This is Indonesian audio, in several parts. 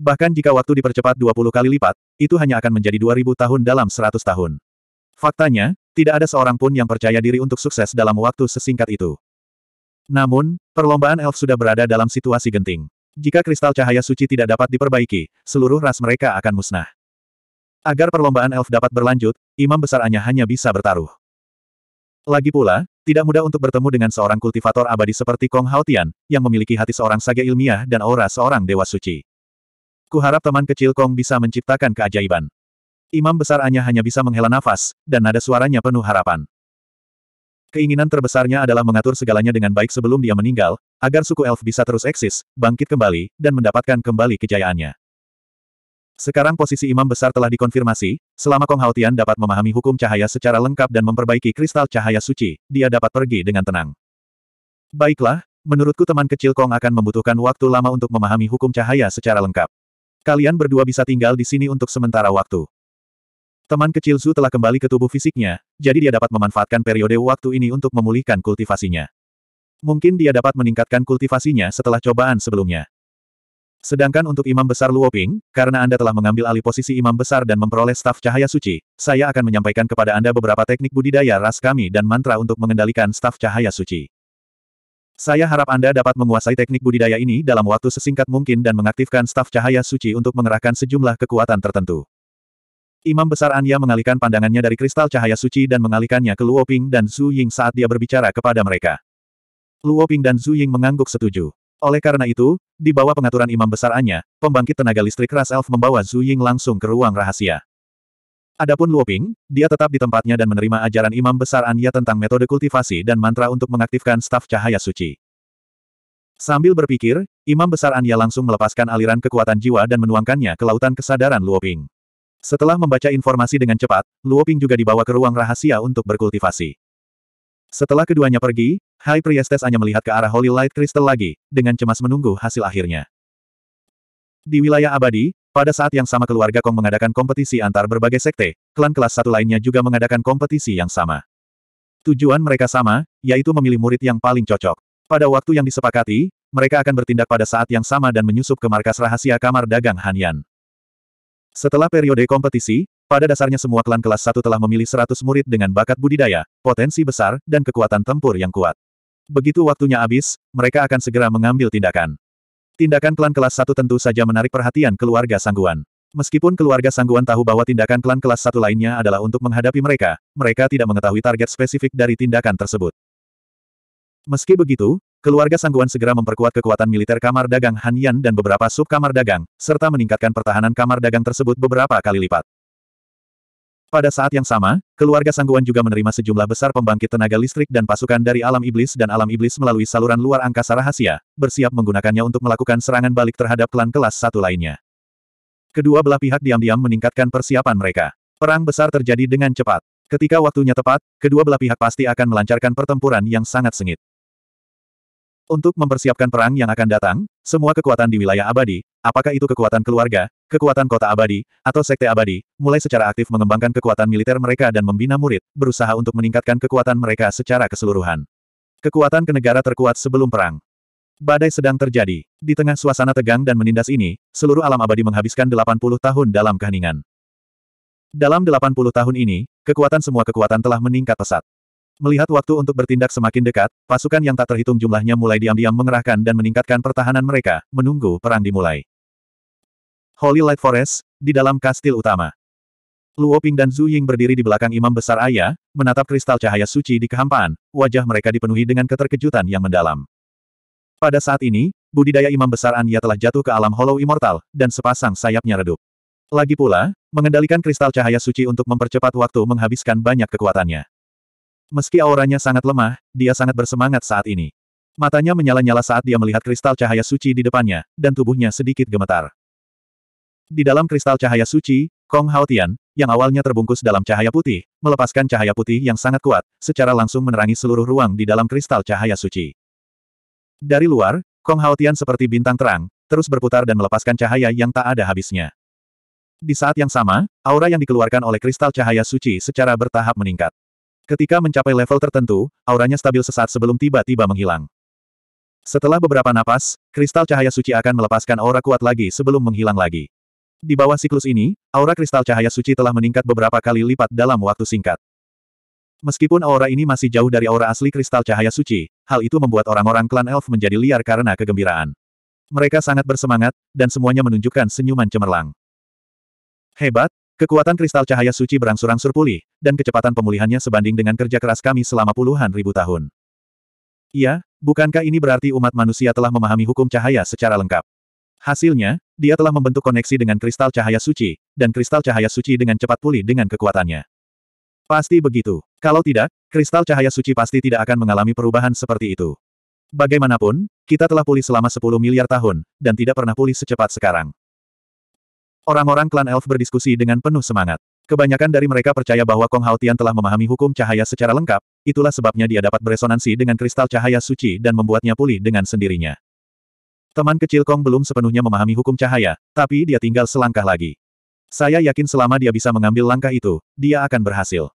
Bahkan jika waktu dipercepat 20 kali lipat, itu hanya akan menjadi 2000 tahun dalam 100 tahun. Faktanya, tidak ada seorang pun yang percaya diri untuk sukses dalam waktu sesingkat itu. Namun, perlombaan elf sudah berada dalam situasi genting. Jika kristal cahaya suci tidak dapat diperbaiki, seluruh ras mereka akan musnah. Agar perlombaan elf dapat berlanjut, imam besar hanya hanya bisa bertaruh. Lagi pula, tidak mudah untuk bertemu dengan seorang kultivator abadi seperti Kong Haotian, yang memiliki hati seorang sage ilmiah dan aura seorang dewa suci. Kuharap teman kecil Kong bisa menciptakan keajaiban. Imam besar Anya hanya bisa menghela nafas, dan nada suaranya penuh harapan. Keinginan terbesarnya adalah mengatur segalanya dengan baik sebelum dia meninggal, agar suku elf bisa terus eksis, bangkit kembali, dan mendapatkan kembali kejayaannya. Sekarang posisi imam besar telah dikonfirmasi, selama Kong Haotian dapat memahami hukum cahaya secara lengkap dan memperbaiki kristal cahaya suci, dia dapat pergi dengan tenang. Baiklah, menurutku teman kecil Kong akan membutuhkan waktu lama untuk memahami hukum cahaya secara lengkap. Kalian berdua bisa tinggal di sini untuk sementara waktu. Teman kecil Su telah kembali ke tubuh fisiknya, jadi dia dapat memanfaatkan periode waktu ini untuk memulihkan kultivasinya. Mungkin dia dapat meningkatkan kultivasinya setelah cobaan sebelumnya. Sedangkan untuk Imam Besar Luoping, karena Anda telah mengambil alih posisi Imam Besar dan memperoleh staf cahaya suci, saya akan menyampaikan kepada Anda beberapa teknik budidaya ras kami dan mantra untuk mengendalikan staf cahaya suci. Saya harap Anda dapat menguasai teknik budidaya ini dalam waktu sesingkat mungkin dan mengaktifkan staf cahaya suci untuk mengerahkan sejumlah kekuatan tertentu. Imam Besar Anya mengalihkan pandangannya dari kristal cahaya suci dan mengalihkannya ke Luo Ping dan Zhu Ying saat dia berbicara kepada mereka. Luo Ping dan Zhu Ying mengangguk setuju. Oleh karena itu, di bawah pengaturan Imam Besar Anya, pembangkit tenaga listrik ras elf membawa Zhu Ying langsung ke ruang rahasia. Adapun Luoping, dia tetap di tempatnya dan menerima ajaran Imam Besar Anya tentang metode kultivasi dan mantra untuk mengaktifkan staf cahaya suci. Sambil berpikir, Imam Besar Anya langsung melepaskan aliran kekuatan jiwa dan menuangkannya ke lautan kesadaran Luoping. Setelah membaca informasi dengan cepat, Luoping juga dibawa ke ruang rahasia untuk berkultivasi. Setelah keduanya pergi, Hai Priestess hanya melihat ke arah Holy Light Crystal lagi, dengan cemas menunggu hasil akhirnya. Di wilayah abadi, pada saat yang sama keluarga Kong mengadakan kompetisi antar berbagai sekte, klan kelas satu lainnya juga mengadakan kompetisi yang sama. Tujuan mereka sama, yaitu memilih murid yang paling cocok. Pada waktu yang disepakati, mereka akan bertindak pada saat yang sama dan menyusup ke markas rahasia kamar dagang Hanyan. Setelah periode kompetisi, pada dasarnya semua klan kelas satu telah memilih 100 murid dengan bakat budidaya, potensi besar, dan kekuatan tempur yang kuat. Begitu waktunya habis, mereka akan segera mengambil tindakan. Tindakan klan kelas satu tentu saja menarik perhatian keluarga Sangguan. Meskipun keluarga Sangguan tahu bahwa tindakan klan kelas satu lainnya adalah untuk menghadapi mereka, mereka tidak mengetahui target spesifik dari tindakan tersebut. Meski begitu, keluarga Sangguan segera memperkuat kekuatan militer kamar dagang Han dan beberapa sub kamar dagang, serta meningkatkan pertahanan kamar dagang tersebut beberapa kali lipat. Pada saat yang sama, keluarga Sangguan juga menerima sejumlah besar pembangkit tenaga listrik dan pasukan dari alam iblis dan alam iblis melalui saluran luar angkasa rahasia, bersiap menggunakannya untuk melakukan serangan balik terhadap klan kelas satu lainnya. Kedua belah pihak diam-diam meningkatkan persiapan mereka. Perang besar terjadi dengan cepat. Ketika waktunya tepat, kedua belah pihak pasti akan melancarkan pertempuran yang sangat sengit. Untuk mempersiapkan perang yang akan datang, semua kekuatan di wilayah abadi, apakah itu kekuatan keluarga, kekuatan kota abadi, atau sekte abadi, mulai secara aktif mengembangkan kekuatan militer mereka dan membina murid, berusaha untuk meningkatkan kekuatan mereka secara keseluruhan. Kekuatan ke negara terkuat sebelum perang. Badai sedang terjadi. Di tengah suasana tegang dan menindas ini, seluruh alam abadi menghabiskan 80 tahun dalam keheningan. Dalam 80 tahun ini, kekuatan semua kekuatan telah meningkat pesat. Melihat waktu untuk bertindak semakin dekat, pasukan yang tak terhitung jumlahnya mulai diam-diam mengerahkan dan meningkatkan pertahanan mereka, menunggu perang dimulai. Holy Light Forest, di dalam kastil utama. Luo Ping dan Zhu Ying berdiri di belakang imam besar ayah, menatap kristal cahaya suci di kehampaan, wajah mereka dipenuhi dengan keterkejutan yang mendalam. Pada saat ini, budidaya imam besar Anya telah jatuh ke alam Hollow Immortal, dan sepasang sayapnya redup. Lagi pula, mengendalikan kristal cahaya suci untuk mempercepat waktu menghabiskan banyak kekuatannya. Meski auranya sangat lemah, dia sangat bersemangat saat ini. Matanya menyala-nyala saat dia melihat kristal cahaya suci di depannya, dan tubuhnya sedikit gemetar. Di dalam kristal cahaya suci, Kong Haotian, yang awalnya terbungkus dalam cahaya putih, melepaskan cahaya putih yang sangat kuat, secara langsung menerangi seluruh ruang di dalam kristal cahaya suci. Dari luar, Kong Haotian seperti bintang terang, terus berputar dan melepaskan cahaya yang tak ada habisnya. Di saat yang sama, aura yang dikeluarkan oleh kristal cahaya suci secara bertahap meningkat. Ketika mencapai level tertentu, auranya stabil sesaat sebelum tiba-tiba menghilang. Setelah beberapa napas, kristal cahaya suci akan melepaskan aura kuat lagi sebelum menghilang lagi. Di bawah siklus ini, aura kristal cahaya suci telah meningkat beberapa kali lipat dalam waktu singkat. Meskipun aura ini masih jauh dari aura asli kristal cahaya suci, hal itu membuat orang-orang klan elf menjadi liar karena kegembiraan. Mereka sangat bersemangat, dan semuanya menunjukkan senyuman cemerlang. Hebat, Kekuatan kristal cahaya suci berangsur-angsur pulih, dan kecepatan pemulihannya sebanding dengan kerja keras kami selama puluhan ribu tahun. Iya, bukankah ini berarti umat manusia telah memahami hukum cahaya secara lengkap? Hasilnya, dia telah membentuk koneksi dengan kristal cahaya suci, dan kristal cahaya suci dengan cepat pulih dengan kekuatannya. Pasti begitu. Kalau tidak, kristal cahaya suci pasti tidak akan mengalami perubahan seperti itu. Bagaimanapun, kita telah pulih selama 10 miliar tahun, dan tidak pernah pulih secepat sekarang. Orang-orang klan elf berdiskusi dengan penuh semangat. Kebanyakan dari mereka percaya bahwa Kong Haotian telah memahami hukum cahaya secara lengkap, itulah sebabnya dia dapat beresonansi dengan kristal cahaya suci dan membuatnya pulih dengan sendirinya. Teman kecil Kong belum sepenuhnya memahami hukum cahaya, tapi dia tinggal selangkah lagi. Saya yakin selama dia bisa mengambil langkah itu, dia akan berhasil.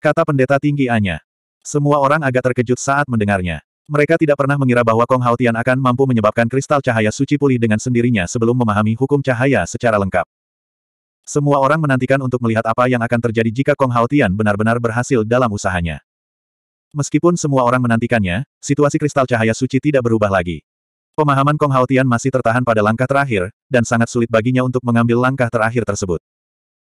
Kata pendeta tinggi Anya. Semua orang agak terkejut saat mendengarnya. Mereka tidak pernah mengira bahwa Kong Haotian akan mampu menyebabkan kristal cahaya suci pulih dengan sendirinya sebelum memahami hukum cahaya secara lengkap. Semua orang menantikan untuk melihat apa yang akan terjadi jika Kong Haotian benar-benar berhasil dalam usahanya. Meskipun semua orang menantikannya, situasi kristal cahaya suci tidak berubah lagi. Pemahaman Kong Haotian masih tertahan pada langkah terakhir, dan sangat sulit baginya untuk mengambil langkah terakhir tersebut.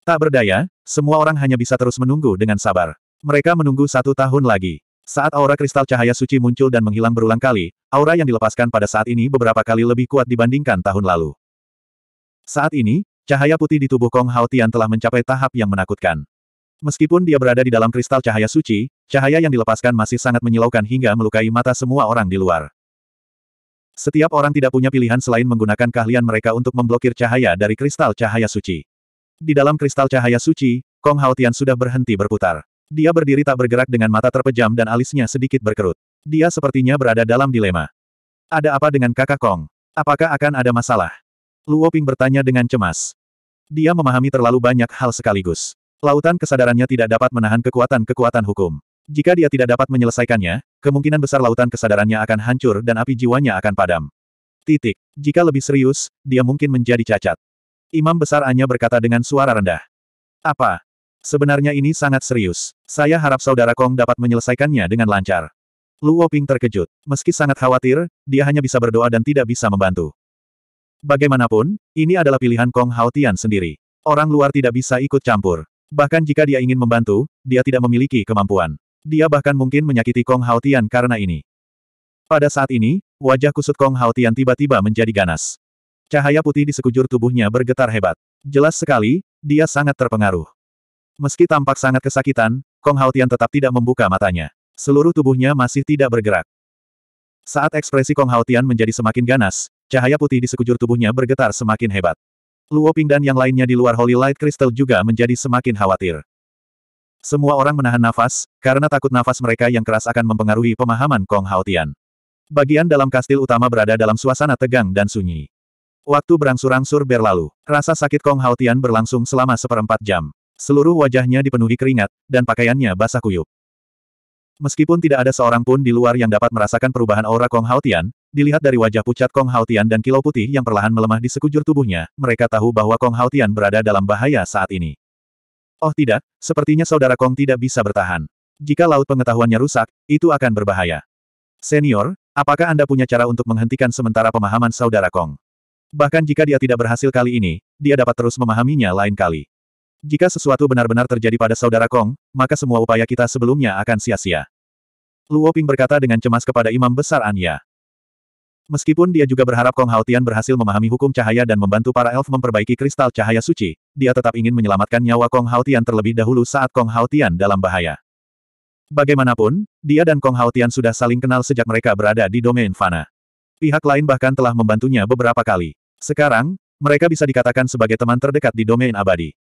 Tak berdaya, semua orang hanya bisa terus menunggu dengan sabar. Mereka menunggu satu tahun lagi. Saat aura kristal cahaya suci muncul dan menghilang berulang kali, aura yang dilepaskan pada saat ini beberapa kali lebih kuat dibandingkan tahun lalu. Saat ini, cahaya putih di tubuh Kong Hao Tian telah mencapai tahap yang menakutkan. Meskipun dia berada di dalam kristal cahaya suci, cahaya yang dilepaskan masih sangat menyilaukan hingga melukai mata semua orang di luar. Setiap orang tidak punya pilihan selain menggunakan keahlian mereka untuk memblokir cahaya dari kristal cahaya suci. Di dalam kristal cahaya suci, Kong Hao Tian sudah berhenti berputar. Dia berdiri tak bergerak dengan mata terpejam dan alisnya sedikit berkerut. Dia sepertinya berada dalam dilema. Ada apa dengan kakak Kong? Apakah akan ada masalah? Luo Ping bertanya dengan cemas. Dia memahami terlalu banyak hal sekaligus. Lautan kesadarannya tidak dapat menahan kekuatan-kekuatan hukum. Jika dia tidak dapat menyelesaikannya, kemungkinan besar lautan kesadarannya akan hancur dan api jiwanya akan padam. Titik. Jika lebih serius, dia mungkin menjadi cacat. Imam besar Anya berkata dengan suara rendah. Apa? Sebenarnya ini sangat serius. Saya harap saudara Kong dapat menyelesaikannya dengan lancar. Luo Ping terkejut. Meski sangat khawatir, dia hanya bisa berdoa dan tidak bisa membantu. Bagaimanapun, ini adalah pilihan Kong Hao Tian sendiri. Orang luar tidak bisa ikut campur. Bahkan jika dia ingin membantu, dia tidak memiliki kemampuan. Dia bahkan mungkin menyakiti Kong Hao Tian karena ini. Pada saat ini, wajah kusut Kong Hao Tian tiba-tiba menjadi ganas. Cahaya putih di sekujur tubuhnya bergetar hebat. Jelas sekali, dia sangat terpengaruh. Meski tampak sangat kesakitan, Kong Haotian tetap tidak membuka matanya. Seluruh tubuhnya masih tidak bergerak. Saat ekspresi Kong Haotian menjadi semakin ganas, cahaya putih di sekujur tubuhnya bergetar semakin hebat. Luo Ping dan yang lainnya di luar Holy Light Crystal juga menjadi semakin khawatir. Semua orang menahan nafas, karena takut nafas mereka yang keras akan mempengaruhi pemahaman Kong Haotian. Bagian dalam kastil utama berada dalam suasana tegang dan sunyi. Waktu berangsur-angsur berlalu, rasa sakit Kong Haotian berlangsung selama seperempat jam. Seluruh wajahnya dipenuhi keringat, dan pakaiannya basah kuyup. Meskipun tidak ada seorang pun di luar yang dapat merasakan perubahan aura Kong Haotian, dilihat dari wajah pucat Kong Haotian dan kilau putih yang perlahan melemah di sekujur tubuhnya, mereka tahu bahwa Kong Haotian berada dalam bahaya saat ini. Oh tidak, sepertinya saudara Kong tidak bisa bertahan. Jika laut pengetahuannya rusak, itu akan berbahaya. Senior, apakah Anda punya cara untuk menghentikan sementara pemahaman saudara Kong? Bahkan jika dia tidak berhasil kali ini, dia dapat terus memahaminya lain kali. Jika sesuatu benar-benar terjadi pada saudara Kong, maka semua upaya kita sebelumnya akan sia-sia. Luo Ping berkata dengan cemas kepada Imam Besar Anya. Meskipun dia juga berharap Kong Haotian berhasil memahami hukum cahaya dan membantu para elf memperbaiki kristal cahaya suci, dia tetap ingin menyelamatkan nyawa Kong Haotian terlebih dahulu saat Kong Haotian dalam bahaya. Bagaimanapun, dia dan Kong Haotian sudah saling kenal sejak mereka berada di domain Fana. Pihak lain bahkan telah membantunya beberapa kali. Sekarang, mereka bisa dikatakan sebagai teman terdekat di domain abadi.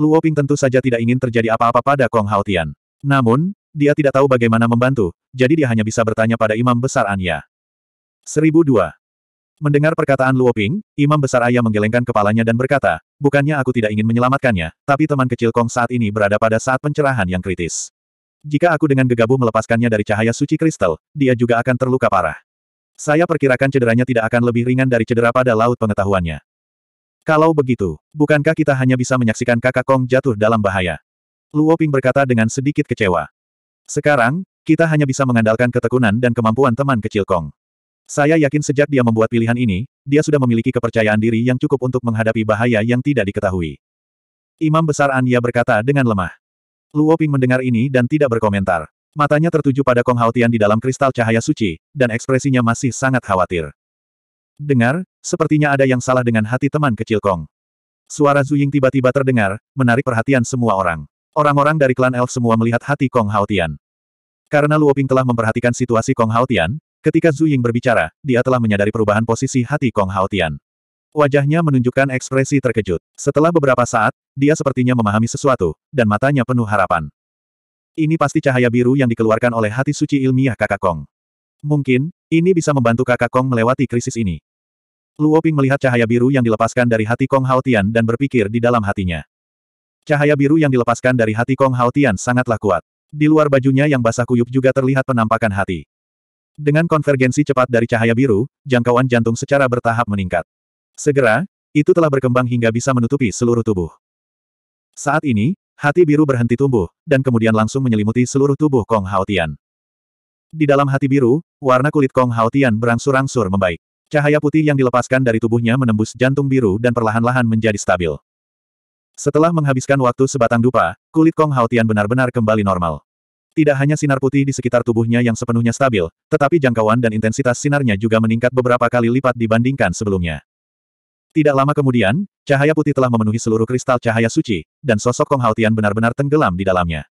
Luo Ping tentu saja tidak ingin terjadi apa-apa pada Kong Haotian. Namun, dia tidak tahu bagaimana membantu, jadi dia hanya bisa bertanya pada Imam Besar Anya. 1002. Mendengar perkataan Luo Ping, Imam Besar Ayah menggelengkan kepalanya dan berkata, bukannya aku tidak ingin menyelamatkannya, tapi teman kecil Kong saat ini berada pada saat pencerahan yang kritis. Jika aku dengan gegabah melepaskannya dari cahaya suci kristal, dia juga akan terluka parah. Saya perkirakan cederanya tidak akan lebih ringan dari cedera pada laut pengetahuannya. Kalau begitu, bukankah kita hanya bisa menyaksikan kakak Kong jatuh dalam bahaya? Luo Ping berkata dengan sedikit kecewa. Sekarang, kita hanya bisa mengandalkan ketekunan dan kemampuan teman kecil Kong. Saya yakin sejak dia membuat pilihan ini, dia sudah memiliki kepercayaan diri yang cukup untuk menghadapi bahaya yang tidak diketahui. Imam Besar Ania berkata dengan lemah. Luo Ping mendengar ini dan tidak berkomentar. Matanya tertuju pada Kong Haotian di dalam kristal cahaya suci, dan ekspresinya masih sangat khawatir. Dengar, Sepertinya ada yang salah dengan hati teman kecil Kong. Suara Zuying tiba-tiba terdengar, menarik perhatian semua orang. Orang-orang dari klan elf semua melihat hati Kong Haotian. Karena Luoping telah memperhatikan situasi Kong Haotian, ketika Zuying berbicara, dia telah menyadari perubahan posisi hati Kong Haotian. Wajahnya menunjukkan ekspresi terkejut. Setelah beberapa saat, dia sepertinya memahami sesuatu, dan matanya penuh harapan. Ini pasti cahaya biru yang dikeluarkan oleh hati suci ilmiah kakak Kong. Mungkin, ini bisa membantu kakak Kong melewati krisis ini. Luo Ping melihat cahaya biru yang dilepaskan dari hati Kong Haotian dan berpikir di dalam hatinya. Cahaya biru yang dilepaskan dari hati Kong Haotian sangatlah kuat. Di luar bajunya yang basah kuyup juga terlihat penampakan hati. Dengan konvergensi cepat dari cahaya biru, jangkauan jantung secara bertahap meningkat. Segera, itu telah berkembang hingga bisa menutupi seluruh tubuh. Saat ini, hati biru berhenti tumbuh, dan kemudian langsung menyelimuti seluruh tubuh Kong Haotian. Di dalam hati biru, warna kulit Kong Haotian berangsur-angsur membaik. Cahaya putih yang dilepaskan dari tubuhnya menembus jantung biru dan perlahan-lahan menjadi stabil. Setelah menghabiskan waktu sebatang dupa, kulit Kong Haotian benar-benar kembali normal. Tidak hanya sinar putih di sekitar tubuhnya yang sepenuhnya stabil, tetapi jangkauan dan intensitas sinarnya juga meningkat beberapa kali lipat dibandingkan sebelumnya. Tidak lama kemudian, cahaya putih telah memenuhi seluruh kristal cahaya suci, dan sosok Kong Haotian benar-benar tenggelam di dalamnya.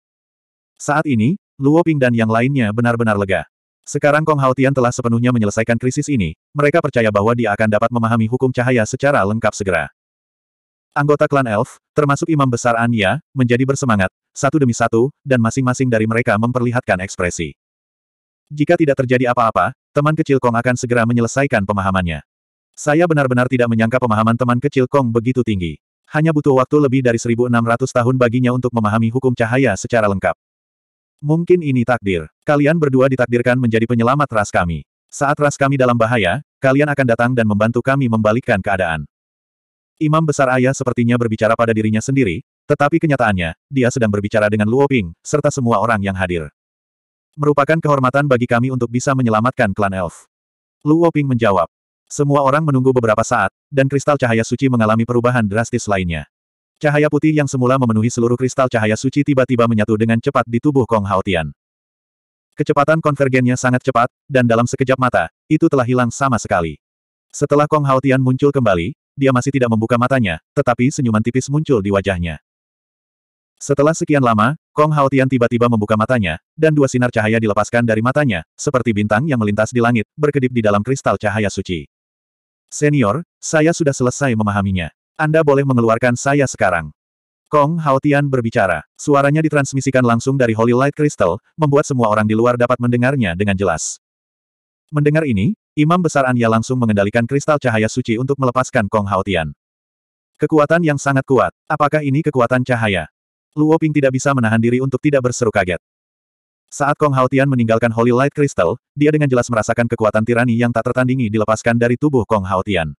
Saat ini, Luo Ping dan yang lainnya benar-benar lega. Sekarang Kong Haotian telah sepenuhnya menyelesaikan krisis ini, mereka percaya bahwa dia akan dapat memahami hukum cahaya secara lengkap segera. Anggota klan elf, termasuk imam besar Anya, menjadi bersemangat, satu demi satu, dan masing-masing dari mereka memperlihatkan ekspresi. Jika tidak terjadi apa-apa, teman kecil Kong akan segera menyelesaikan pemahamannya. Saya benar-benar tidak menyangka pemahaman teman kecil Kong begitu tinggi. Hanya butuh waktu lebih dari 1600 tahun baginya untuk memahami hukum cahaya secara lengkap. Mungkin ini takdir. Kalian berdua ditakdirkan menjadi penyelamat ras kami. Saat ras kami dalam bahaya, kalian akan datang dan membantu kami membalikkan keadaan. Imam Besar Ayah sepertinya berbicara pada dirinya sendiri, tetapi kenyataannya, dia sedang berbicara dengan Luo Ping, serta semua orang yang hadir. Merupakan kehormatan bagi kami untuk bisa menyelamatkan klan elf. Luo Ping menjawab. Semua orang menunggu beberapa saat, dan kristal cahaya suci mengalami perubahan drastis lainnya. Cahaya putih yang semula memenuhi seluruh kristal cahaya suci tiba-tiba menyatu dengan cepat di tubuh Kong Hao Kecepatan konvergennya sangat cepat, dan dalam sekejap mata, itu telah hilang sama sekali. Setelah Kong Hao muncul kembali, dia masih tidak membuka matanya, tetapi senyuman tipis muncul di wajahnya. Setelah sekian lama, Kong Hao tiba-tiba membuka matanya, dan dua sinar cahaya dilepaskan dari matanya, seperti bintang yang melintas di langit, berkedip di dalam kristal cahaya suci. Senior, saya sudah selesai memahaminya. Anda boleh mengeluarkan saya sekarang. Kong Haotian berbicara. Suaranya ditransmisikan langsung dari Holy Light Crystal, membuat semua orang di luar dapat mendengarnya dengan jelas. Mendengar ini, Imam Besar Anya langsung mengendalikan kristal cahaya suci untuk melepaskan Kong Haotian. Kekuatan yang sangat kuat. Apakah ini kekuatan cahaya? Luo Ping tidak bisa menahan diri untuk tidak berseru kaget. Saat Kong Haotian meninggalkan Holy Light Crystal, dia dengan jelas merasakan kekuatan tirani yang tak tertandingi dilepaskan dari tubuh Kong Haotian.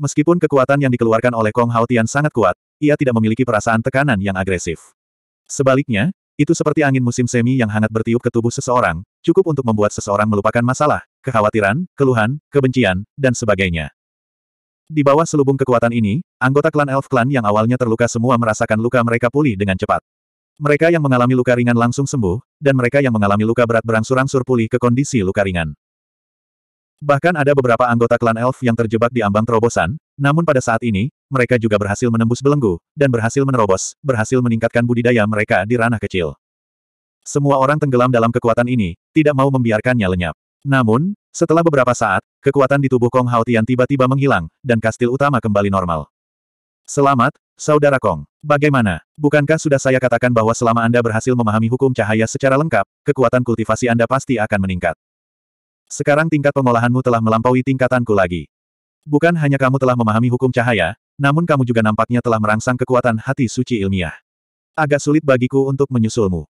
Meskipun kekuatan yang dikeluarkan oleh Kong Hao sangat kuat, ia tidak memiliki perasaan tekanan yang agresif. Sebaliknya, itu seperti angin musim semi yang hangat bertiup ke tubuh seseorang, cukup untuk membuat seseorang melupakan masalah, kekhawatiran, keluhan, kebencian, dan sebagainya. Di bawah selubung kekuatan ini, anggota klan Elf Klan yang awalnya terluka semua merasakan luka mereka pulih dengan cepat. Mereka yang mengalami luka ringan langsung sembuh, dan mereka yang mengalami luka berat berangsur-angsur pulih ke kondisi luka ringan. Bahkan ada beberapa anggota klan elf yang terjebak di ambang terobosan, namun pada saat ini, mereka juga berhasil menembus belenggu, dan berhasil menerobos, berhasil meningkatkan budidaya mereka di ranah kecil. Semua orang tenggelam dalam kekuatan ini, tidak mau membiarkannya lenyap. Namun, setelah beberapa saat, kekuatan di tubuh Kong Haotian tiba-tiba menghilang, dan kastil utama kembali normal. Selamat, Saudara Kong. Bagaimana? Bukankah sudah saya katakan bahwa selama Anda berhasil memahami hukum cahaya secara lengkap, kekuatan kultivasi Anda pasti akan meningkat? Sekarang tingkat pengolahanmu telah melampaui tingkatanku lagi. Bukan hanya kamu telah memahami hukum cahaya, namun kamu juga nampaknya telah merangsang kekuatan hati suci ilmiah. Agak sulit bagiku untuk menyusulmu.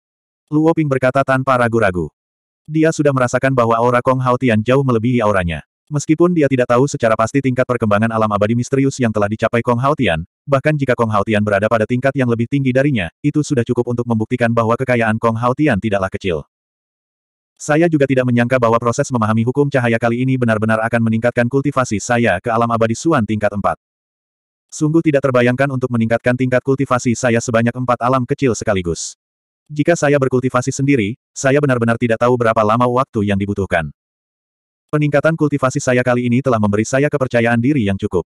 Luo Ping berkata tanpa ragu-ragu. Dia sudah merasakan bahwa aura Kong Hao jauh melebihi auranya. Meskipun dia tidak tahu secara pasti tingkat perkembangan alam abadi misterius yang telah dicapai Kong Haotian, bahkan jika Kong Haotian berada pada tingkat yang lebih tinggi darinya, itu sudah cukup untuk membuktikan bahwa kekayaan Kong Haotian tidaklah kecil. Saya juga tidak menyangka bahwa proses memahami hukum cahaya kali ini benar-benar akan meningkatkan kultivasi saya ke alam abadi Suan tingkat 4. Sungguh tidak terbayangkan untuk meningkatkan tingkat kultivasi saya sebanyak empat alam kecil sekaligus. Jika saya berkultivasi sendiri, saya benar-benar tidak tahu berapa lama waktu yang dibutuhkan. Peningkatan kultivasi saya kali ini telah memberi saya kepercayaan diri yang cukup.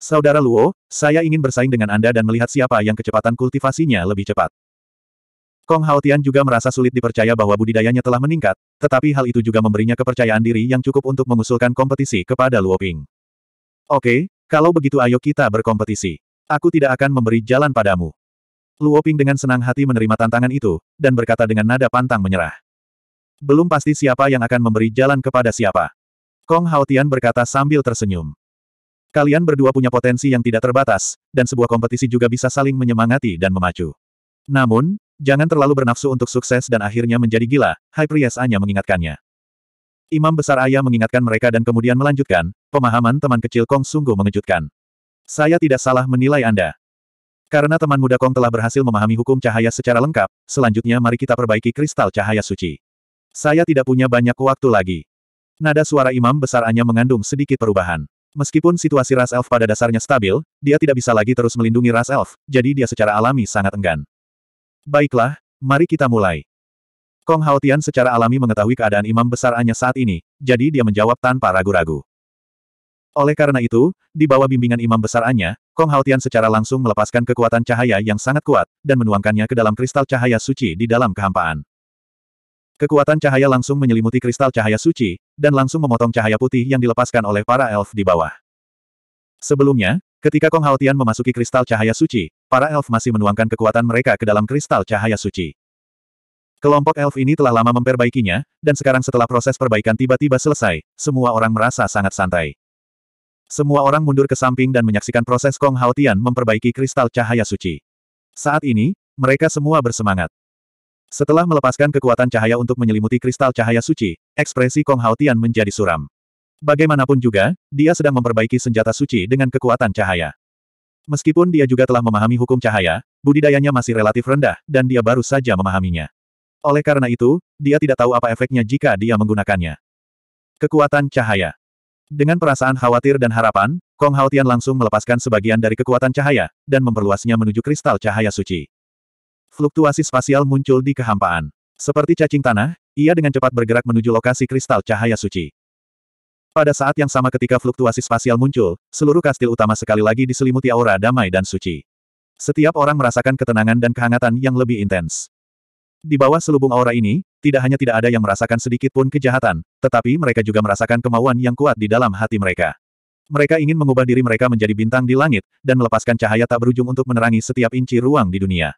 Saudara Luo, saya ingin bersaing dengan Anda dan melihat siapa yang kecepatan kultivasinya lebih cepat. Kong Haotian juga merasa sulit dipercaya bahwa budidayanya telah meningkat, tetapi hal itu juga memberinya kepercayaan diri yang cukup untuk mengusulkan kompetisi kepada Luoping. Oke, kalau begitu ayo kita berkompetisi. Aku tidak akan memberi jalan padamu. Luoping dengan senang hati menerima tantangan itu, dan berkata dengan nada pantang menyerah. Belum pasti siapa yang akan memberi jalan kepada siapa. Kong Haotian berkata sambil tersenyum. Kalian berdua punya potensi yang tidak terbatas, dan sebuah kompetisi juga bisa saling menyemangati dan memacu. Namun, Jangan terlalu bernafsu untuk sukses dan akhirnya menjadi gila, High Priest Anya mengingatkannya. Imam Besar Ayah mengingatkan mereka dan kemudian melanjutkan, pemahaman teman kecil Kong sungguh mengejutkan. Saya tidak salah menilai Anda. Karena teman muda Kong telah berhasil memahami hukum cahaya secara lengkap, selanjutnya mari kita perbaiki kristal cahaya suci. Saya tidak punya banyak waktu lagi. Nada suara Imam Besar Anya mengandung sedikit perubahan. Meskipun situasi ras elf pada dasarnya stabil, dia tidak bisa lagi terus melindungi ras elf, jadi dia secara alami sangat enggan. Baiklah, mari kita mulai. Kong Haotian secara alami mengetahui keadaan imam besar Anya saat ini, jadi dia menjawab tanpa ragu-ragu. Oleh karena itu, di bawah bimbingan imam besar Anya, Kong Haotian secara langsung melepaskan kekuatan cahaya yang sangat kuat, dan menuangkannya ke dalam kristal cahaya suci di dalam kehampaan. Kekuatan cahaya langsung menyelimuti kristal cahaya suci, dan langsung memotong cahaya putih yang dilepaskan oleh para elf di bawah. Sebelumnya, ketika Kong Haotian memasuki kristal cahaya suci, Para elf masih menuangkan kekuatan mereka ke dalam kristal cahaya suci. Kelompok elf ini telah lama memperbaikinya, dan sekarang setelah proses perbaikan tiba-tiba selesai, semua orang merasa sangat santai. Semua orang mundur ke samping dan menyaksikan proses Kong Haotian memperbaiki kristal cahaya suci. Saat ini, mereka semua bersemangat. Setelah melepaskan kekuatan cahaya untuk menyelimuti kristal cahaya suci, ekspresi Kong Haotian menjadi suram. Bagaimanapun juga, dia sedang memperbaiki senjata suci dengan kekuatan cahaya. Meskipun dia juga telah memahami hukum cahaya, budidayanya masih relatif rendah, dan dia baru saja memahaminya. Oleh karena itu, dia tidak tahu apa efeknya jika dia menggunakannya. Kekuatan cahaya. Dengan perasaan khawatir dan harapan, Kong Haotian langsung melepaskan sebagian dari kekuatan cahaya, dan memperluasnya menuju kristal cahaya suci. Fluktuasi spasial muncul di kehampaan. Seperti cacing tanah, ia dengan cepat bergerak menuju lokasi kristal cahaya suci. Pada saat yang sama ketika fluktuasi spasial muncul, seluruh kastil utama sekali lagi diselimuti aura damai dan suci. Setiap orang merasakan ketenangan dan kehangatan yang lebih intens. Di bawah selubung aura ini, tidak hanya tidak ada yang merasakan sedikit pun kejahatan, tetapi mereka juga merasakan kemauan yang kuat di dalam hati mereka. Mereka ingin mengubah diri mereka menjadi bintang di langit, dan melepaskan cahaya tak berujung untuk menerangi setiap inci ruang di dunia.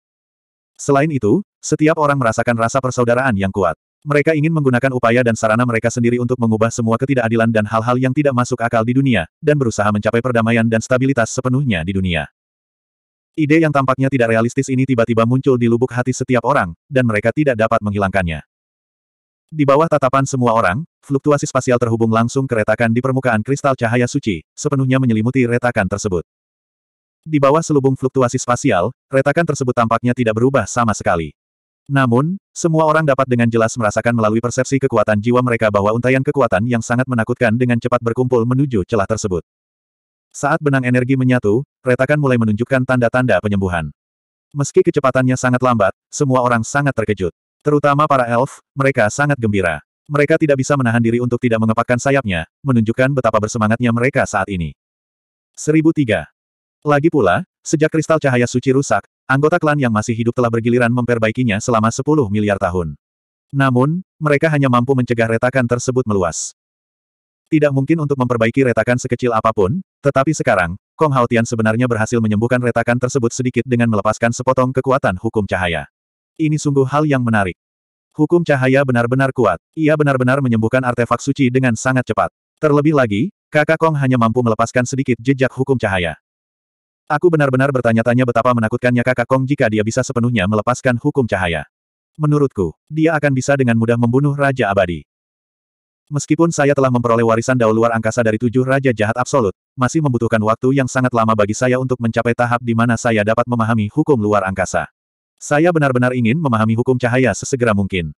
Selain itu, setiap orang merasakan rasa persaudaraan yang kuat. Mereka ingin menggunakan upaya dan sarana mereka sendiri untuk mengubah semua ketidakadilan dan hal-hal yang tidak masuk akal di dunia, dan berusaha mencapai perdamaian dan stabilitas sepenuhnya di dunia. Ide yang tampaknya tidak realistis ini tiba-tiba muncul di lubuk hati setiap orang, dan mereka tidak dapat menghilangkannya. Di bawah tatapan semua orang, fluktuasi spasial terhubung langsung ke retakan di permukaan kristal cahaya suci, sepenuhnya menyelimuti retakan tersebut. Di bawah selubung fluktuasi spasial, retakan tersebut tampaknya tidak berubah sama sekali. Namun, semua orang dapat dengan jelas merasakan melalui persepsi kekuatan jiwa mereka bahwa untaian kekuatan yang sangat menakutkan dengan cepat berkumpul menuju celah tersebut. Saat benang energi menyatu, retakan mulai menunjukkan tanda-tanda penyembuhan. Meski kecepatannya sangat lambat, semua orang sangat terkejut. Terutama para elf, mereka sangat gembira. Mereka tidak bisa menahan diri untuk tidak mengepakkan sayapnya, menunjukkan betapa bersemangatnya mereka saat ini. 1003. Lagi pula, Sejak kristal cahaya suci rusak, anggota klan yang masih hidup telah bergiliran memperbaikinya selama 10 miliar tahun. Namun, mereka hanya mampu mencegah retakan tersebut meluas. Tidak mungkin untuk memperbaiki retakan sekecil apapun, tetapi sekarang, Kong Haotian sebenarnya berhasil menyembuhkan retakan tersebut sedikit dengan melepaskan sepotong kekuatan hukum cahaya. Ini sungguh hal yang menarik. Hukum cahaya benar-benar kuat. Ia benar-benar menyembuhkan artefak suci dengan sangat cepat. Terlebih lagi, kakak Kong hanya mampu melepaskan sedikit jejak hukum cahaya. Aku benar-benar bertanya-tanya betapa menakutkannya kakak Kong jika dia bisa sepenuhnya melepaskan hukum cahaya. Menurutku, dia akan bisa dengan mudah membunuh Raja Abadi. Meskipun saya telah memperoleh warisan daul luar angkasa dari tujuh Raja Jahat Absolut, masih membutuhkan waktu yang sangat lama bagi saya untuk mencapai tahap di mana saya dapat memahami hukum luar angkasa. Saya benar-benar ingin memahami hukum cahaya sesegera mungkin.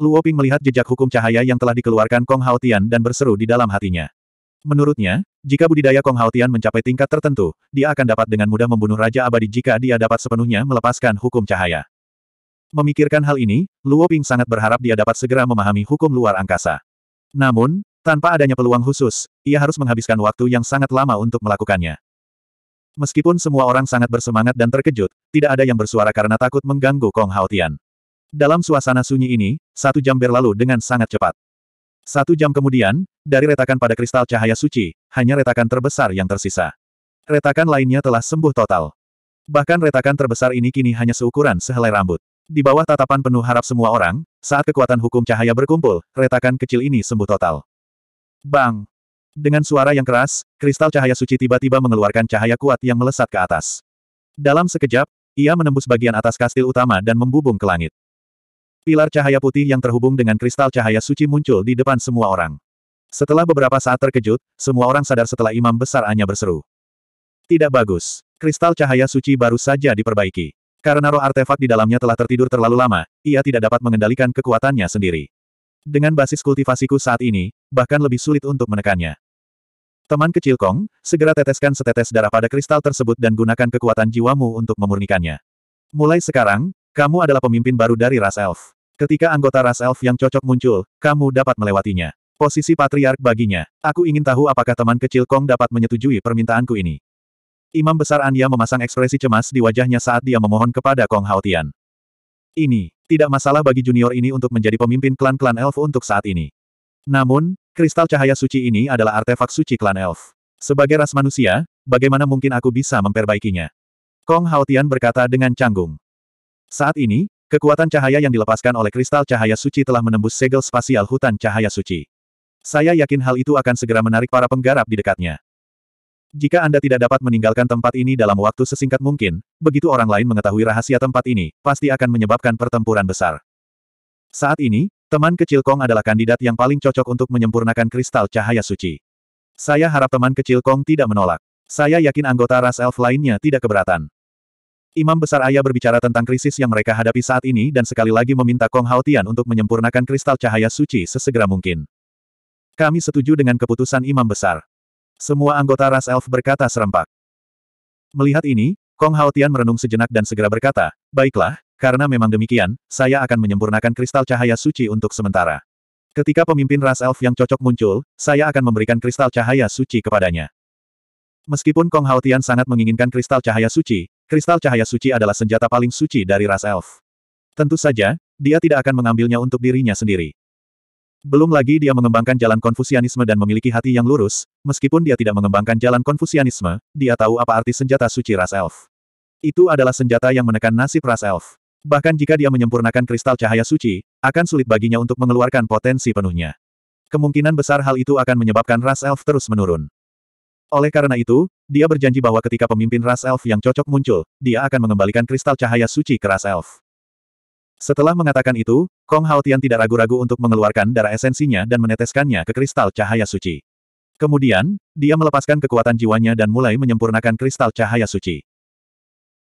Luoping melihat jejak hukum cahaya yang telah dikeluarkan Kong Haotian dan berseru di dalam hatinya. Menurutnya, jika budidaya Kong Haotian mencapai tingkat tertentu, dia akan dapat dengan mudah membunuh Raja Abadi jika dia dapat sepenuhnya melepaskan hukum cahaya. Memikirkan hal ini, Luo Ping sangat berharap dia dapat segera memahami hukum luar angkasa. Namun, tanpa adanya peluang khusus, ia harus menghabiskan waktu yang sangat lama untuk melakukannya. Meskipun semua orang sangat bersemangat dan terkejut, tidak ada yang bersuara karena takut mengganggu Kong Haotian. Dalam suasana sunyi ini, satu jam berlalu dengan sangat cepat. Satu jam kemudian, dari retakan pada kristal cahaya suci, hanya retakan terbesar yang tersisa. Retakan lainnya telah sembuh total. Bahkan retakan terbesar ini kini hanya seukuran sehelai rambut. Di bawah tatapan penuh harap semua orang, saat kekuatan hukum cahaya berkumpul, retakan kecil ini sembuh total. Bang! Dengan suara yang keras, kristal cahaya suci tiba-tiba mengeluarkan cahaya kuat yang melesat ke atas. Dalam sekejap, ia menembus bagian atas kastil utama dan membubung ke langit. Pilar cahaya putih yang terhubung dengan kristal cahaya suci muncul di depan semua orang. Setelah beberapa saat terkejut, semua orang sadar setelah imam besar Anya berseru. Tidak bagus. Kristal cahaya suci baru saja diperbaiki. Karena roh artefak di dalamnya telah tertidur terlalu lama, ia tidak dapat mengendalikan kekuatannya sendiri. Dengan basis kultivasiku saat ini, bahkan lebih sulit untuk menekannya. Teman kecil Kong, segera teteskan setetes darah pada kristal tersebut dan gunakan kekuatan jiwamu untuk memurnikannya. Mulai sekarang, kamu adalah pemimpin baru dari ras elf. Ketika anggota ras elf yang cocok muncul, kamu dapat melewatinya. Posisi patriark baginya. Aku ingin tahu apakah teman kecil Kong dapat menyetujui permintaanku ini. Imam Besar Anya memasang ekspresi cemas di wajahnya saat dia memohon kepada Kong Haotian. Ini, tidak masalah bagi junior ini untuk menjadi pemimpin klan-klan elf untuk saat ini. Namun, kristal cahaya suci ini adalah artefak suci klan elf. Sebagai ras manusia, bagaimana mungkin aku bisa memperbaikinya? Kong Haotian berkata dengan canggung. Saat ini, Kekuatan cahaya yang dilepaskan oleh kristal cahaya suci telah menembus segel spasial hutan cahaya suci. Saya yakin hal itu akan segera menarik para penggarap di dekatnya. Jika Anda tidak dapat meninggalkan tempat ini dalam waktu sesingkat mungkin, begitu orang lain mengetahui rahasia tempat ini, pasti akan menyebabkan pertempuran besar. Saat ini, teman kecil Kong adalah kandidat yang paling cocok untuk menyempurnakan kristal cahaya suci. Saya harap teman kecil Kong tidak menolak. Saya yakin anggota ras elf lainnya tidak keberatan. Imam Besar Ayah berbicara tentang krisis yang mereka hadapi saat ini dan sekali lagi meminta Kong Hao Tian untuk menyempurnakan kristal cahaya suci sesegera mungkin. Kami setuju dengan keputusan Imam Besar. Semua anggota ras elf berkata serempak. Melihat ini, Kong Hao Tian merenung sejenak dan segera berkata, Baiklah, karena memang demikian, saya akan menyempurnakan kristal cahaya suci untuk sementara. Ketika pemimpin ras elf yang cocok muncul, saya akan memberikan kristal cahaya suci kepadanya. Meskipun Kong Hao Tian sangat menginginkan kristal cahaya suci, kristal cahaya suci adalah senjata paling suci dari ras elf. Tentu saja, dia tidak akan mengambilnya untuk dirinya sendiri. Belum lagi dia mengembangkan jalan konfusianisme dan memiliki hati yang lurus, meskipun dia tidak mengembangkan jalan konfusianisme, dia tahu apa arti senjata suci ras elf. Itu adalah senjata yang menekan nasib ras elf. Bahkan jika dia menyempurnakan kristal cahaya suci, akan sulit baginya untuk mengeluarkan potensi penuhnya. Kemungkinan besar hal itu akan menyebabkan ras elf terus menurun. Oleh karena itu, dia berjanji bahwa ketika pemimpin ras elf yang cocok muncul, dia akan mengembalikan kristal cahaya suci ke ras elf. Setelah mengatakan itu, Kong Haotian tidak ragu-ragu untuk mengeluarkan darah esensinya dan meneteskannya ke kristal cahaya suci. Kemudian, dia melepaskan kekuatan jiwanya dan mulai menyempurnakan kristal cahaya suci.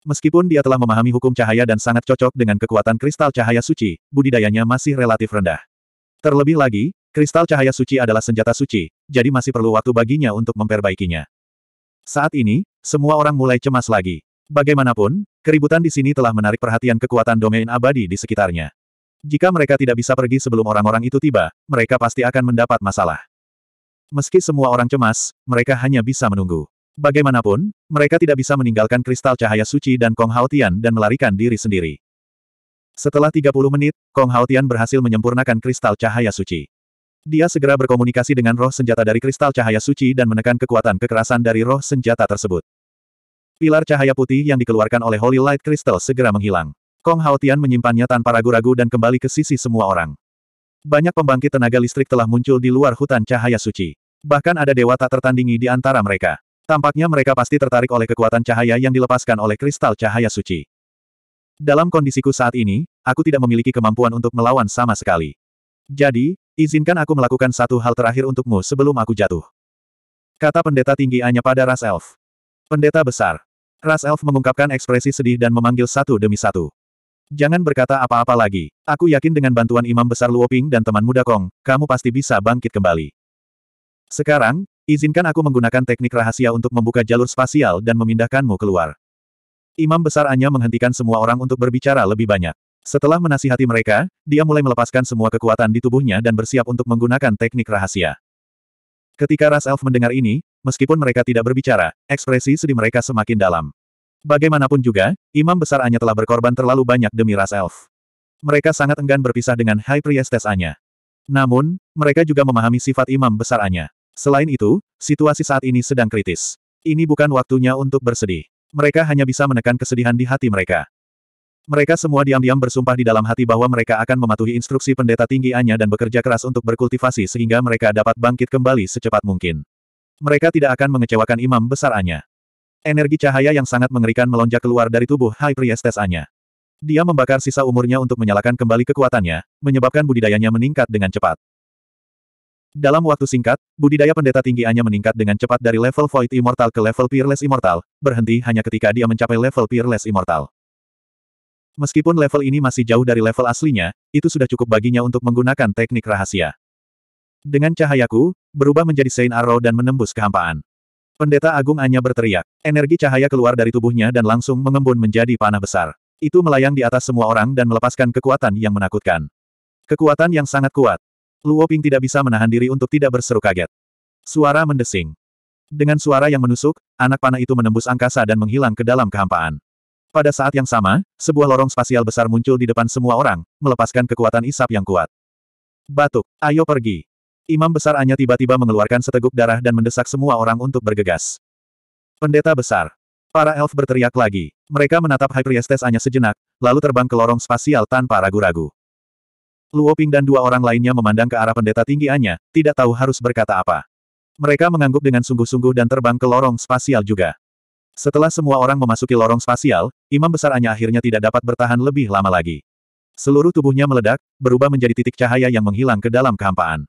Meskipun dia telah memahami hukum cahaya dan sangat cocok dengan kekuatan kristal cahaya suci, budidayanya masih relatif rendah. Terlebih lagi, Kristal cahaya suci adalah senjata suci, jadi masih perlu waktu baginya untuk memperbaikinya. Saat ini, semua orang mulai cemas lagi. Bagaimanapun, keributan di sini telah menarik perhatian kekuatan domain abadi di sekitarnya. Jika mereka tidak bisa pergi sebelum orang-orang itu tiba, mereka pasti akan mendapat masalah. Meski semua orang cemas, mereka hanya bisa menunggu. Bagaimanapun, mereka tidak bisa meninggalkan kristal cahaya suci dan Kong Haotian dan melarikan diri sendiri. Setelah 30 menit, Kong Haotian berhasil menyempurnakan kristal cahaya suci. Dia segera berkomunikasi dengan roh senjata dari kristal cahaya suci dan menekan kekuatan kekerasan dari roh senjata tersebut. Pilar cahaya putih yang dikeluarkan oleh Holy Light Crystal segera menghilang. Kong Haotian menyimpannya tanpa ragu-ragu dan kembali ke sisi semua orang. Banyak pembangkit tenaga listrik telah muncul di luar hutan cahaya suci. Bahkan ada dewa tak tertandingi di antara mereka. Tampaknya mereka pasti tertarik oleh kekuatan cahaya yang dilepaskan oleh kristal cahaya suci. Dalam kondisiku saat ini, aku tidak memiliki kemampuan untuk melawan sama sekali. Jadi, Izinkan aku melakukan satu hal terakhir untukmu sebelum aku jatuh. Kata pendeta tinggi hanya pada ras elf. Pendeta besar. Ras elf mengungkapkan ekspresi sedih dan memanggil satu demi satu. Jangan berkata apa-apa lagi. Aku yakin dengan bantuan Imam Besar Luoping dan teman muda Kong, kamu pasti bisa bangkit kembali. Sekarang, izinkan aku menggunakan teknik rahasia untuk membuka jalur spasial dan memindahkanmu keluar. Imam Besar hanya menghentikan semua orang untuk berbicara lebih banyak. Setelah menasihati mereka, dia mulai melepaskan semua kekuatan di tubuhnya dan bersiap untuk menggunakan teknik rahasia. Ketika Ras Elf mendengar ini, meskipun mereka tidak berbicara, ekspresi sedih mereka semakin dalam. Bagaimanapun juga, Imam Besar Anya telah berkorban terlalu banyak demi Ras Elf. Mereka sangat enggan berpisah dengan High Priestess Anya. Namun, mereka juga memahami sifat Imam Besar Anya. Selain itu, situasi saat ini sedang kritis. Ini bukan waktunya untuk bersedih. Mereka hanya bisa menekan kesedihan di hati mereka. Mereka semua diam-diam bersumpah di dalam hati bahwa mereka akan mematuhi instruksi pendeta tinggi Anya dan bekerja keras untuk berkultivasi sehingga mereka dapat bangkit kembali secepat mungkin. Mereka tidak akan mengecewakan imam besar Anya. Energi cahaya yang sangat mengerikan melonjak keluar dari tubuh High Priestess Anya. Dia membakar sisa umurnya untuk menyalakan kembali kekuatannya, menyebabkan budidayanya meningkat dengan cepat. Dalam waktu singkat, budidaya pendeta tinggi Anya meningkat dengan cepat dari level Void Immortal ke level Peerless Immortal, berhenti hanya ketika dia mencapai level Peerless Immortal. Meskipun level ini masih jauh dari level aslinya, itu sudah cukup baginya untuk menggunakan teknik rahasia. Dengan cahayaku, berubah menjadi Saint Arrow dan menembus kehampaan. Pendeta Agung hanya berteriak. Energi cahaya keluar dari tubuhnya dan langsung mengembun menjadi panah besar. Itu melayang di atas semua orang dan melepaskan kekuatan yang menakutkan. Kekuatan yang sangat kuat. Luo Ping tidak bisa menahan diri untuk tidak berseru kaget. Suara mendesing. Dengan suara yang menusuk, anak panah itu menembus angkasa dan menghilang ke dalam kehampaan. Pada saat yang sama, sebuah lorong spasial besar muncul di depan semua orang, melepaskan kekuatan isap yang kuat. Batuk, ayo pergi. Imam besar Anya tiba-tiba mengeluarkan seteguk darah dan mendesak semua orang untuk bergegas. Pendeta besar. Para elf berteriak lagi. Mereka menatap Priestess Anya sejenak, lalu terbang ke lorong spasial tanpa ragu-ragu. Luoping dan dua orang lainnya memandang ke arah pendeta tinggi Anya, tidak tahu harus berkata apa. Mereka mengangguk dengan sungguh-sungguh dan terbang ke lorong spasial juga. Setelah semua orang memasuki lorong spasial, Imam Besar hanya akhirnya tidak dapat bertahan lebih lama lagi. Seluruh tubuhnya meledak, berubah menjadi titik cahaya yang menghilang ke dalam kehampaan.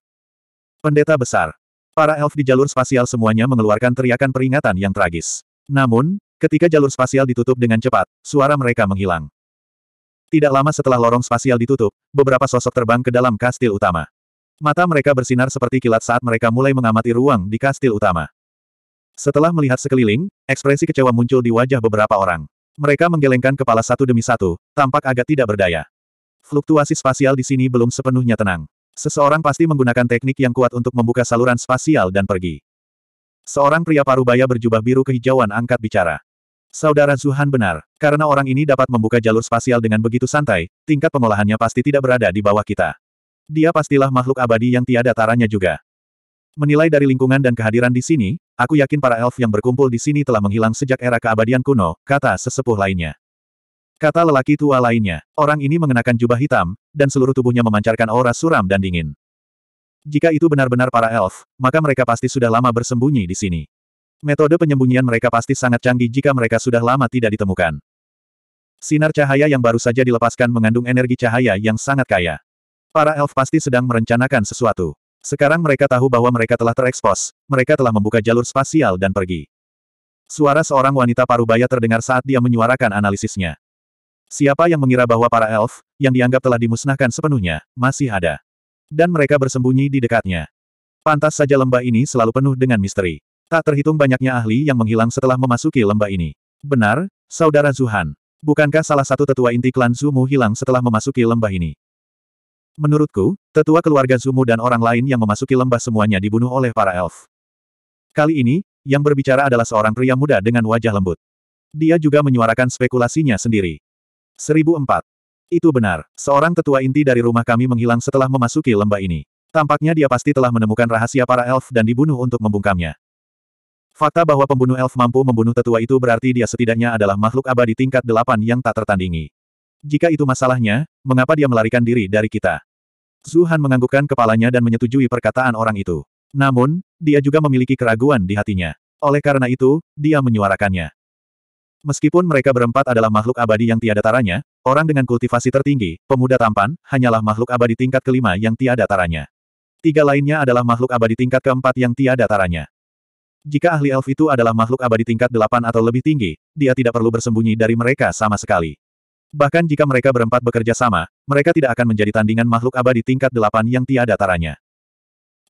Pendeta besar. Para elf di jalur spasial semuanya mengeluarkan teriakan peringatan yang tragis. Namun, ketika jalur spasial ditutup dengan cepat, suara mereka menghilang. Tidak lama setelah lorong spasial ditutup, beberapa sosok terbang ke dalam kastil utama. Mata mereka bersinar seperti kilat saat mereka mulai mengamati ruang di kastil utama. Setelah melihat sekeliling, ekspresi kecewa muncul di wajah beberapa orang. Mereka menggelengkan kepala satu demi satu, tampak agak tidak berdaya. Fluktuasi spasial di sini belum sepenuhnya tenang. Seseorang pasti menggunakan teknik yang kuat untuk membuka saluran spasial dan pergi. Seorang pria parubaya berjubah biru kehijauan angkat bicara. Saudara Zuhan benar, karena orang ini dapat membuka jalur spasial dengan begitu santai, tingkat pengolahannya pasti tidak berada di bawah kita. Dia pastilah makhluk abadi yang tiada taranya juga. Menilai dari lingkungan dan kehadiran di sini, Aku yakin para elf yang berkumpul di sini telah menghilang sejak era keabadian kuno, kata sesepuh lainnya. Kata lelaki tua lainnya, orang ini mengenakan jubah hitam, dan seluruh tubuhnya memancarkan aura suram dan dingin. Jika itu benar-benar para elf, maka mereka pasti sudah lama bersembunyi di sini. Metode penyembunyian mereka pasti sangat canggih jika mereka sudah lama tidak ditemukan. Sinar cahaya yang baru saja dilepaskan mengandung energi cahaya yang sangat kaya. Para elf pasti sedang merencanakan sesuatu. Sekarang mereka tahu bahwa mereka telah terekspos, mereka telah membuka jalur spasial dan pergi. Suara seorang wanita parubaya terdengar saat dia menyuarakan analisisnya. Siapa yang mengira bahwa para elf, yang dianggap telah dimusnahkan sepenuhnya, masih ada. Dan mereka bersembunyi di dekatnya. Pantas saja lembah ini selalu penuh dengan misteri. Tak terhitung banyaknya ahli yang menghilang setelah memasuki lembah ini. Benar, Saudara Zuhan. Bukankah salah satu tetua inti klan Zumu hilang setelah memasuki lembah ini? Menurutku, tetua keluarga Zumu dan orang lain yang memasuki lembah semuanya dibunuh oleh para elf. Kali ini, yang berbicara adalah seorang pria muda dengan wajah lembut. Dia juga menyuarakan spekulasinya sendiri. 1004. Itu benar, seorang tetua inti dari rumah kami menghilang setelah memasuki lembah ini. Tampaknya dia pasti telah menemukan rahasia para elf dan dibunuh untuk membungkamnya. Fakta bahwa pembunuh elf mampu membunuh tetua itu berarti dia setidaknya adalah makhluk abadi tingkat delapan yang tak tertandingi. Jika itu masalahnya, mengapa dia melarikan diri dari kita? Zuhan menganggukkan kepalanya dan menyetujui perkataan orang itu. Namun, dia juga memiliki keraguan di hatinya. Oleh karena itu, dia menyuarakannya. Meskipun mereka berempat adalah makhluk abadi yang tiada taranya, orang dengan kultivasi tertinggi, pemuda tampan, hanyalah makhluk abadi tingkat kelima yang tiada taranya. Tiga lainnya adalah makhluk abadi tingkat keempat yang tiada taranya. Jika ahli elf itu adalah makhluk abadi tingkat delapan atau lebih tinggi, dia tidak perlu bersembunyi dari mereka sama sekali. Bahkan jika mereka berempat bekerja sama, mereka tidak akan menjadi tandingan makhluk abadi tingkat delapan yang tiada taranya.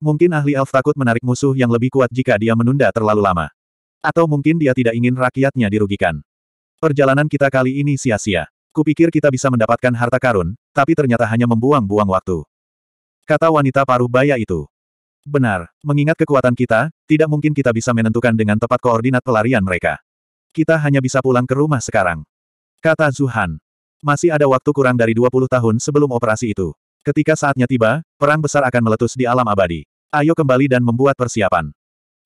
Mungkin ahli elf takut menarik musuh yang lebih kuat jika dia menunda terlalu lama. Atau mungkin dia tidak ingin rakyatnya dirugikan. Perjalanan kita kali ini sia-sia. Kupikir kita bisa mendapatkan harta karun, tapi ternyata hanya membuang-buang waktu. Kata wanita paruh baya itu. Benar, mengingat kekuatan kita, tidak mungkin kita bisa menentukan dengan tepat koordinat pelarian mereka. Kita hanya bisa pulang ke rumah sekarang. Kata Zuhan. Masih ada waktu kurang dari 20 tahun sebelum operasi itu. Ketika saatnya tiba, perang besar akan meletus di alam abadi. Ayo kembali dan membuat persiapan.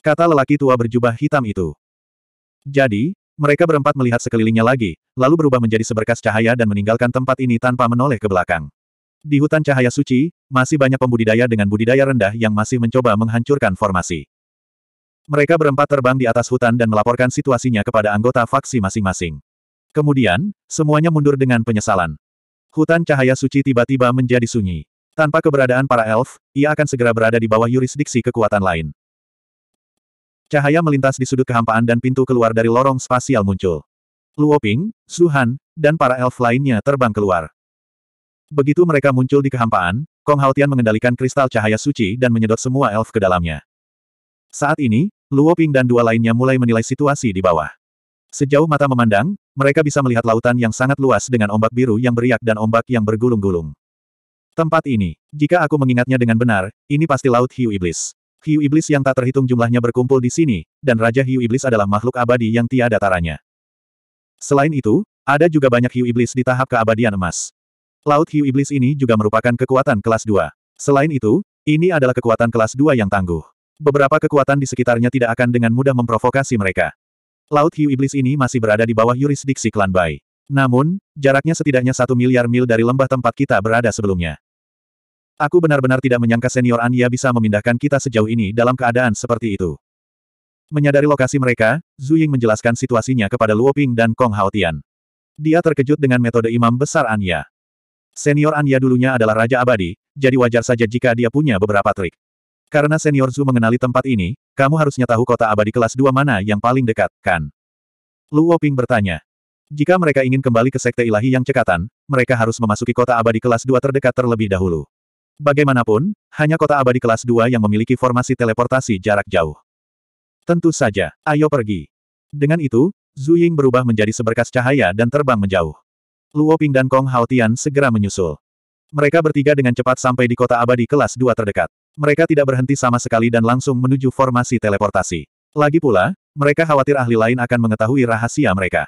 Kata lelaki tua berjubah hitam itu. Jadi, mereka berempat melihat sekelilingnya lagi, lalu berubah menjadi seberkas cahaya dan meninggalkan tempat ini tanpa menoleh ke belakang. Di hutan cahaya suci, masih banyak pembudidaya dengan budidaya rendah yang masih mencoba menghancurkan formasi. Mereka berempat terbang di atas hutan dan melaporkan situasinya kepada anggota faksi masing-masing. Kemudian, semuanya mundur dengan penyesalan. Hutan cahaya suci tiba-tiba menjadi sunyi. Tanpa keberadaan para elf, ia akan segera berada di bawah yurisdiksi kekuatan lain. Cahaya melintas di sudut kehampaan dan pintu keluar dari lorong spasial muncul. Luoping, Suhan, dan para elf lainnya terbang keluar. Begitu mereka muncul di kehampaan, Kong Haotian mengendalikan kristal cahaya suci dan menyedot semua elf ke dalamnya. Saat ini, Luoping dan dua lainnya mulai menilai situasi di bawah. Sejauh mata memandang, mereka bisa melihat lautan yang sangat luas dengan ombak biru yang beriak dan ombak yang bergulung-gulung. Tempat ini, jika aku mengingatnya dengan benar, ini pasti Laut Hiu Iblis. Hiu Iblis yang tak terhitung jumlahnya berkumpul di sini, dan Raja Hiu Iblis adalah makhluk abadi yang tiada taranya. Selain itu, ada juga banyak hiu iblis di tahap keabadian emas. Laut hiu iblis ini juga merupakan kekuatan kelas 2. Selain itu, ini adalah kekuatan kelas 2 yang tangguh. Beberapa kekuatan di sekitarnya tidak akan dengan mudah memprovokasi mereka. Laut Hiu Iblis ini masih berada di bawah yurisdiksi klan Bai. Namun, jaraknya setidaknya satu miliar mil dari lembah tempat kita berada sebelumnya. Aku benar-benar tidak menyangka senior Anya bisa memindahkan kita sejauh ini dalam keadaan seperti itu. Menyadari lokasi mereka, Zhu Ying menjelaskan situasinya kepada Luo Ping dan Kong Haotian. Dia terkejut dengan metode imam besar Anya. Senior Anya dulunya adalah Raja Abadi, jadi wajar saja jika dia punya beberapa trik. Karena senior Zhu mengenali tempat ini, kamu harusnya tahu kota abadi kelas dua mana yang paling dekat, kan? Luo Ping bertanya. Jika mereka ingin kembali ke sekte ilahi yang cekatan, mereka harus memasuki kota abadi kelas dua terdekat terlebih dahulu. Bagaimanapun, hanya kota abadi kelas dua yang memiliki formasi teleportasi jarak jauh. Tentu saja, ayo pergi. Dengan itu, Zhu Ying berubah menjadi seberkas cahaya dan terbang menjauh. Luo Ping dan Kong Hao Tian segera menyusul. Mereka bertiga dengan cepat sampai di kota abadi kelas dua terdekat. Mereka tidak berhenti sama sekali dan langsung menuju formasi teleportasi. Lagi pula, mereka khawatir ahli lain akan mengetahui rahasia mereka.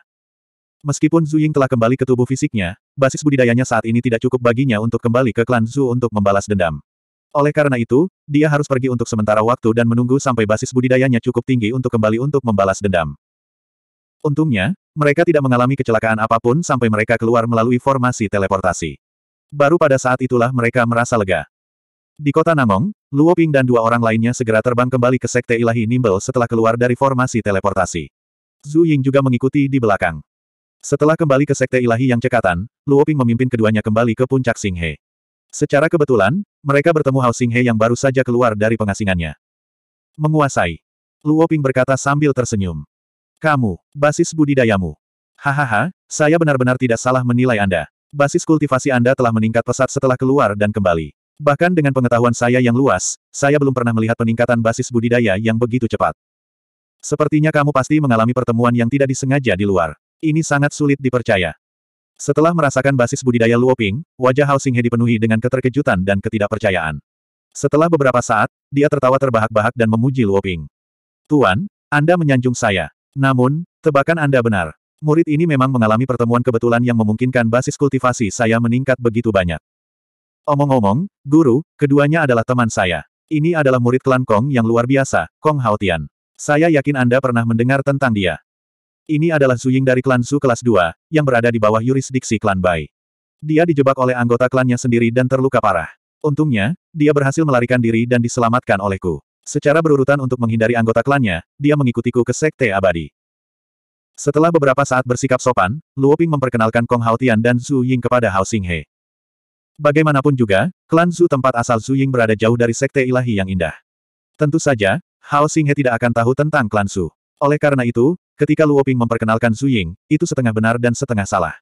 Meskipun Zhu Ying telah kembali ke tubuh fisiknya, basis budidayanya saat ini tidak cukup baginya untuk kembali ke klan Zhu untuk membalas dendam. Oleh karena itu, dia harus pergi untuk sementara waktu dan menunggu sampai basis budidayanya cukup tinggi untuk kembali untuk membalas dendam. Untungnya, mereka tidak mengalami kecelakaan apapun sampai mereka keluar melalui formasi teleportasi. Baru pada saat itulah mereka merasa lega. Di kota Namong, Luo Ping dan dua orang lainnya segera terbang kembali ke Sekte Ilahi Nimble setelah keluar dari formasi teleportasi. Zhu Ying juga mengikuti di belakang. Setelah kembali ke Sekte Ilahi yang cekatan, Luo Ping memimpin keduanya kembali ke puncak Singhe. Secara kebetulan, mereka bertemu Hao Singhe yang baru saja keluar dari pengasingannya. Menguasai. Luo Ping berkata sambil tersenyum. Kamu, basis budidayamu. Hahaha, saya benar-benar tidak salah menilai Anda. Basis kultivasi Anda telah meningkat pesat setelah keluar dan kembali. Bahkan dengan pengetahuan saya yang luas, saya belum pernah melihat peningkatan basis budidaya yang begitu cepat. Sepertinya kamu pasti mengalami pertemuan yang tidak disengaja di luar. Ini sangat sulit dipercaya. Setelah merasakan basis budidaya Luoping, wajah Hao Xinghe dipenuhi dengan keterkejutan dan ketidakpercayaan. Setelah beberapa saat, dia tertawa terbahak-bahak dan memuji Luoping. Tuan, Anda menyanjung saya. Namun, tebakan Anda benar. Murid ini memang mengalami pertemuan kebetulan yang memungkinkan basis kultivasi saya meningkat begitu banyak. Omong-omong, guru, keduanya adalah teman saya. Ini adalah murid klan Kong yang luar biasa, Kong Haotian. Saya yakin Anda pernah mendengar tentang dia. Ini adalah Ying dari klan Su kelas 2, yang berada di bawah yurisdiksi klan Bai. Dia dijebak oleh anggota klannya sendiri dan terluka parah. Untungnya, dia berhasil melarikan diri dan diselamatkan olehku. Secara berurutan untuk menghindari anggota klannya, dia mengikutiku ke Sekte Abadi. Setelah beberapa saat bersikap sopan, Luoping memperkenalkan Kong Haotian dan Zhu Ying kepada Hao Xinghe. Bagaimanapun juga, klan Zhu tempat asal Zhu Ying berada jauh dari sekte ilahi yang indah. Tentu saja, Hao Xinghe tidak akan tahu tentang klan Zhu. Oleh karena itu, ketika Luo Ping memperkenalkan Zhu Ying, itu setengah benar dan setengah salah.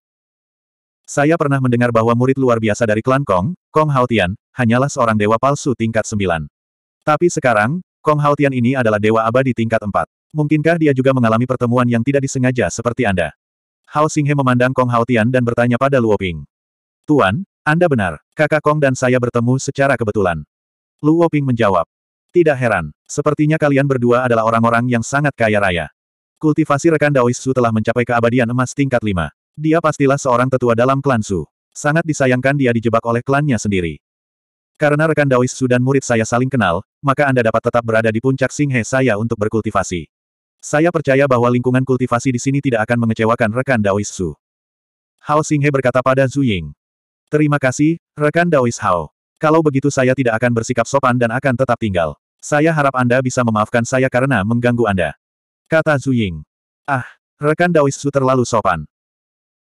Saya pernah mendengar bahwa murid luar biasa dari klan Kong, Kong Haotian, hanyalah seorang dewa palsu tingkat 9. Tapi sekarang, Kong Haotian ini adalah dewa abadi tingkat 4. Mungkinkah dia juga mengalami pertemuan yang tidak disengaja seperti Anda? Hao Xinghe memandang Kong Haotian dan bertanya pada Luo Ping. Tuan, anda benar, kakak Kong dan saya bertemu secara kebetulan. Luoping Woping menjawab. Tidak heran, sepertinya kalian berdua adalah orang-orang yang sangat kaya raya. Kultivasi rekan Daois Su telah mencapai keabadian emas tingkat 5. Dia pastilah seorang tetua dalam klan Su. Sangat disayangkan dia dijebak oleh klannya sendiri. Karena rekan Daois Su dan murid saya saling kenal, maka Anda dapat tetap berada di puncak Singhe saya untuk berkultivasi. Saya percaya bahwa lingkungan kultivasi di sini tidak akan mengecewakan rekan Daois Su. Hao Singhe berkata pada Zhu Ying. Terima kasih, rekan Daois Hao. Kalau begitu saya tidak akan bersikap sopan dan akan tetap tinggal. Saya harap Anda bisa memaafkan saya karena mengganggu Anda. Kata Zhu Ying. Ah, rekan Daois Su terlalu sopan.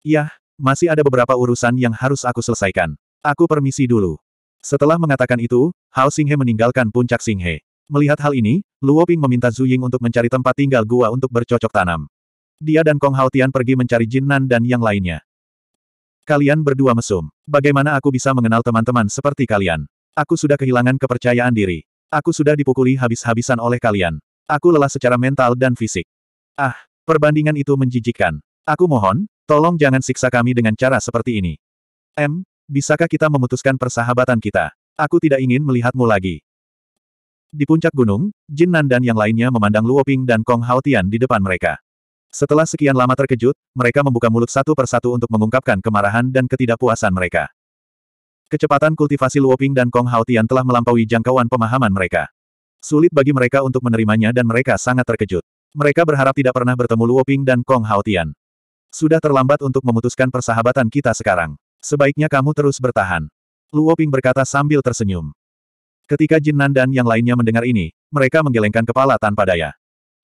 Yah, masih ada beberapa urusan yang harus aku selesaikan. Aku permisi dulu. Setelah mengatakan itu, Hao Xinghe meninggalkan puncak Xinghe. Melihat hal ini, Luo Ping meminta Ying untuk mencari tempat tinggal gua untuk bercocok tanam. Dia dan Kong Tian pergi mencari Nan dan yang lainnya. Kalian berdua mesum. Bagaimana aku bisa mengenal teman-teman seperti kalian? Aku sudah kehilangan kepercayaan diri. Aku sudah dipukuli habis-habisan oleh kalian. Aku lelah secara mental dan fisik. Ah, perbandingan itu menjijikkan. Aku mohon, tolong jangan siksa kami dengan cara seperti ini. M, bisakah kita memutuskan persahabatan kita? Aku tidak ingin melihatmu lagi. Di puncak gunung, Jin Nan dan yang lainnya memandang Luoping dan Kong Haotian di depan mereka. Setelah sekian lama terkejut, mereka membuka mulut satu persatu untuk mengungkapkan kemarahan dan ketidakpuasan mereka. Kecepatan kultivasi Luoping dan Kong Haotian telah melampaui jangkauan pemahaman mereka. Sulit bagi mereka untuk menerimanya dan mereka sangat terkejut. Mereka berharap tidak pernah bertemu Luoping dan Kong Haotian. Sudah terlambat untuk memutuskan persahabatan kita sekarang. Sebaiknya kamu terus bertahan. Luoping berkata sambil tersenyum. Ketika Jin Nan dan yang lainnya mendengar ini, mereka menggelengkan kepala tanpa daya.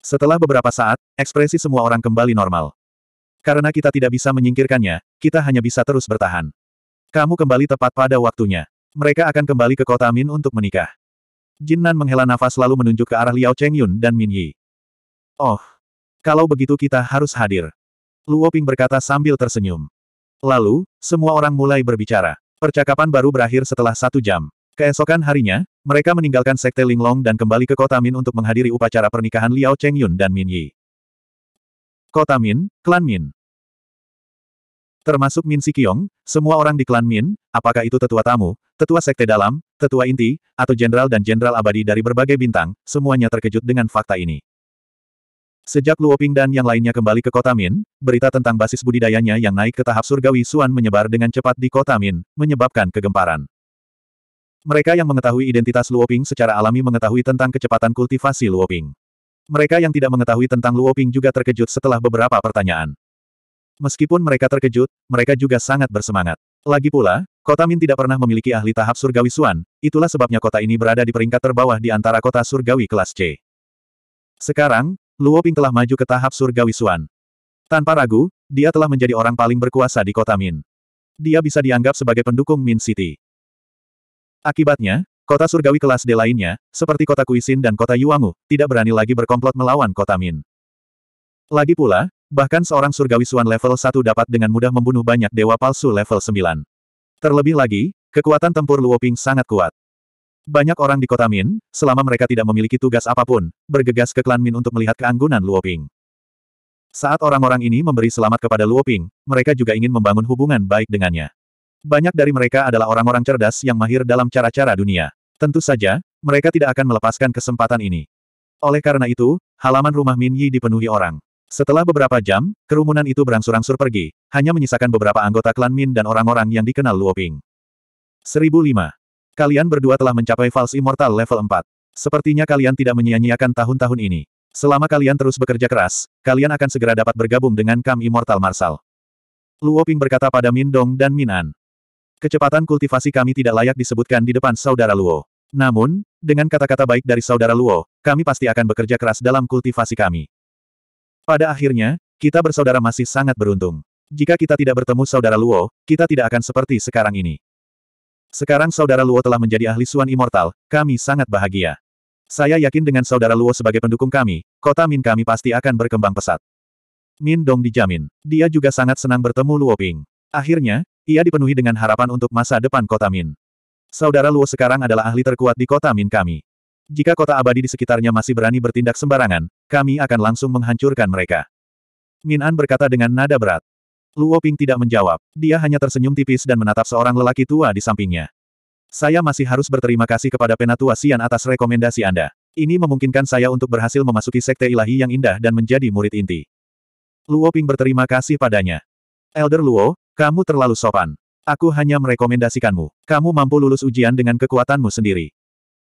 Setelah beberapa saat, ekspresi semua orang kembali normal. Karena kita tidak bisa menyingkirkannya, kita hanya bisa terus bertahan. Kamu kembali tepat pada waktunya. Mereka akan kembali ke kota Min untuk menikah. Jin Nan menghela nafas lalu menunjuk ke arah Liao Chengyun dan Min Yi. Oh, kalau begitu kita harus hadir. Luo Ping berkata sambil tersenyum. Lalu, semua orang mulai berbicara. Percakapan baru berakhir setelah satu jam. Keesokan harinya, mereka meninggalkan Sekte Linglong dan kembali ke Kota Min untuk menghadiri upacara pernikahan Liao Chengyun dan Min Yi. Kota Min, Klan Min Termasuk Min Sikyong, semua orang di klan Min, apakah itu tetua tamu, tetua sekte dalam, tetua inti, atau jenderal dan jenderal abadi dari berbagai bintang, semuanya terkejut dengan fakta ini. Sejak Luo Ping dan yang lainnya kembali ke kota Min, berita tentang basis budidayanya yang naik ke tahap surgawi Suan menyebar dengan cepat di kota Min, menyebabkan kegemparan. Mereka yang mengetahui identitas Luoping secara alami mengetahui tentang kecepatan kultivasi Luoping. Mereka yang tidak mengetahui tentang Luoping juga terkejut setelah beberapa pertanyaan. Meskipun mereka terkejut, mereka juga sangat bersemangat. Lagi pula, kota Min tidak pernah memiliki ahli tahap surgawi Suan, itulah sebabnya kota ini berada di peringkat terbawah di antara kota surgawi kelas C. Sekarang, Luoping telah maju ke tahap surgawi Suan. Tanpa ragu, dia telah menjadi orang paling berkuasa di kota Min. Dia bisa dianggap sebagai pendukung Min City. Akibatnya, kota surgawi kelas D lainnya, seperti kota Kuisin dan kota Yuangu, tidak berani lagi berkomplot melawan kota Min. Lagi pula, bahkan seorang surgawi suan level 1 dapat dengan mudah membunuh banyak dewa palsu level 9. Terlebih lagi, kekuatan tempur Luoping sangat kuat. Banyak orang di kota Min, selama mereka tidak memiliki tugas apapun, bergegas ke klan Min untuk melihat keanggunan Luoping. Saat orang-orang ini memberi selamat kepada Luoping, mereka juga ingin membangun hubungan baik dengannya. Banyak dari mereka adalah orang-orang cerdas yang mahir dalam cara-cara dunia. Tentu saja, mereka tidak akan melepaskan kesempatan ini. Oleh karena itu, halaman rumah Min Yi dipenuhi orang. Setelah beberapa jam, kerumunan itu berangsur-angsur pergi, hanya menyisakan beberapa anggota klan Min dan orang-orang yang dikenal Luoping. 1005. Kalian berdua telah mencapai Fals Immortal level 4. Sepertinya kalian tidak menyia-nyiakan tahun-tahun ini. Selama kalian terus bekerja keras, kalian akan segera dapat bergabung dengan Kam Immortal Marsal. Luoping berkata pada Min Dong dan Min An. Kecepatan kultivasi kami tidak layak disebutkan di depan saudara Luo. Namun, dengan kata-kata baik dari saudara Luo, kami pasti akan bekerja keras dalam kultivasi kami. Pada akhirnya, kita bersaudara masih sangat beruntung. Jika kita tidak bertemu saudara Luo, kita tidak akan seperti sekarang ini. Sekarang saudara Luo telah menjadi ahli Suan Immortal, kami sangat bahagia. Saya yakin dengan saudara Luo sebagai pendukung kami, kota Min kami pasti akan berkembang pesat. Min Dong dijamin. Dia juga sangat senang bertemu Luo Ping. Akhirnya, ia dipenuhi dengan harapan untuk masa depan kota Min. Saudara Luo sekarang adalah ahli terkuat di kota Min kami. Jika kota abadi di sekitarnya masih berani bertindak sembarangan, kami akan langsung menghancurkan mereka. Min An berkata dengan nada berat. Luo Ping tidak menjawab. Dia hanya tersenyum tipis dan menatap seorang lelaki tua di sampingnya. Saya masih harus berterima kasih kepada Penatua Sian atas rekomendasi Anda. Ini memungkinkan saya untuk berhasil memasuki sekte ilahi yang indah dan menjadi murid inti. Luo Ping berterima kasih padanya. Elder Luo, kamu terlalu sopan. Aku hanya merekomendasikanmu. Kamu mampu lulus ujian dengan kekuatanmu sendiri.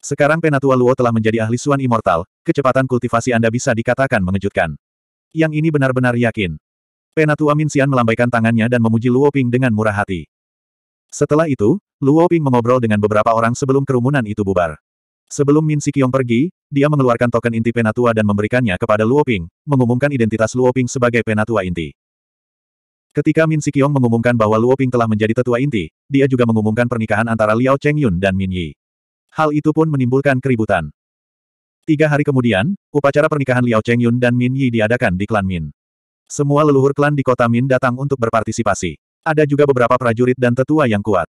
Sekarang Penatua Luo telah menjadi ahli Suan Immortal, kecepatan kultivasi Anda bisa dikatakan mengejutkan. Yang ini benar-benar yakin. Penatua Minxian melambaikan tangannya dan memuji Luo Ping dengan murah hati. Setelah itu, Luo Ping mengobrol dengan beberapa orang sebelum kerumunan itu bubar. Sebelum Min Sikyong pergi, dia mengeluarkan token inti Penatua dan memberikannya kepada Luo Ping, mengumumkan identitas Luo Ping sebagai Penatua inti. Ketika Min Sikyong mengumumkan bahwa Luo Ping telah menjadi tetua inti, dia juga mengumumkan pernikahan antara Liao Chengyun dan Min Yi. Hal itu pun menimbulkan keributan. Tiga hari kemudian, upacara pernikahan Liao Chengyun dan Min Yi diadakan di klan Min. Semua leluhur klan di kota Min datang untuk berpartisipasi. Ada juga beberapa prajurit dan tetua yang kuat.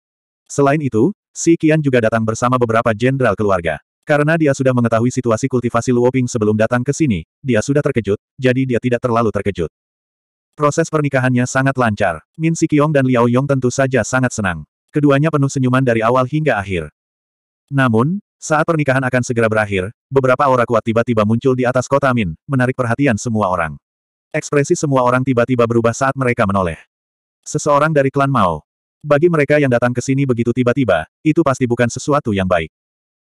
Selain itu, Si Qian juga datang bersama beberapa jenderal keluarga. Karena dia sudah mengetahui situasi kultivasi Luoping sebelum datang ke sini, dia sudah terkejut, jadi dia tidak terlalu terkejut. Proses pernikahannya sangat lancar. Min Sikyong dan Liao Yong tentu saja sangat senang. Keduanya penuh senyuman dari awal hingga akhir. Namun, saat pernikahan akan segera berakhir, beberapa aura kuat tiba-tiba muncul di atas kota Min, menarik perhatian semua orang. Ekspresi semua orang tiba-tiba berubah saat mereka menoleh. Seseorang dari klan Mao. Bagi mereka yang datang ke sini begitu tiba-tiba, itu pasti bukan sesuatu yang baik.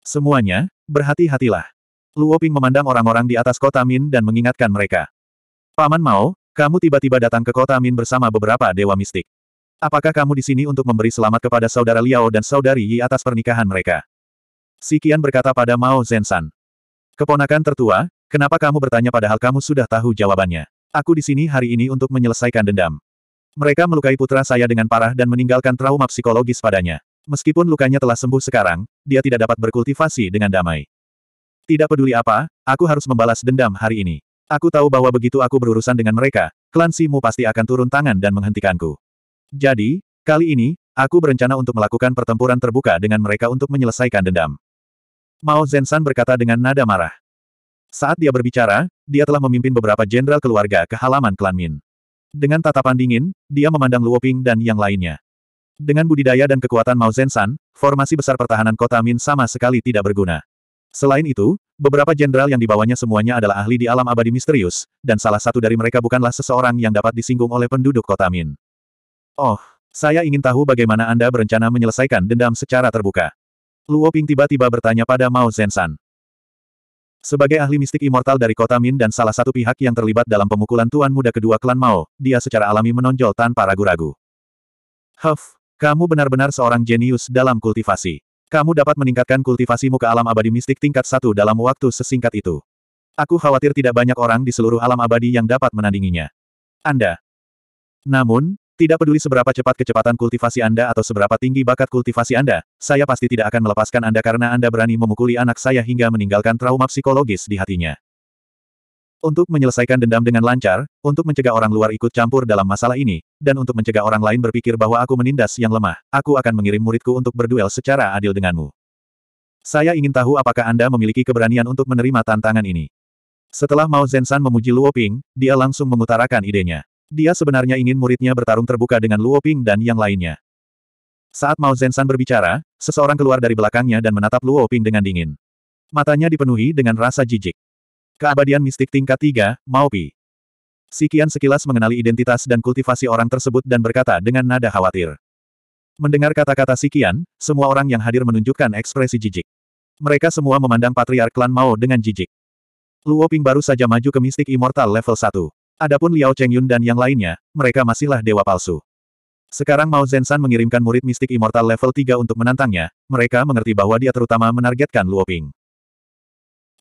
Semuanya, berhati-hatilah. Luoping memandang orang-orang di atas kota Min dan mengingatkan mereka. Paman Mao, kamu tiba-tiba datang ke kota Min bersama beberapa dewa mistik. Apakah kamu di sini untuk memberi selamat kepada saudara Liao dan saudari Yi atas pernikahan mereka? Si Qian berkata pada Mao Zensan. Keponakan tertua, kenapa kamu bertanya padahal kamu sudah tahu jawabannya? Aku di sini hari ini untuk menyelesaikan dendam. Mereka melukai putra saya dengan parah dan meninggalkan trauma psikologis padanya. Meskipun lukanya telah sembuh sekarang, dia tidak dapat berkultivasi dengan damai. Tidak peduli apa, aku harus membalas dendam hari ini. Aku tahu bahwa begitu aku berurusan dengan mereka, klan Simu pasti akan turun tangan dan menghentikanku. Jadi, kali ini, aku berencana untuk melakukan pertempuran terbuka dengan mereka untuk menyelesaikan dendam. Mao Zensan berkata dengan nada marah. Saat dia berbicara, dia telah memimpin beberapa jenderal keluarga ke halaman klan Min. Dengan tatapan dingin, dia memandang Luoping dan yang lainnya. Dengan budidaya dan kekuatan Mao Zensan, formasi besar pertahanan kota Min sama sekali tidak berguna. Selain itu, beberapa jenderal yang dibawanya semuanya adalah ahli di alam abadi misterius, dan salah satu dari mereka bukanlah seseorang yang dapat disinggung oleh penduduk kota Min. Oh, saya ingin tahu bagaimana Anda berencana menyelesaikan dendam secara terbuka. Luo Ping tiba-tiba bertanya pada Mao Zensan. Sebagai ahli mistik immortal dari kota Min dan salah satu pihak yang terlibat dalam pemukulan tuan muda kedua klan Mao, dia secara alami menonjol tanpa ragu-ragu. Huff, kamu benar-benar seorang jenius dalam kultivasi. Kamu dapat meningkatkan kultivasimu ke alam abadi mistik tingkat satu dalam waktu sesingkat itu. Aku khawatir tidak banyak orang di seluruh alam abadi yang dapat menandinginya. Anda. Namun, tidak peduli seberapa cepat kecepatan kultivasi Anda atau seberapa tinggi bakat kultivasi Anda, saya pasti tidak akan melepaskan Anda karena Anda berani memukuli anak saya hingga meninggalkan trauma psikologis di hatinya. Untuk menyelesaikan dendam dengan lancar, untuk mencegah orang luar ikut campur dalam masalah ini, dan untuk mencegah orang lain berpikir bahwa aku menindas yang lemah, aku akan mengirim muridku untuk berduel secara adil denganmu. Saya ingin tahu apakah Anda memiliki keberanian untuk menerima tantangan ini. Setelah Mao Zensan memuji Luo Ping, dia langsung mengutarakan idenya. Dia sebenarnya ingin muridnya bertarung terbuka dengan Luo Ping dan yang lainnya. Saat Mao Zensan berbicara, seseorang keluar dari belakangnya dan menatap Luo Ping dengan dingin. Matanya dipenuhi dengan rasa jijik. Keabadian mistik tingkat 3, Maopi. Sikian sekilas mengenali identitas dan kultivasi orang tersebut dan berkata dengan nada khawatir. Mendengar kata-kata Sikian, semua orang yang hadir menunjukkan ekspresi jijik. Mereka semua memandang patriark klan Mao dengan jijik. Luo Ping baru saja maju ke mistik immortal level 1. Adapun Liao Chengyun dan yang lainnya, mereka masihlah dewa palsu. Sekarang Mao Zensan mengirimkan murid mistik immortal level 3 untuk menantangnya, mereka mengerti bahwa dia terutama menargetkan Luo Ping.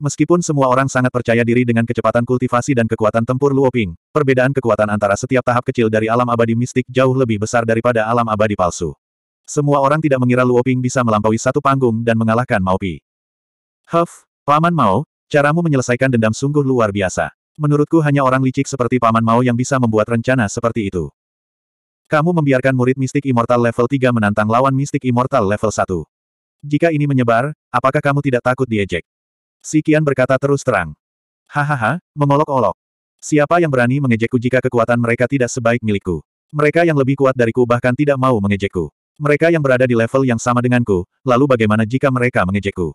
Meskipun semua orang sangat percaya diri dengan kecepatan kultivasi dan kekuatan tempur Luoping, perbedaan kekuatan antara setiap tahap kecil dari alam abadi mistik jauh lebih besar daripada alam abadi palsu. Semua orang tidak mengira Luoping bisa melampaui satu panggung dan mengalahkan Mao Pi. Huff, Paman Mao, caramu menyelesaikan dendam sungguh luar biasa. Menurutku hanya orang licik seperti Paman Mao yang bisa membuat rencana seperti itu. Kamu membiarkan murid mistik immortal level 3 menantang lawan mistik immortal level 1. Jika ini menyebar, apakah kamu tidak takut diejek? Si Qian berkata terus terang. Hahaha, mengolok-olok. Siapa yang berani mengejekku jika kekuatan mereka tidak sebaik milikku? Mereka yang lebih kuat dariku bahkan tidak mau mengejekku. Mereka yang berada di level yang sama denganku, lalu bagaimana jika mereka mengejekku?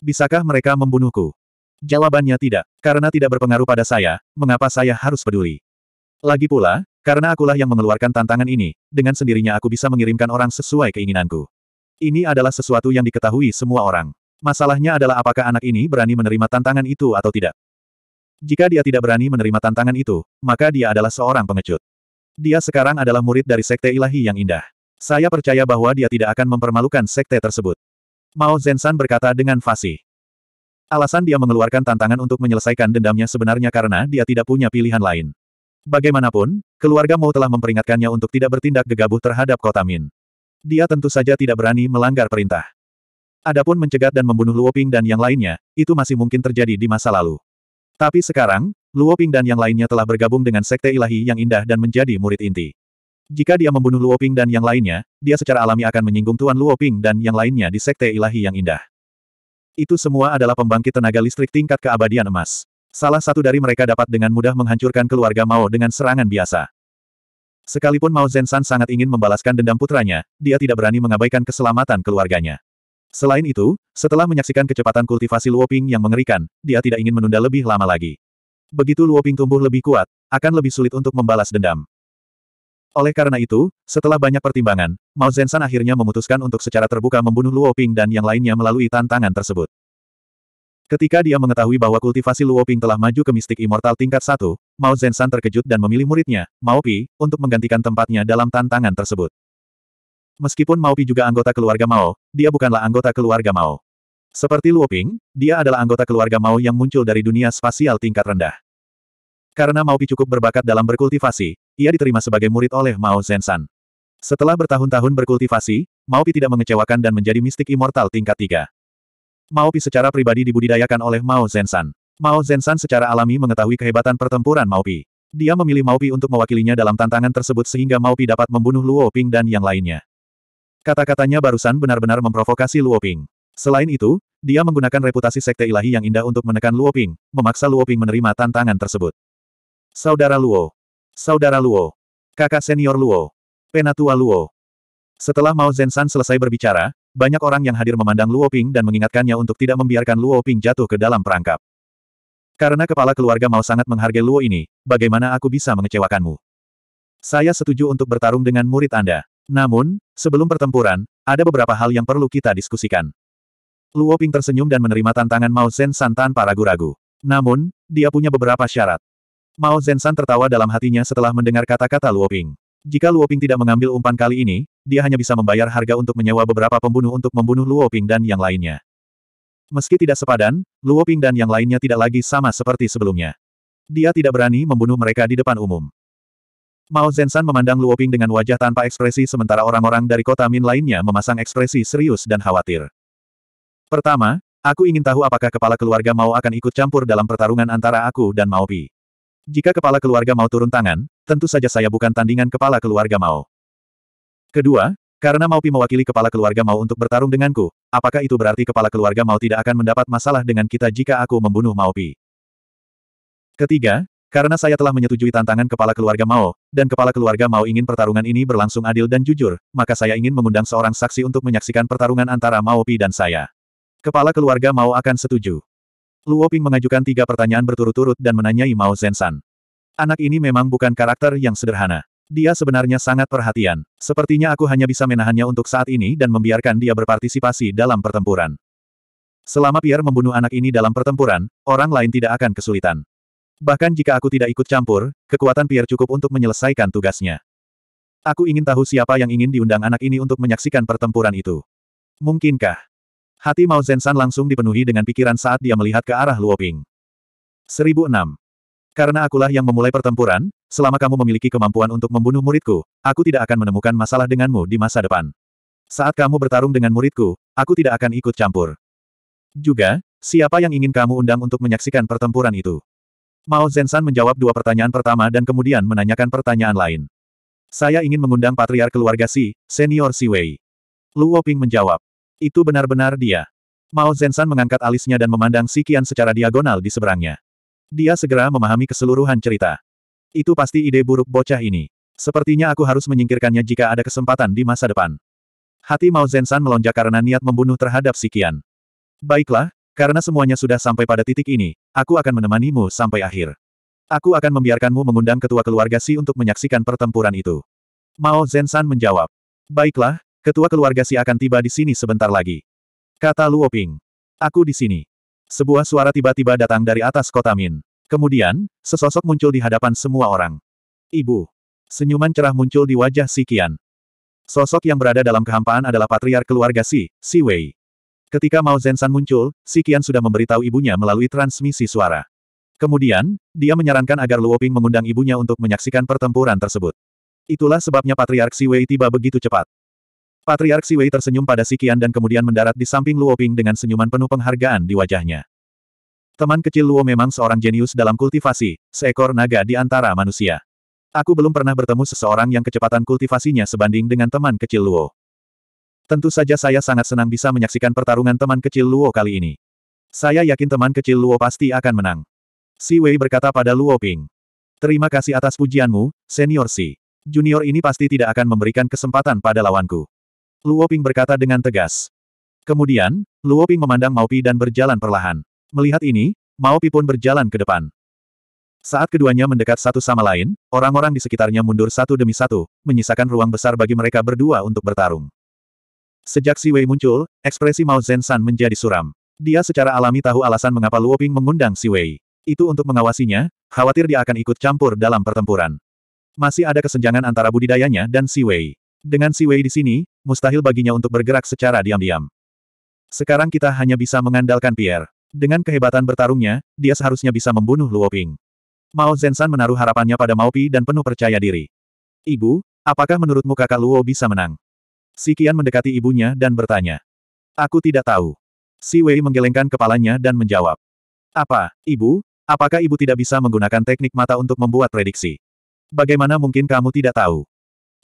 Bisakah mereka membunuhku? Jawabannya tidak, karena tidak berpengaruh pada saya, mengapa saya harus peduli? Lagi pula, karena akulah yang mengeluarkan tantangan ini, dengan sendirinya aku bisa mengirimkan orang sesuai keinginanku. Ini adalah sesuatu yang diketahui semua orang. Masalahnya adalah apakah anak ini berani menerima tantangan itu atau tidak. Jika dia tidak berani menerima tantangan itu, maka dia adalah seorang pengecut. Dia sekarang adalah murid dari Sekte Ilahi yang indah. Saya percaya bahwa dia tidak akan mempermalukan Sekte tersebut. Mao Zensan berkata dengan fasih. Alasan dia mengeluarkan tantangan untuk menyelesaikan dendamnya sebenarnya karena dia tidak punya pilihan lain. Bagaimanapun, keluarga Mao telah memperingatkannya untuk tidak bertindak gegabah terhadap kota Min. Dia tentu saja tidak berani melanggar perintah. Adapun mencegat dan membunuh Luo Ping dan yang lainnya, itu masih mungkin terjadi di masa lalu. Tapi sekarang, Luo Ping dan yang lainnya telah bergabung dengan sekte ilahi yang indah dan menjadi murid inti. Jika dia membunuh Luo Ping dan yang lainnya, dia secara alami akan menyinggung Tuan Luo Ping dan yang lainnya di sekte ilahi yang indah. Itu semua adalah pembangkit tenaga listrik tingkat keabadian emas. Salah satu dari mereka dapat dengan mudah menghancurkan keluarga Mao dengan serangan biasa. Sekalipun Mao San sangat ingin membalaskan dendam putranya, dia tidak berani mengabaikan keselamatan keluarganya. Selain itu, setelah menyaksikan kecepatan kultivasi Luoping yang mengerikan, dia tidak ingin menunda lebih lama lagi. Begitu Luoping tumbuh lebih kuat, akan lebih sulit untuk membalas dendam. Oleh karena itu, setelah banyak pertimbangan, Mao Zensan akhirnya memutuskan untuk secara terbuka membunuh Luoping dan yang lainnya melalui tantangan tersebut. Ketika dia mengetahui bahwa kultivasi Luoping telah maju ke mistik immortal tingkat 1, Mao Zensan terkejut dan memilih muridnya, Mao Pi, untuk menggantikan tempatnya dalam tantangan tersebut. Meskipun Mao Pi juga anggota keluarga Mao, dia bukanlah anggota keluarga Mao. Seperti Luoping, dia adalah anggota keluarga Mao yang muncul dari dunia spasial tingkat rendah. Karena Mao Pi cukup berbakat dalam berkultivasi, ia diterima sebagai murid oleh Mao Zensan. Setelah bertahun-tahun berkultivasi, Mao Pi tidak mengecewakan dan menjadi mistik immortal tingkat tiga. Mao Pi secara pribadi dibudidayakan oleh Mao Zensan. Mao Zensan secara alami mengetahui kehebatan pertempuran Mao Pi. Dia memilih Mao Pi untuk mewakilinya dalam tantangan tersebut sehingga Mao Pi dapat membunuh Luo Ping dan yang lainnya. Kata-katanya barusan benar-benar memprovokasi Luoping. Selain itu, dia menggunakan reputasi sekte ilahi yang indah untuk menekan Luoping, memaksa Luoping menerima tantangan tersebut. Saudara Luo. Saudara Luo. Kakak senior Luo. Penatua Luo. Setelah Mao Zensan selesai berbicara, banyak orang yang hadir memandang Luo Ping dan mengingatkannya untuk tidak membiarkan Luo Ping jatuh ke dalam perangkap. Karena kepala keluarga Mao sangat menghargai Luo ini, bagaimana aku bisa mengecewakanmu? Saya setuju untuk bertarung dengan murid Anda. Namun, sebelum pertempuran, ada beberapa hal yang perlu kita diskusikan. Luo Ping tersenyum dan menerima tantangan Mao San tanpa ragu-ragu. Namun, dia punya beberapa syarat. Mao San tertawa dalam hatinya setelah mendengar kata-kata Luo Ping. Jika Luo Ping tidak mengambil umpan kali ini, dia hanya bisa membayar harga untuk menyewa beberapa pembunuh untuk membunuh Luo Ping dan yang lainnya. Meski tidak sepadan, Luo Ping dan yang lainnya tidak lagi sama seperti sebelumnya. Dia tidak berani membunuh mereka di depan umum. Mao Zensan memandang Luoping dengan wajah tanpa ekspresi sementara orang-orang dari kota Min lainnya memasang ekspresi serius dan khawatir. Pertama, aku ingin tahu apakah kepala keluarga Mao akan ikut campur dalam pertarungan antara aku dan Mao Pi. Jika kepala keluarga Mao turun tangan, tentu saja saya bukan tandingan kepala keluarga Mao. Kedua, karena Mao Pi mewakili kepala keluarga Mao untuk bertarung denganku, apakah itu berarti kepala keluarga Mao tidak akan mendapat masalah dengan kita jika aku membunuh Mao Pi? Ketiga, karena saya telah menyetujui tantangan kepala keluarga Mao, dan kepala keluarga Mao ingin pertarungan ini berlangsung adil dan jujur, maka saya ingin mengundang seorang saksi untuk menyaksikan pertarungan antara Mao Pi dan saya. Kepala keluarga Mao akan setuju. Luo Ping mengajukan tiga pertanyaan berturut-turut dan menanyai Mao Zensan. Anak ini memang bukan karakter yang sederhana. Dia sebenarnya sangat perhatian. Sepertinya aku hanya bisa menahannya untuk saat ini dan membiarkan dia berpartisipasi dalam pertempuran. Selama Pierre membunuh anak ini dalam pertempuran, orang lain tidak akan kesulitan. Bahkan jika aku tidak ikut campur, kekuatan Pierre cukup untuk menyelesaikan tugasnya. Aku ingin tahu siapa yang ingin diundang anak ini untuk menyaksikan pertempuran itu. Mungkinkah? Hati Mao Zensan langsung dipenuhi dengan pikiran saat dia melihat ke arah Luoping. 1006. Karena akulah yang memulai pertempuran, selama kamu memiliki kemampuan untuk membunuh muridku, aku tidak akan menemukan masalah denganmu di masa depan. Saat kamu bertarung dengan muridku, aku tidak akan ikut campur. Juga, siapa yang ingin kamu undang untuk menyaksikan pertempuran itu? Mao Zensan menjawab dua pertanyaan pertama dan kemudian menanyakan pertanyaan lain. Saya ingin mengundang patriark keluarga Si, senior Si Wei. Lu Woping menjawab. Itu benar-benar dia. Mao Zensan mengangkat alisnya dan memandang Si Qian secara diagonal di seberangnya. Dia segera memahami keseluruhan cerita. Itu pasti ide buruk bocah ini. Sepertinya aku harus menyingkirkannya jika ada kesempatan di masa depan. Hati Mao Zensan melonjak karena niat membunuh terhadap Si Qian. Baiklah, karena semuanya sudah sampai pada titik ini, aku akan menemanimu sampai akhir. Aku akan membiarkanmu mengundang ketua keluarga Si untuk menyaksikan pertempuran itu. Mao Zensan menjawab. Baiklah, ketua keluarga Si akan tiba di sini sebentar lagi. Kata Luo Ping. Aku di sini. Sebuah suara tiba-tiba datang dari atas kota Min. Kemudian, sesosok muncul di hadapan semua orang. Ibu. Senyuman cerah muncul di wajah Si Qian. Sosok yang berada dalam kehampaan adalah patriar keluarga Si, Si Wei. Ketika Mao Zensan muncul, Si Kian sudah memberitahu ibunya melalui transmisi suara. Kemudian, dia menyarankan agar Luoping mengundang ibunya untuk menyaksikan pertempuran tersebut. Itulah sebabnya Patriark Si Wei tiba begitu cepat. Patriark Si Wei tersenyum pada Si Kian dan kemudian mendarat di samping Luoping dengan senyuman penuh penghargaan di wajahnya. Teman kecil Luo memang seorang jenius dalam kultivasi, seekor naga di antara manusia. Aku belum pernah bertemu seseorang yang kecepatan kultivasinya sebanding dengan teman kecil Luo. Tentu saja saya sangat senang bisa menyaksikan pertarungan teman kecil Luo kali ini. Saya yakin teman kecil Luo pasti akan menang. Si Wei berkata pada Luo Ping. Terima kasih atas pujianmu, senior Si. Junior ini pasti tidak akan memberikan kesempatan pada lawanku. Luo Ping berkata dengan tegas. Kemudian, Luo Ping memandang Pi dan berjalan perlahan. Melihat ini, Pi pun berjalan ke depan. Saat keduanya mendekat satu sama lain, orang-orang di sekitarnya mundur satu demi satu, menyisakan ruang besar bagi mereka berdua untuk bertarung. Sejak Si Wei muncul, ekspresi Mao Zhensan menjadi suram. Dia secara alami tahu alasan mengapa Luo Ping mengundang Si Wei. Itu untuk mengawasinya, khawatir dia akan ikut campur dalam pertempuran. Masih ada kesenjangan antara budidayanya dan Si Wei. Dengan Si Wei di sini, mustahil baginya untuk bergerak secara diam-diam. Sekarang kita hanya bisa mengandalkan Pierre. Dengan kehebatan bertarungnya, dia seharusnya bisa membunuh Luo Ping. Mao Zhensan menaruh harapannya pada Mao Pi dan penuh percaya diri. Ibu, apakah menurutmu kakak Luo bisa menang? Si Qian mendekati ibunya dan bertanya. Aku tidak tahu. Si Wei menggelengkan kepalanya dan menjawab. Apa, ibu? Apakah ibu tidak bisa menggunakan teknik mata untuk membuat prediksi? Bagaimana mungkin kamu tidak tahu?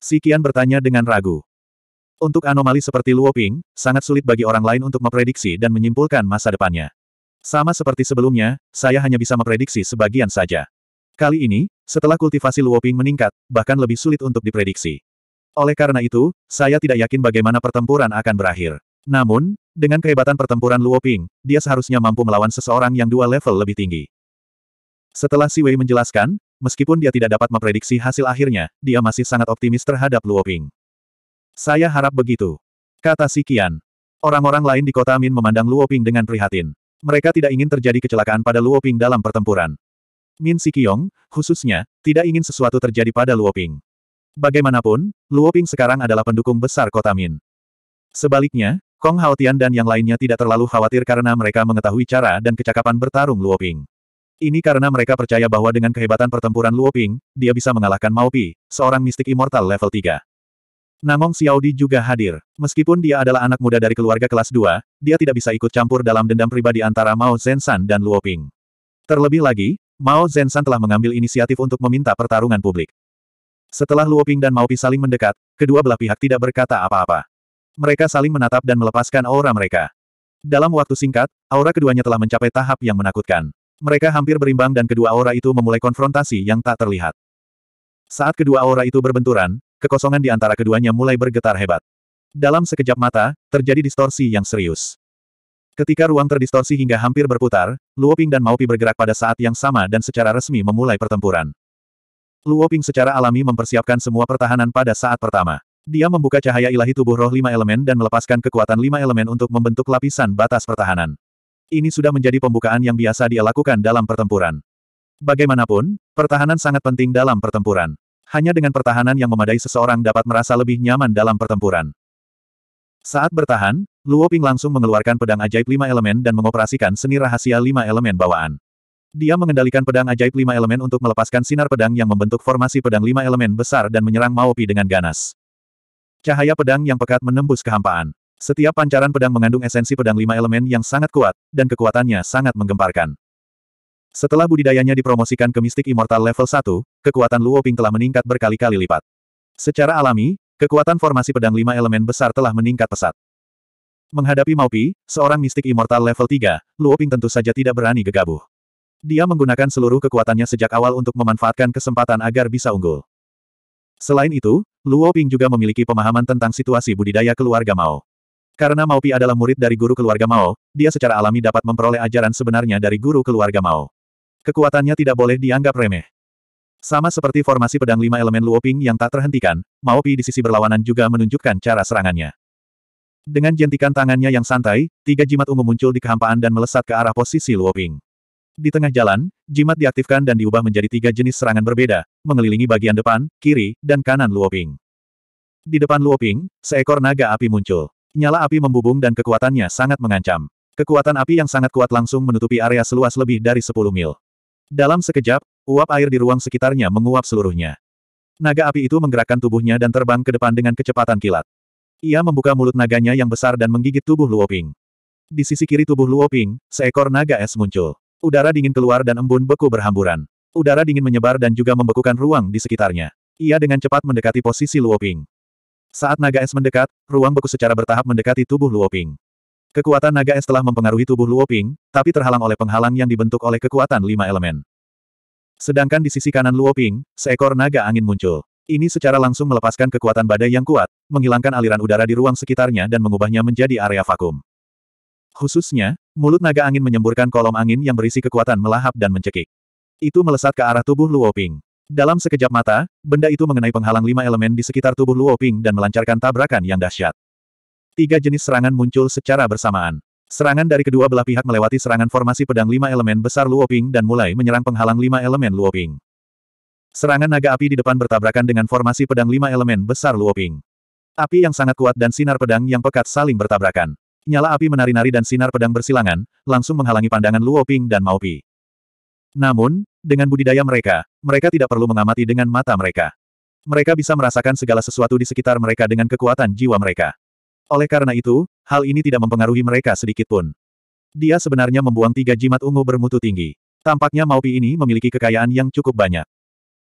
Si Qian bertanya dengan ragu. Untuk anomali seperti Luoping, sangat sulit bagi orang lain untuk memprediksi dan menyimpulkan masa depannya. Sama seperti sebelumnya, saya hanya bisa memprediksi sebagian saja. Kali ini, setelah kultivasi Luoping meningkat, bahkan lebih sulit untuk diprediksi. Oleh karena itu, saya tidak yakin bagaimana pertempuran akan berakhir. Namun, dengan kehebatan pertempuran Luo Ping, dia seharusnya mampu melawan seseorang yang dua level lebih tinggi. Setelah Si Wei menjelaskan, meskipun dia tidak dapat memprediksi hasil akhirnya, dia masih sangat optimis terhadap Luo Ping. Saya harap begitu. Kata Si Qian. Orang-orang lain di kota Min memandang Luo Ping dengan prihatin. Mereka tidak ingin terjadi kecelakaan pada Luo Ping dalam pertempuran. Min Si Qiong, khususnya, tidak ingin sesuatu terjadi pada Luo Ping. Bagaimanapun, Luoping sekarang adalah pendukung besar kota Min. Sebaliknya, Kong Haotian dan yang lainnya tidak terlalu khawatir karena mereka mengetahui cara dan kecakapan bertarung Luoping. Ini karena mereka percaya bahwa dengan kehebatan pertempuran Luoping, dia bisa mengalahkan Pi, seorang mistik immortal level 3. Namong Xiaodi juga hadir. Meskipun dia adalah anak muda dari keluarga kelas 2, dia tidak bisa ikut campur dalam dendam pribadi antara Mao Zensan dan Luoping. Terlebih lagi, Mao Zensan telah mengambil inisiatif untuk meminta pertarungan publik. Setelah Luoping dan Maopi saling mendekat, kedua belah pihak tidak berkata apa-apa. Mereka saling menatap dan melepaskan aura mereka. Dalam waktu singkat, aura keduanya telah mencapai tahap yang menakutkan. Mereka hampir berimbang dan kedua aura itu memulai konfrontasi yang tak terlihat. Saat kedua aura itu berbenturan, kekosongan di antara keduanya mulai bergetar hebat. Dalam sekejap mata, terjadi distorsi yang serius. Ketika ruang terdistorsi hingga hampir berputar, Luoping dan Maopi bergerak pada saat yang sama dan secara resmi memulai pertempuran. Luo Ping secara alami mempersiapkan semua pertahanan pada saat pertama. Dia membuka cahaya ilahi tubuh roh lima elemen dan melepaskan kekuatan lima elemen untuk membentuk lapisan batas pertahanan. Ini sudah menjadi pembukaan yang biasa dia lakukan dalam pertempuran. Bagaimanapun, pertahanan sangat penting dalam pertempuran. Hanya dengan pertahanan yang memadai seseorang dapat merasa lebih nyaman dalam pertempuran. Saat bertahan, Luo Ping langsung mengeluarkan pedang ajaib lima elemen dan mengoperasikan seni rahasia lima elemen bawaan. Dia mengendalikan pedang ajaib lima elemen untuk melepaskan sinar pedang yang membentuk formasi pedang lima elemen besar dan menyerang Maopi dengan ganas. Cahaya pedang yang pekat menembus kehampaan. Setiap pancaran pedang mengandung esensi pedang lima elemen yang sangat kuat, dan kekuatannya sangat menggemparkan. Setelah budidayanya dipromosikan ke mistik immortal level 1, kekuatan Luo Ping telah meningkat berkali-kali lipat. Secara alami, kekuatan formasi pedang lima elemen besar telah meningkat pesat. Menghadapi Maopi, seorang mistik immortal level 3, Luo Ping tentu saja tidak berani gegabah. Dia menggunakan seluruh kekuatannya sejak awal untuk memanfaatkan kesempatan agar bisa unggul. Selain itu, Luo Ping juga memiliki pemahaman tentang situasi budidaya keluarga Mao. Karena Mao Pi adalah murid dari guru keluarga Mao, dia secara alami dapat memperoleh ajaran sebenarnya dari guru keluarga Mao. Kekuatannya tidak boleh dianggap remeh. Sama seperti formasi pedang lima elemen Luo Ping yang tak terhentikan, Mao Pi di sisi berlawanan juga menunjukkan cara serangannya. Dengan jentikan tangannya yang santai, tiga jimat ungu muncul di kehampaan dan melesat ke arah posisi Luo Ping. Di tengah jalan, jimat diaktifkan dan diubah menjadi tiga jenis serangan berbeda, mengelilingi bagian depan, kiri, dan kanan Luoping. Di depan Luoping, seekor naga api muncul. Nyala api membubung dan kekuatannya sangat mengancam. Kekuatan api yang sangat kuat langsung menutupi area seluas lebih dari 10 mil. Dalam sekejap, uap air di ruang sekitarnya menguap seluruhnya. Naga api itu menggerakkan tubuhnya dan terbang ke depan dengan kecepatan kilat. Ia membuka mulut naganya yang besar dan menggigit tubuh Luoping. Di sisi kiri tubuh Luoping, seekor naga es muncul. Udara dingin keluar dan embun beku berhamburan. Udara dingin menyebar dan juga membekukan ruang di sekitarnya. Ia dengan cepat mendekati posisi Luoping. Saat naga es mendekat, ruang beku secara bertahap mendekati tubuh Luoping. Kekuatan naga es telah mempengaruhi tubuh Luoping, tapi terhalang oleh penghalang yang dibentuk oleh kekuatan lima elemen. Sedangkan di sisi kanan Luoping, seekor naga angin muncul. Ini secara langsung melepaskan kekuatan badai yang kuat, menghilangkan aliran udara di ruang sekitarnya dan mengubahnya menjadi area vakum. Khususnya, mulut naga angin menyemburkan kolom angin yang berisi kekuatan melahap dan mencekik. Itu melesat ke arah tubuh Luo Ping. Dalam sekejap mata, benda itu mengenai penghalang lima elemen di sekitar tubuh Luo Ping dan melancarkan tabrakan yang dahsyat. Tiga jenis serangan muncul secara bersamaan. Serangan dari kedua belah pihak melewati serangan formasi pedang lima elemen besar Luo Ping dan mulai menyerang penghalang lima elemen Luo Ping. Serangan naga api di depan bertabrakan dengan formasi pedang lima elemen besar Luo Ping. Api yang sangat kuat dan sinar pedang yang pekat saling bertabrakan. Nyala api menari-nari dan sinar pedang bersilangan, langsung menghalangi pandangan Luo Ping dan Mao Pi. Namun, dengan budidaya mereka, mereka tidak perlu mengamati dengan mata mereka. Mereka bisa merasakan segala sesuatu di sekitar mereka dengan kekuatan jiwa mereka. Oleh karena itu, hal ini tidak mempengaruhi mereka sedikit pun. Dia sebenarnya membuang tiga jimat ungu bermutu tinggi. Tampaknya Mao Pi ini memiliki kekayaan yang cukup banyak.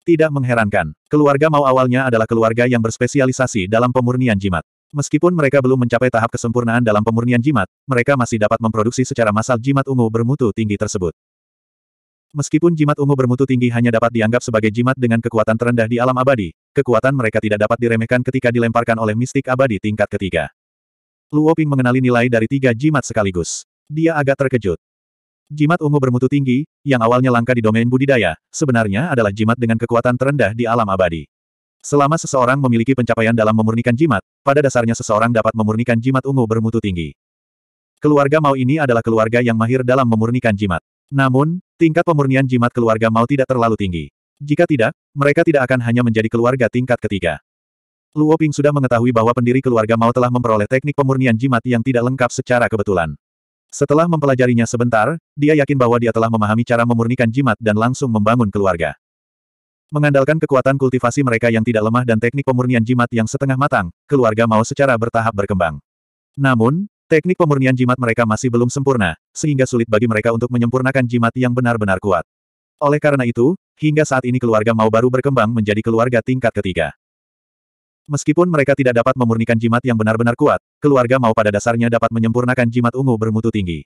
Tidak mengherankan, keluarga Mao awalnya adalah keluarga yang berspesialisasi dalam pemurnian jimat. Meskipun mereka belum mencapai tahap kesempurnaan dalam pemurnian jimat, mereka masih dapat memproduksi secara massal jimat ungu bermutu tinggi tersebut. Meskipun jimat ungu bermutu tinggi hanya dapat dianggap sebagai jimat dengan kekuatan terendah di alam abadi, kekuatan mereka tidak dapat diremehkan ketika dilemparkan oleh mistik abadi tingkat ketiga. Luo Ping mengenali nilai dari tiga jimat sekaligus. Dia agak terkejut. Jimat ungu bermutu tinggi, yang awalnya langka di domain budidaya, sebenarnya adalah jimat dengan kekuatan terendah di alam abadi. Selama seseorang memiliki pencapaian dalam memurnikan jimat, pada dasarnya seseorang dapat memurnikan jimat ungu bermutu tinggi. Keluarga Mao ini adalah keluarga yang mahir dalam memurnikan jimat. Namun, tingkat pemurnian jimat keluarga Mao tidak terlalu tinggi. Jika tidak, mereka tidak akan hanya menjadi keluarga tingkat ketiga. Luo Ping sudah mengetahui bahwa pendiri keluarga Mao telah memperoleh teknik pemurnian jimat yang tidak lengkap secara kebetulan. Setelah mempelajarinya sebentar, dia yakin bahwa dia telah memahami cara memurnikan jimat dan langsung membangun keluarga. Mengandalkan kekuatan kultivasi mereka yang tidak lemah dan teknik pemurnian jimat yang setengah matang, keluarga Mao secara bertahap berkembang. Namun, teknik pemurnian jimat mereka masih belum sempurna, sehingga sulit bagi mereka untuk menyempurnakan jimat yang benar-benar kuat. Oleh karena itu, hingga saat ini keluarga Mao baru berkembang menjadi keluarga tingkat ketiga. Meskipun mereka tidak dapat memurnikan jimat yang benar-benar kuat, keluarga Mao pada dasarnya dapat menyempurnakan jimat ungu bermutu tinggi.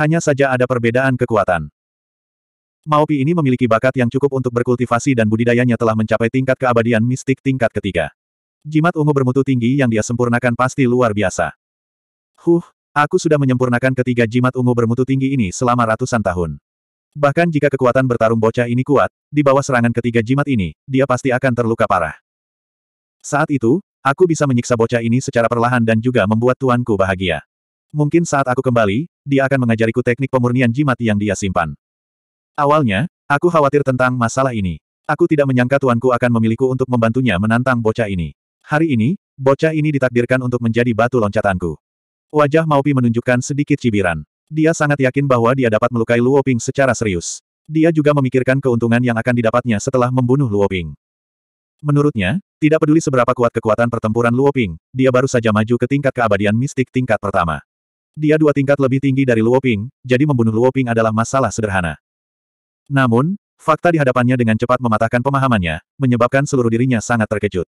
Hanya saja ada perbedaan kekuatan. Maopi ini memiliki bakat yang cukup untuk berkultivasi dan budidayanya telah mencapai tingkat keabadian mistik tingkat ketiga. Jimat ungu bermutu tinggi yang dia sempurnakan pasti luar biasa. Huh, aku sudah menyempurnakan ketiga jimat ungu bermutu tinggi ini selama ratusan tahun. Bahkan jika kekuatan bertarung bocah ini kuat, di bawah serangan ketiga jimat ini, dia pasti akan terluka parah. Saat itu, aku bisa menyiksa bocah ini secara perlahan dan juga membuat tuanku bahagia. Mungkin saat aku kembali, dia akan mengajariku teknik pemurnian jimat yang dia simpan. Awalnya, aku khawatir tentang masalah ini. Aku tidak menyangka tuanku akan memilihku untuk membantunya menantang bocah ini. Hari ini, bocah ini ditakdirkan untuk menjadi batu loncatanku. Wajah Maupi menunjukkan sedikit cibiran. Dia sangat yakin bahwa dia dapat melukai Luoping secara serius. Dia juga memikirkan keuntungan yang akan didapatnya setelah membunuh Luoping. Menurutnya, tidak peduli seberapa kuat kekuatan pertempuran Luoping, dia baru saja maju ke tingkat keabadian mistik tingkat pertama. Dia dua tingkat lebih tinggi dari Luoping, jadi membunuh Luoping adalah masalah sederhana. Namun, fakta di hadapannya dengan cepat mematahkan pemahamannya, menyebabkan seluruh dirinya sangat terkejut.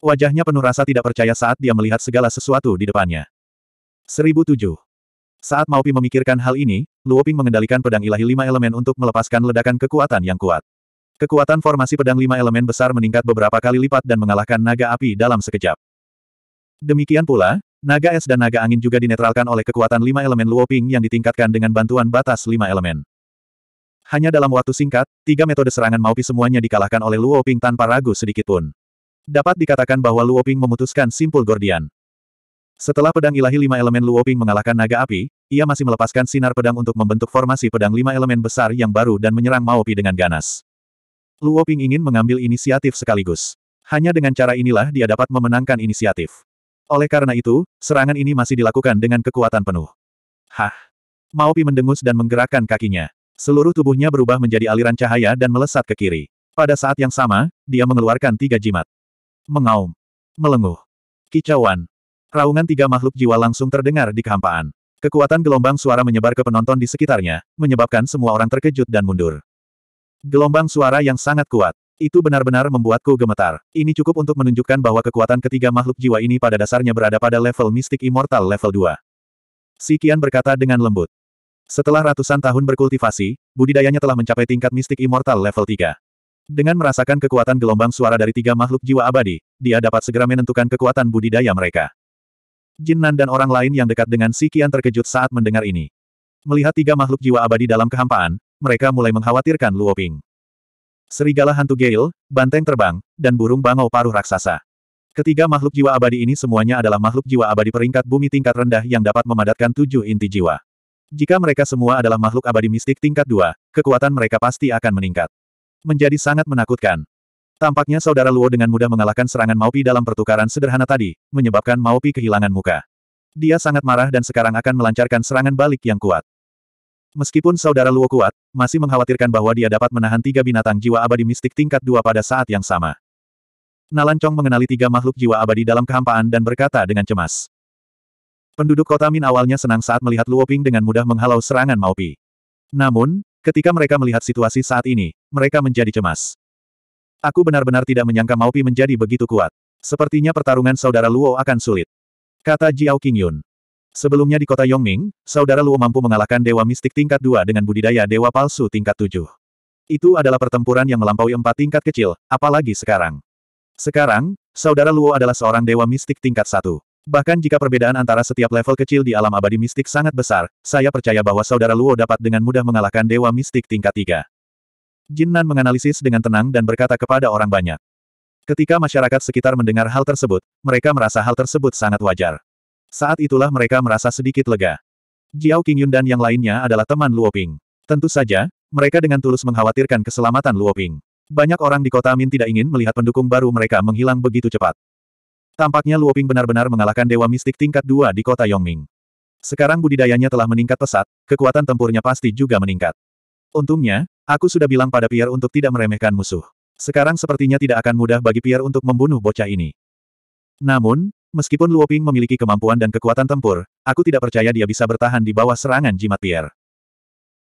Wajahnya penuh rasa tidak percaya saat dia melihat segala sesuatu di depannya. 1007. Saat Maupi memikirkan hal ini, Luoping mengendalikan pedang ilahi lima elemen untuk melepaskan ledakan kekuatan yang kuat. Kekuatan formasi pedang lima elemen besar meningkat beberapa kali lipat dan mengalahkan naga api dalam sekejap. Demikian pula, naga es dan naga angin juga dinetralkan oleh kekuatan lima elemen Luoping yang ditingkatkan dengan bantuan batas lima elemen. Hanya dalam waktu singkat, tiga metode serangan Maupi semuanya dikalahkan oleh Luo Ping tanpa ragu sedikitpun. Dapat dikatakan bahwa Luo Ping memutuskan simpul Gordian. Setelah pedang ilahi lima elemen Luo Ping mengalahkan naga api, ia masih melepaskan sinar pedang untuk membentuk formasi pedang lima elemen besar yang baru dan menyerang Maopi dengan ganas. Luo Ping ingin mengambil inisiatif sekaligus. Hanya dengan cara inilah dia dapat memenangkan inisiatif. Oleh karena itu, serangan ini masih dilakukan dengan kekuatan penuh. Hah! Maopi mendengus dan menggerakkan kakinya. Seluruh tubuhnya berubah menjadi aliran cahaya dan melesat ke kiri. Pada saat yang sama, dia mengeluarkan tiga jimat. Mengaum. Melenguh. Kicauan. Raungan tiga makhluk jiwa langsung terdengar di kehampaan. Kekuatan gelombang suara menyebar ke penonton di sekitarnya, menyebabkan semua orang terkejut dan mundur. Gelombang suara yang sangat kuat. Itu benar-benar membuatku gemetar. Ini cukup untuk menunjukkan bahwa kekuatan ketiga makhluk jiwa ini pada dasarnya berada pada level mistik immortal level 2. Sikian berkata dengan lembut. Setelah ratusan tahun berkultivasi, budidayanya telah mencapai tingkat mistik immortal level 3. Dengan merasakan kekuatan gelombang suara dari tiga makhluk jiwa abadi, dia dapat segera menentukan kekuatan budidaya mereka. Jinnan dan orang lain yang dekat dengan Si Qian terkejut saat mendengar ini. Melihat tiga makhluk jiwa abadi dalam kehampaan, mereka mulai mengkhawatirkan Luoping. Serigala hantu geil, banteng terbang, dan burung bangau paruh raksasa. Ketiga makhluk jiwa abadi ini semuanya adalah makhluk jiwa abadi peringkat bumi tingkat rendah yang dapat memadatkan tujuh inti jiwa. Jika mereka semua adalah makhluk abadi mistik tingkat dua, kekuatan mereka pasti akan meningkat. Menjadi sangat menakutkan. Tampaknya saudara Luo dengan mudah mengalahkan serangan Maopi dalam pertukaran sederhana tadi, menyebabkan Maopi kehilangan muka. Dia sangat marah dan sekarang akan melancarkan serangan balik yang kuat. Meskipun saudara Luo kuat, masih mengkhawatirkan bahwa dia dapat menahan tiga binatang jiwa abadi mistik tingkat dua pada saat yang sama. Nalancong mengenali tiga makhluk jiwa abadi dalam kehampaan dan berkata dengan cemas. Penduduk kota Min awalnya senang saat melihat Luoping dengan mudah menghalau serangan Maopi. Namun, ketika mereka melihat situasi saat ini, mereka menjadi cemas. Aku benar-benar tidak menyangka Maopi menjadi begitu kuat. Sepertinya pertarungan saudara Luo akan sulit. Kata Jiao Qingyun. Sebelumnya di kota Yongming, saudara Luo mampu mengalahkan dewa mistik tingkat 2 dengan budidaya dewa palsu tingkat 7. Itu adalah pertempuran yang melampaui empat tingkat kecil, apalagi sekarang. Sekarang, saudara Luo adalah seorang dewa mistik tingkat 1. Bahkan jika perbedaan antara setiap level kecil di alam abadi mistik sangat besar, saya percaya bahwa saudara Luo dapat dengan mudah mengalahkan dewa mistik tingkat tiga. Nan menganalisis dengan tenang dan berkata kepada orang banyak. Ketika masyarakat sekitar mendengar hal tersebut, mereka merasa hal tersebut sangat wajar. Saat itulah mereka merasa sedikit lega. Jiao Qingyun dan yang lainnya adalah teman Luoping. Tentu saja, mereka dengan tulus mengkhawatirkan keselamatan Luoping. Banyak orang di kota Min tidak ingin melihat pendukung baru mereka menghilang begitu cepat. Tampaknya Luoping benar-benar mengalahkan dewa mistik tingkat 2 di kota Yongming. Sekarang budidayanya telah meningkat pesat, kekuatan tempurnya pasti juga meningkat. Untungnya, aku sudah bilang pada Pierre untuk tidak meremehkan musuh. Sekarang sepertinya tidak akan mudah bagi Pierre untuk membunuh bocah ini. Namun, meskipun Luoping memiliki kemampuan dan kekuatan tempur, aku tidak percaya dia bisa bertahan di bawah serangan jimat Pierre.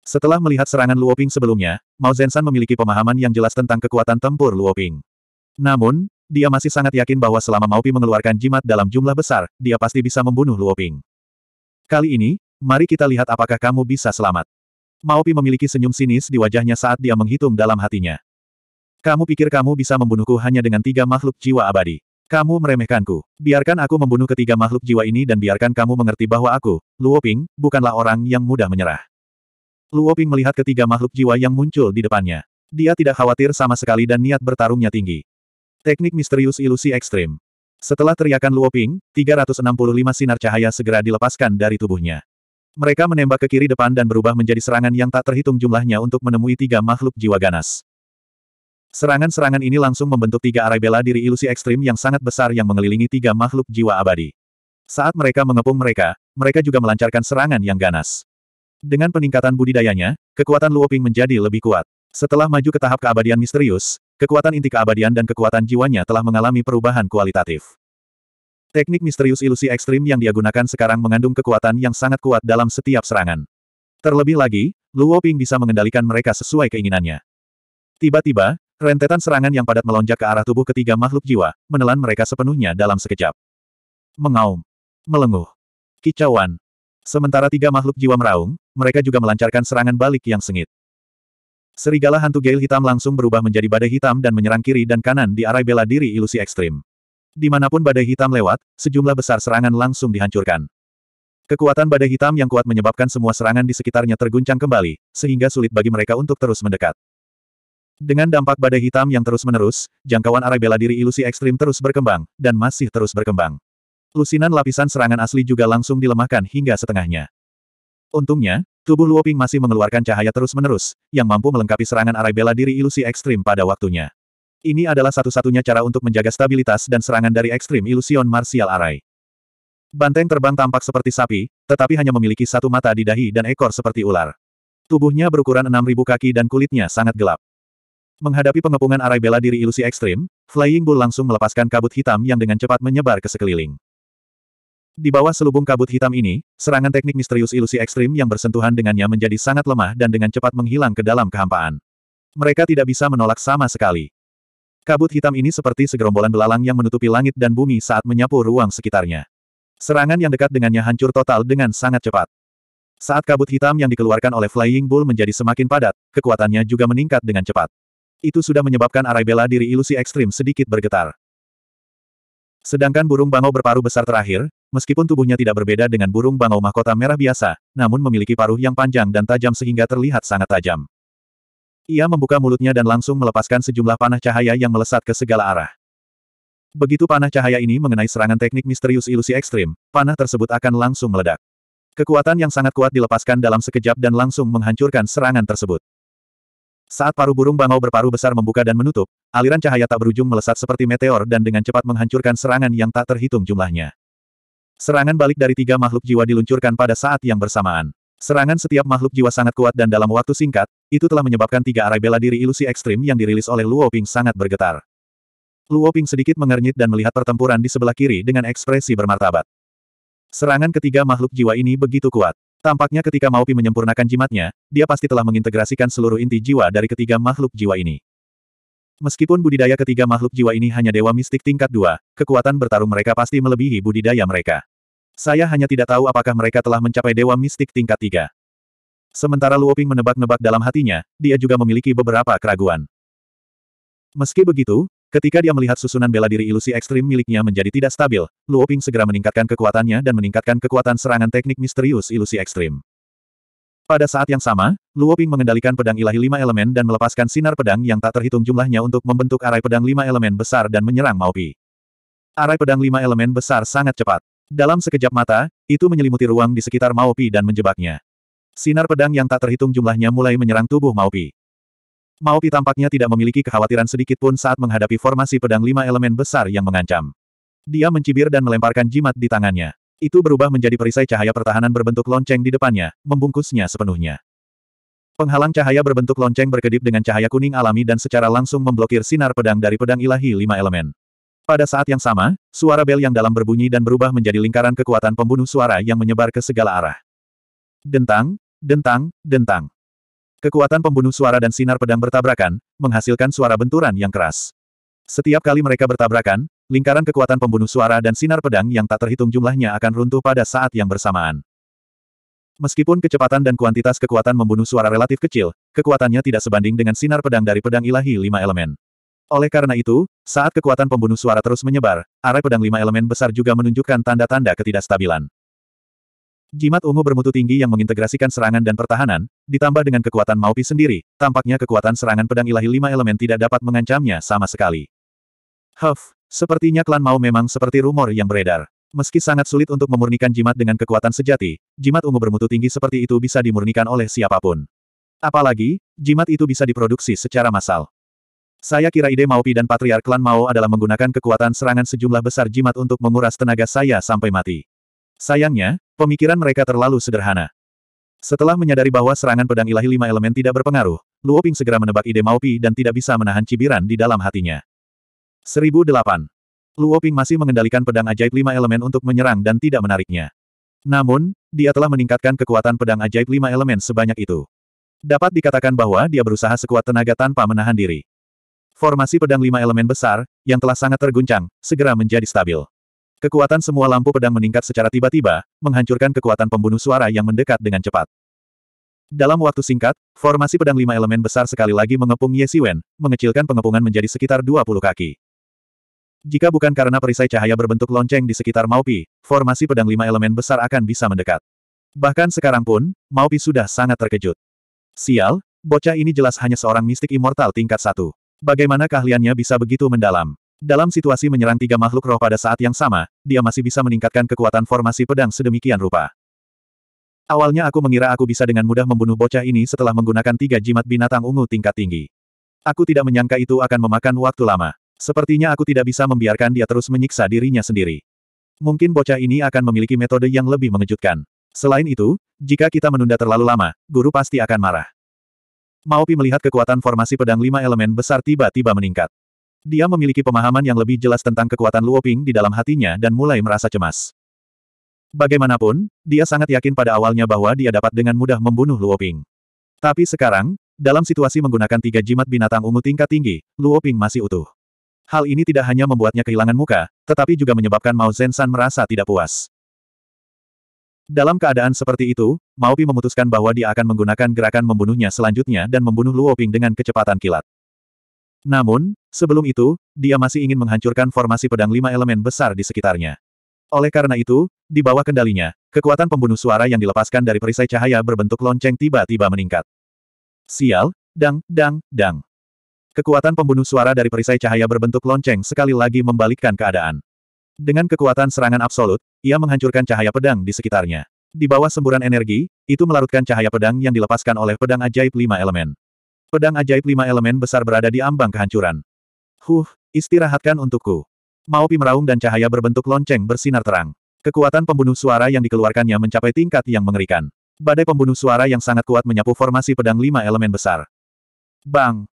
Setelah melihat serangan Luoping sebelumnya, Mao Zensan memiliki pemahaman yang jelas tentang kekuatan tempur Luoping. Namun, dia masih sangat yakin bahwa selama Maupi mengeluarkan jimat dalam jumlah besar, dia pasti bisa membunuh Luoping. Kali ini, mari kita lihat apakah kamu bisa selamat. Maupi memiliki senyum sinis di wajahnya saat dia menghitung dalam hatinya. Kamu pikir kamu bisa membunuhku hanya dengan tiga makhluk jiwa abadi. Kamu meremehkanku. Biarkan aku membunuh ketiga makhluk jiwa ini dan biarkan kamu mengerti bahwa aku, Luoping, bukanlah orang yang mudah menyerah. Luoping melihat ketiga makhluk jiwa yang muncul di depannya. Dia tidak khawatir sama sekali dan niat bertarungnya tinggi. Teknik misterius ilusi ekstrim. Setelah teriakan Luoping, 365 sinar cahaya segera dilepaskan dari tubuhnya. Mereka menembak ke kiri depan dan berubah menjadi serangan yang tak terhitung jumlahnya untuk menemui tiga makhluk jiwa ganas. Serangan-serangan ini langsung membentuk tiga arai bela diri ilusi ekstrim yang sangat besar yang mengelilingi tiga makhluk jiwa abadi. Saat mereka mengepung mereka, mereka juga melancarkan serangan yang ganas. Dengan peningkatan budidayanya, kekuatan Luoping menjadi lebih kuat. Setelah maju ke tahap keabadian misterius, Kekuatan inti keabadian dan kekuatan jiwanya telah mengalami perubahan kualitatif. Teknik misterius ilusi ekstrim yang dia gunakan sekarang mengandung kekuatan yang sangat kuat dalam setiap serangan. Terlebih lagi, Luo Ping bisa mengendalikan mereka sesuai keinginannya. Tiba-tiba, rentetan serangan yang padat melonjak ke arah tubuh ketiga makhluk jiwa, menelan mereka sepenuhnya dalam sekejap. Mengaum. Melenguh. Kicauan. Sementara tiga makhluk jiwa meraung, mereka juga melancarkan serangan balik yang sengit. Serigala hantu gel hitam langsung berubah menjadi badai hitam dan menyerang kiri dan kanan di arai bela diri ilusi ekstrim. Dimanapun badai hitam lewat, sejumlah besar serangan langsung dihancurkan. Kekuatan badai hitam yang kuat menyebabkan semua serangan di sekitarnya terguncang kembali, sehingga sulit bagi mereka untuk terus mendekat. Dengan dampak badai hitam yang terus-menerus, jangkauan arai bela diri ilusi ekstrim terus berkembang, dan masih terus berkembang. Lusinan lapisan serangan asli juga langsung dilemahkan hingga setengahnya. Untungnya, Tubuh Luoping masih mengeluarkan cahaya terus-menerus, yang mampu melengkapi serangan arai bela diri ilusi ekstrim pada waktunya. Ini adalah satu-satunya cara untuk menjaga stabilitas dan serangan dari ekstrim ilusion martial arai. Banteng terbang tampak seperti sapi, tetapi hanya memiliki satu mata di dahi dan ekor seperti ular. Tubuhnya berukuran 6.000 kaki dan kulitnya sangat gelap. Menghadapi pengepungan arai bela diri ilusi ekstrim, Flying Bull langsung melepaskan kabut hitam yang dengan cepat menyebar ke sekeliling. Di bawah selubung kabut hitam ini, serangan teknik misterius ilusi ekstrim yang bersentuhan dengannya menjadi sangat lemah dan dengan cepat menghilang ke dalam kehampaan. Mereka tidak bisa menolak sama sekali. Kabut hitam ini seperti segerombolan belalang yang menutupi langit dan bumi saat menyapu ruang sekitarnya. Serangan yang dekat dengannya hancur total dengan sangat cepat. Saat kabut hitam yang dikeluarkan oleh Flying Bull menjadi semakin padat, kekuatannya juga meningkat dengan cepat. Itu sudah menyebabkan arai bela diri ilusi ekstrim sedikit bergetar. Sedangkan burung bangau berparuh besar terakhir, meskipun tubuhnya tidak berbeda dengan burung bangau mahkota merah biasa, namun memiliki paruh yang panjang dan tajam sehingga terlihat sangat tajam. Ia membuka mulutnya dan langsung melepaskan sejumlah panah cahaya yang melesat ke segala arah. Begitu panah cahaya ini mengenai serangan teknik misterius ilusi ekstrim, panah tersebut akan langsung meledak. Kekuatan yang sangat kuat dilepaskan dalam sekejap dan langsung menghancurkan serangan tersebut. Saat paru burung bangau berparu besar membuka dan menutup, aliran cahaya tak berujung melesat seperti meteor dan dengan cepat menghancurkan serangan yang tak terhitung jumlahnya. Serangan balik dari tiga makhluk jiwa diluncurkan pada saat yang bersamaan. Serangan setiap makhluk jiwa sangat kuat dan dalam waktu singkat, itu telah menyebabkan tiga arai bela diri ilusi ekstrim yang dirilis oleh Luo Ping sangat bergetar. Luo Ping sedikit mengernyit dan melihat pertempuran di sebelah kiri dengan ekspresi bermartabat. Serangan ketiga makhluk jiwa ini begitu kuat. Tampaknya ketika Maopi menyempurnakan jimatnya, dia pasti telah mengintegrasikan seluruh inti jiwa dari ketiga makhluk jiwa ini. Meskipun budidaya ketiga makhluk jiwa ini hanya dewa mistik tingkat dua, kekuatan bertarung mereka pasti melebihi budidaya mereka. Saya hanya tidak tahu apakah mereka telah mencapai dewa mistik tingkat tiga. Sementara Luoping menebak-nebak dalam hatinya, dia juga memiliki beberapa keraguan. Meski begitu, Ketika dia melihat susunan bela diri ilusi ekstrim miliknya menjadi tidak stabil, Luo Ping segera meningkatkan kekuatannya dan meningkatkan kekuatan serangan teknik misterius ilusi ekstrim. Pada saat yang sama, Luo Ping mengendalikan pedang ilahi lima elemen dan melepaskan sinar pedang yang tak terhitung jumlahnya untuk membentuk arai pedang lima elemen besar dan menyerang Maopi. Arai pedang lima elemen besar sangat cepat. Dalam sekejap mata, itu menyelimuti ruang di sekitar Maopi dan menjebaknya. Sinar pedang yang tak terhitung jumlahnya mulai menyerang tubuh Maopi. Mao Pi tampaknya tidak memiliki kekhawatiran sedikit pun saat menghadapi formasi pedang lima elemen besar yang mengancam. Dia mencibir dan melemparkan jimat di tangannya. Itu berubah menjadi perisai cahaya pertahanan berbentuk lonceng di depannya, membungkusnya sepenuhnya. Penghalang cahaya berbentuk lonceng berkedip dengan cahaya kuning alami dan secara langsung memblokir sinar pedang dari pedang ilahi lima elemen. Pada saat yang sama, suara bel yang dalam berbunyi dan berubah menjadi lingkaran kekuatan pembunuh suara yang menyebar ke segala arah. Dentang, dentang, dentang. Kekuatan pembunuh suara dan sinar pedang bertabrakan, menghasilkan suara benturan yang keras. Setiap kali mereka bertabrakan, lingkaran kekuatan pembunuh suara dan sinar pedang yang tak terhitung jumlahnya akan runtuh pada saat yang bersamaan. Meskipun kecepatan dan kuantitas kekuatan membunuh suara relatif kecil, kekuatannya tidak sebanding dengan sinar pedang dari pedang ilahi lima elemen. Oleh karena itu, saat kekuatan pembunuh suara terus menyebar, arai pedang lima elemen besar juga menunjukkan tanda-tanda ketidakstabilan. Jimat ungu bermutu tinggi yang mengintegrasikan serangan dan pertahanan, ditambah dengan kekuatan Maupi sendiri, tampaknya kekuatan serangan pedang ilahi lima elemen tidak dapat mengancamnya sama sekali. Huff, sepertinya klan Mao memang seperti rumor yang beredar. Meski sangat sulit untuk memurnikan jimat dengan kekuatan sejati, jimat ungu bermutu tinggi seperti itu bisa dimurnikan oleh siapapun. Apalagi, jimat itu bisa diproduksi secara massal. Saya kira ide Maupi dan Patriar Klan Mao adalah menggunakan kekuatan serangan sejumlah besar jimat untuk menguras tenaga saya sampai mati. Sayangnya, Pemikiran mereka terlalu sederhana. Setelah menyadari bahwa serangan pedang ilahi lima elemen tidak berpengaruh, Luo Ping segera menebak ide Maopi dan tidak bisa menahan cibiran di dalam hatinya. 1008. Luo Ping masih mengendalikan pedang ajaib lima elemen untuk menyerang dan tidak menariknya. Namun, dia telah meningkatkan kekuatan pedang ajaib lima elemen sebanyak itu. Dapat dikatakan bahwa dia berusaha sekuat tenaga tanpa menahan diri. Formasi pedang lima elemen besar, yang telah sangat terguncang, segera menjadi stabil. Kekuatan semua lampu pedang meningkat secara tiba-tiba, menghancurkan kekuatan pembunuh suara yang mendekat dengan cepat. Dalam waktu singkat, formasi pedang lima elemen besar sekali lagi mengepung Ye Siwen, mengecilkan pengepungan menjadi sekitar 20 kaki. Jika bukan karena perisai cahaya berbentuk lonceng di sekitar Maupi, formasi pedang lima elemen besar akan bisa mendekat. Bahkan sekarang pun, Maupi sudah sangat terkejut. Sial, bocah ini jelas hanya seorang mistik immortal tingkat satu. Bagaimana keahliannya bisa begitu mendalam? Dalam situasi menyerang tiga makhluk roh pada saat yang sama, dia masih bisa meningkatkan kekuatan formasi pedang sedemikian rupa. Awalnya aku mengira aku bisa dengan mudah membunuh bocah ini setelah menggunakan tiga jimat binatang ungu tingkat tinggi. Aku tidak menyangka itu akan memakan waktu lama. Sepertinya aku tidak bisa membiarkan dia terus menyiksa dirinya sendiri. Mungkin bocah ini akan memiliki metode yang lebih mengejutkan. Selain itu, jika kita menunda terlalu lama, guru pasti akan marah. Maopi melihat kekuatan formasi pedang lima elemen besar tiba-tiba meningkat. Dia memiliki pemahaman yang lebih jelas tentang kekuatan Luoping di dalam hatinya dan mulai merasa cemas. Bagaimanapun, dia sangat yakin pada awalnya bahwa dia dapat dengan mudah membunuh Luoping. Tapi sekarang, dalam situasi menggunakan tiga jimat binatang ungu tingkat tinggi, Luoping masih utuh. Hal ini tidak hanya membuatnya kehilangan muka, tetapi juga menyebabkan Mao Zensan merasa tidak puas. Dalam keadaan seperti itu, Mao Pi memutuskan bahwa dia akan menggunakan gerakan membunuhnya selanjutnya dan membunuh Luoping dengan kecepatan kilat. Namun, sebelum itu, dia masih ingin menghancurkan formasi pedang lima elemen besar di sekitarnya. Oleh karena itu, di bawah kendalinya, kekuatan pembunuh suara yang dilepaskan dari perisai cahaya berbentuk lonceng tiba-tiba meningkat. Sial, dang, dang, dang. Kekuatan pembunuh suara dari perisai cahaya berbentuk lonceng sekali lagi membalikkan keadaan. Dengan kekuatan serangan absolut, ia menghancurkan cahaya pedang di sekitarnya. Di bawah semburan energi, itu melarutkan cahaya pedang yang dilepaskan oleh pedang ajaib lima elemen. Pedang ajaib lima elemen besar berada di ambang kehancuran. Huh, istirahatkan untukku. Maopi meraung dan cahaya berbentuk lonceng bersinar terang. Kekuatan pembunuh suara yang dikeluarkannya mencapai tingkat yang mengerikan. Badai pembunuh suara yang sangat kuat menyapu formasi pedang lima elemen besar. Bang!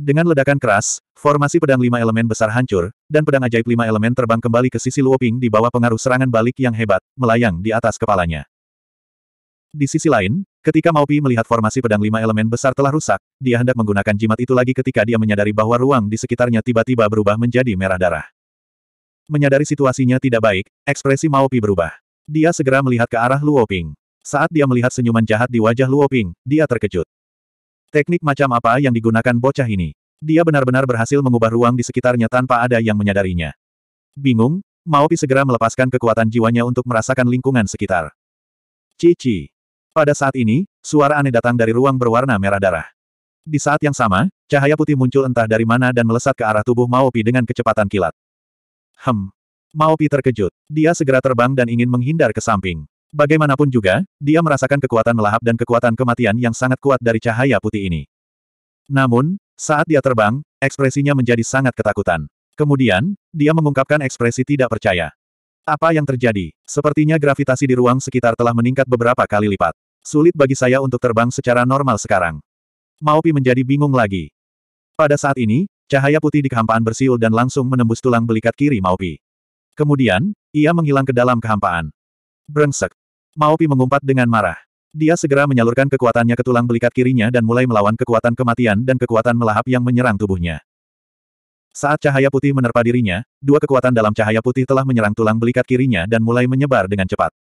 Dengan ledakan keras, formasi pedang lima elemen besar hancur, dan pedang ajaib lima elemen terbang kembali ke sisi Luoping di bawah pengaruh serangan balik yang hebat, melayang di atas kepalanya. Di sisi lain, ketika Maupi melihat formasi pedang lima elemen besar telah rusak, dia hendak menggunakan jimat itu lagi ketika dia menyadari bahwa ruang di sekitarnya tiba-tiba berubah menjadi merah darah. Menyadari situasinya tidak baik, ekspresi Maupi berubah. Dia segera melihat ke arah Luoping. Saat dia melihat senyuman jahat di wajah Luoping, dia terkejut. Teknik macam apa yang digunakan bocah ini? Dia benar-benar berhasil mengubah ruang di sekitarnya tanpa ada yang menyadarinya. Bingung, Pi segera melepaskan kekuatan jiwanya untuk merasakan lingkungan sekitar. Cici. Pada saat ini, suara aneh datang dari ruang berwarna merah darah. Di saat yang sama, cahaya putih muncul entah dari mana dan melesat ke arah tubuh Maopi dengan kecepatan kilat. Hem. Maopi terkejut. Dia segera terbang dan ingin menghindar ke samping. Bagaimanapun juga, dia merasakan kekuatan melahap dan kekuatan kematian yang sangat kuat dari cahaya putih ini. Namun, saat dia terbang, ekspresinya menjadi sangat ketakutan. Kemudian, dia mengungkapkan ekspresi tidak percaya. Apa yang terjadi? Sepertinya gravitasi di ruang sekitar telah meningkat beberapa kali lipat. Sulit bagi saya untuk terbang secara normal sekarang. Maopi menjadi bingung lagi. Pada saat ini, cahaya putih di kehampaan bersiul dan langsung menembus tulang belikat kiri Maopi. Kemudian, ia menghilang ke dalam kehampaan. Brengsek. Maopi mengumpat dengan marah. Dia segera menyalurkan kekuatannya ke tulang belikat kirinya dan mulai melawan kekuatan kematian dan kekuatan melahap yang menyerang tubuhnya. Saat cahaya putih menerpa dirinya, dua kekuatan dalam cahaya putih telah menyerang tulang belikat kirinya dan mulai menyebar dengan cepat.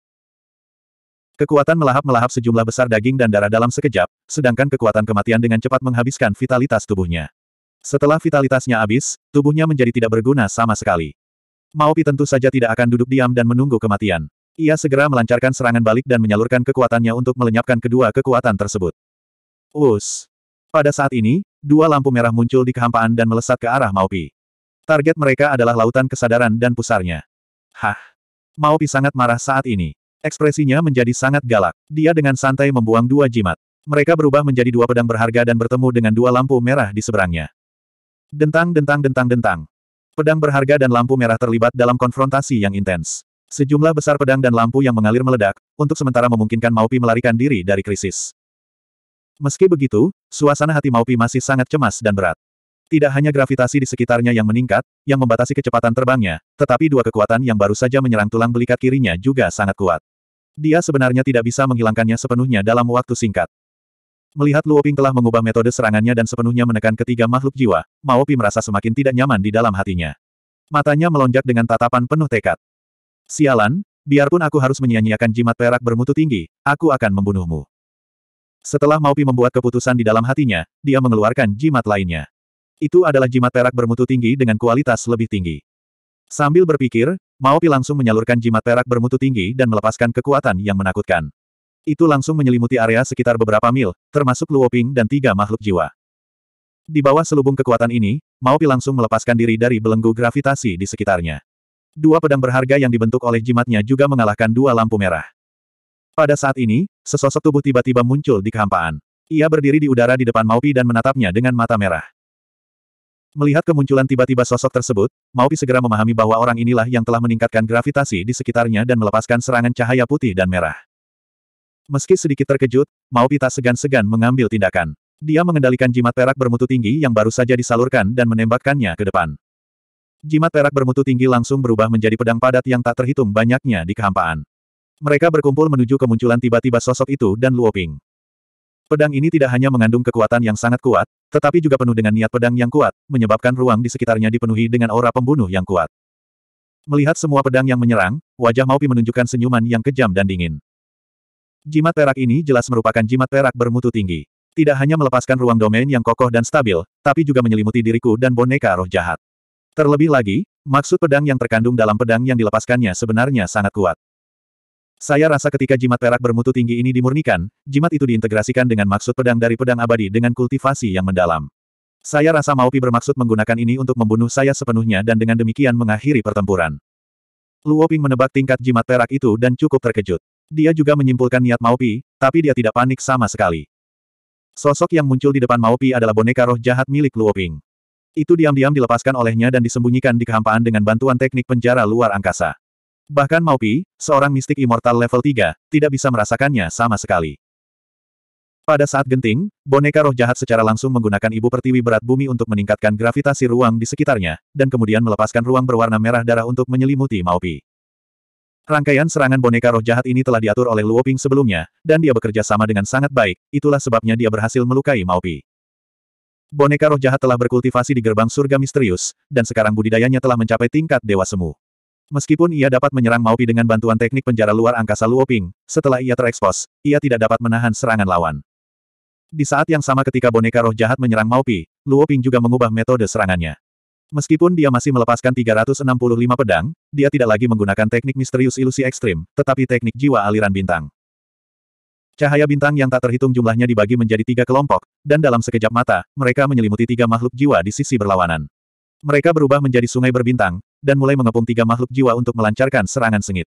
Kekuatan melahap-melahap sejumlah besar daging dan darah dalam sekejap, sedangkan kekuatan kematian dengan cepat menghabiskan vitalitas tubuhnya. Setelah vitalitasnya habis, tubuhnya menjadi tidak berguna sama sekali. Maopi tentu saja tidak akan duduk diam dan menunggu kematian. Ia segera melancarkan serangan balik dan menyalurkan kekuatannya untuk melenyapkan kedua kekuatan tersebut. Us. Pada saat ini, dua lampu merah muncul di kehampaan dan melesat ke arah Maopi. Target mereka adalah lautan kesadaran dan pusarnya. Hah! Maopi sangat marah saat ini. Ekspresinya menjadi sangat galak. Dia dengan santai membuang dua jimat. Mereka berubah menjadi dua pedang berharga dan bertemu dengan dua lampu merah di seberangnya. Dentang dentang dentang dentang. Pedang berharga dan lampu merah terlibat dalam konfrontasi yang intens. Sejumlah besar pedang dan lampu yang mengalir meledak, untuk sementara memungkinkan Maupi melarikan diri dari krisis. Meski begitu, suasana hati Maupi masih sangat cemas dan berat. Tidak hanya gravitasi di sekitarnya yang meningkat, yang membatasi kecepatan terbangnya, tetapi dua kekuatan yang baru saja menyerang tulang belikat kirinya juga sangat kuat. Dia sebenarnya tidak bisa menghilangkannya sepenuhnya dalam waktu singkat. Melihat Luoping telah mengubah metode serangannya dan sepenuhnya menekan ketiga makhluk jiwa, Maopi merasa semakin tidak nyaman di dalam hatinya. Matanya melonjak dengan tatapan penuh tekad. Sialan, biarpun aku harus menyia-nyiakan jimat perak bermutu tinggi, aku akan membunuhmu. Setelah Maupi membuat keputusan di dalam hatinya, dia mengeluarkan jimat lainnya. Itu adalah jimat perak bermutu tinggi dengan kualitas lebih tinggi. Sambil berpikir, Maupi langsung menyalurkan jimat perak bermutu tinggi dan melepaskan kekuatan yang menakutkan. Itu langsung menyelimuti area sekitar beberapa mil, termasuk Luoping dan tiga makhluk jiwa. Di bawah selubung kekuatan ini, Maupi langsung melepaskan diri dari belenggu gravitasi di sekitarnya. Dua pedang berharga yang dibentuk oleh jimatnya juga mengalahkan dua lampu merah. Pada saat ini, sesosok tubuh tiba-tiba muncul di kehampaan. Ia berdiri di udara di depan Maupi dan menatapnya dengan mata merah. Melihat kemunculan tiba-tiba sosok tersebut, Maupi segera memahami bahwa orang inilah yang telah meningkatkan gravitasi di sekitarnya dan melepaskan serangan cahaya putih dan merah. Meski sedikit terkejut, Maupi tak segan-segan mengambil tindakan. Dia mengendalikan jimat perak bermutu tinggi yang baru saja disalurkan dan menembakkannya ke depan. Jimat perak bermutu tinggi langsung berubah menjadi pedang padat yang tak terhitung banyaknya di kehampaan. Mereka berkumpul menuju kemunculan tiba-tiba sosok itu dan Luoping. Pedang ini tidak hanya mengandung kekuatan yang sangat kuat, tetapi juga penuh dengan niat pedang yang kuat, menyebabkan ruang di sekitarnya dipenuhi dengan aura pembunuh yang kuat. Melihat semua pedang yang menyerang, wajah Maupi menunjukkan senyuman yang kejam dan dingin. Jimat perak ini jelas merupakan jimat perak bermutu tinggi. Tidak hanya melepaskan ruang domain yang kokoh dan stabil, tapi juga menyelimuti diriku dan boneka roh jahat. Terlebih lagi, maksud pedang yang terkandung dalam pedang yang dilepaskannya sebenarnya sangat kuat. Saya rasa ketika jimat perak bermutu tinggi ini dimurnikan, jimat itu diintegrasikan dengan maksud pedang dari pedang abadi dengan kultivasi yang mendalam. Saya rasa Maopi bermaksud menggunakan ini untuk membunuh saya sepenuhnya dan dengan demikian mengakhiri pertempuran. Luoping menebak tingkat jimat perak itu dan cukup terkejut. Dia juga menyimpulkan niat Maopi, tapi dia tidak panik sama sekali. Sosok yang muncul di depan Maopi adalah boneka roh jahat milik Luoping. Itu diam-diam dilepaskan olehnya dan disembunyikan di kehampaan dengan bantuan teknik penjara luar angkasa. Bahkan Maupi, seorang mistik immortal level 3, tidak bisa merasakannya sama sekali. Pada saat genting, boneka roh jahat secara langsung menggunakan ibu pertiwi berat bumi untuk meningkatkan gravitasi ruang di sekitarnya, dan kemudian melepaskan ruang berwarna merah darah untuk menyelimuti Maupi. Rangkaian serangan boneka roh jahat ini telah diatur oleh Luoping sebelumnya, dan dia bekerja sama dengan sangat baik, itulah sebabnya dia berhasil melukai Maupi. Boneka roh jahat telah berkultivasi di gerbang surga misterius, dan sekarang budidayanya telah mencapai tingkat dewa semu. Meskipun ia dapat menyerang Maupi dengan bantuan teknik penjara luar angkasa Luoping, setelah ia terekspos, ia tidak dapat menahan serangan lawan. Di saat yang sama ketika boneka roh jahat menyerang Maupi, Luoping juga mengubah metode serangannya. Meskipun dia masih melepaskan 365 pedang, dia tidak lagi menggunakan teknik misterius ilusi ekstrim, tetapi teknik jiwa aliran bintang. Cahaya bintang yang tak terhitung jumlahnya dibagi menjadi tiga kelompok, dan dalam sekejap mata, mereka menyelimuti tiga makhluk jiwa di sisi berlawanan. Mereka berubah menjadi sungai berbintang, dan mulai mengepung tiga makhluk jiwa untuk melancarkan serangan sengit.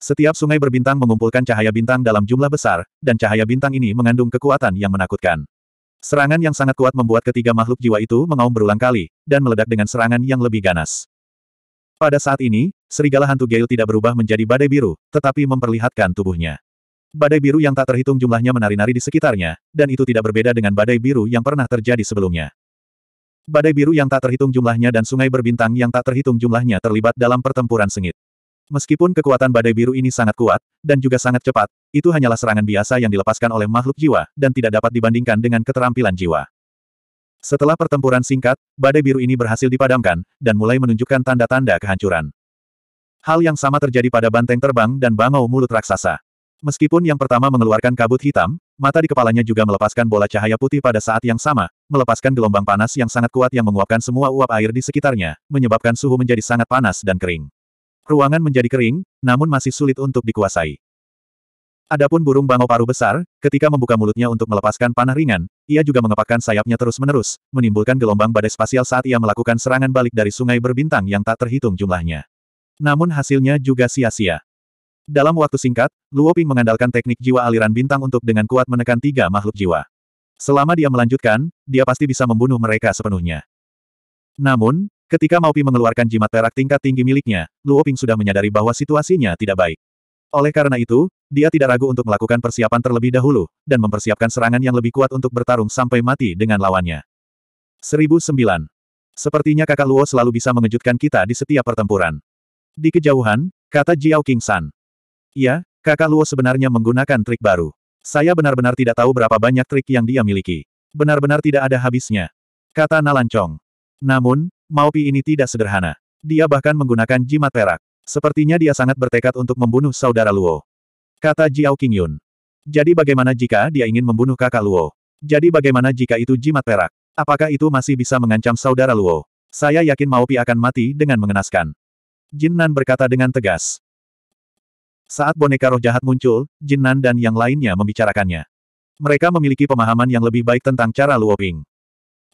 Setiap sungai berbintang mengumpulkan cahaya bintang dalam jumlah besar, dan cahaya bintang ini mengandung kekuatan yang menakutkan. Serangan yang sangat kuat membuat ketiga makhluk jiwa itu mengaum berulang kali, dan meledak dengan serangan yang lebih ganas. Pada saat ini, serigala hantu Gail tidak berubah menjadi badai biru, tetapi memperlihatkan tubuhnya. Badai biru yang tak terhitung jumlahnya menari-nari di sekitarnya, dan itu tidak berbeda dengan badai biru yang pernah terjadi sebelumnya. Badai biru yang tak terhitung jumlahnya dan sungai berbintang yang tak terhitung jumlahnya terlibat dalam pertempuran sengit. Meskipun kekuatan badai biru ini sangat kuat, dan juga sangat cepat, itu hanyalah serangan biasa yang dilepaskan oleh makhluk jiwa, dan tidak dapat dibandingkan dengan keterampilan jiwa. Setelah pertempuran singkat, badai biru ini berhasil dipadamkan, dan mulai menunjukkan tanda-tanda kehancuran. Hal yang sama terjadi pada banteng terbang dan bangau mulut raksasa. Meskipun yang pertama mengeluarkan kabut hitam, mata di kepalanya juga melepaskan bola cahaya putih pada saat yang sama, melepaskan gelombang panas yang sangat kuat yang menguapkan semua uap air di sekitarnya, menyebabkan suhu menjadi sangat panas dan kering. Ruangan menjadi kering, namun masih sulit untuk dikuasai. Adapun burung bangau paru besar, ketika membuka mulutnya untuk melepaskan panah ringan, ia juga mengepakkan sayapnya terus-menerus, menimbulkan gelombang badai spasial saat ia melakukan serangan balik dari sungai berbintang yang tak terhitung jumlahnya. Namun hasilnya juga sia-sia. Dalam waktu singkat, Luo Ping mengandalkan teknik jiwa aliran bintang untuk dengan kuat menekan tiga makhluk jiwa. Selama dia melanjutkan, dia pasti bisa membunuh mereka sepenuhnya. Namun, ketika Pi mengeluarkan jimat perak tingkat tinggi miliknya, Luo Ping sudah menyadari bahwa situasinya tidak baik. Oleh karena itu, dia tidak ragu untuk melakukan persiapan terlebih dahulu, dan mempersiapkan serangan yang lebih kuat untuk bertarung sampai mati dengan lawannya. 1009. Sepertinya kakak Luo selalu bisa mengejutkan kita di setiap pertempuran. Di kejauhan, kata Jiao King San. Iya, kakak Luo sebenarnya menggunakan trik baru. Saya benar-benar tidak tahu berapa banyak trik yang dia miliki. Benar-benar tidak ada habisnya. Kata Nalancong. Namun, Maopi ini tidak sederhana. Dia bahkan menggunakan jimat perak. Sepertinya dia sangat bertekad untuk membunuh saudara Luo. Kata Jiao Qingyun. Jadi bagaimana jika dia ingin membunuh kakak Luo? Jadi bagaimana jika itu jimat perak? Apakah itu masih bisa mengancam saudara Luo? Saya yakin Maopi akan mati dengan mengenaskan. Jin Nan berkata dengan tegas. Saat boneka roh jahat muncul, Jinnan dan yang lainnya membicarakannya. Mereka memiliki pemahaman yang lebih baik tentang cara Luoping.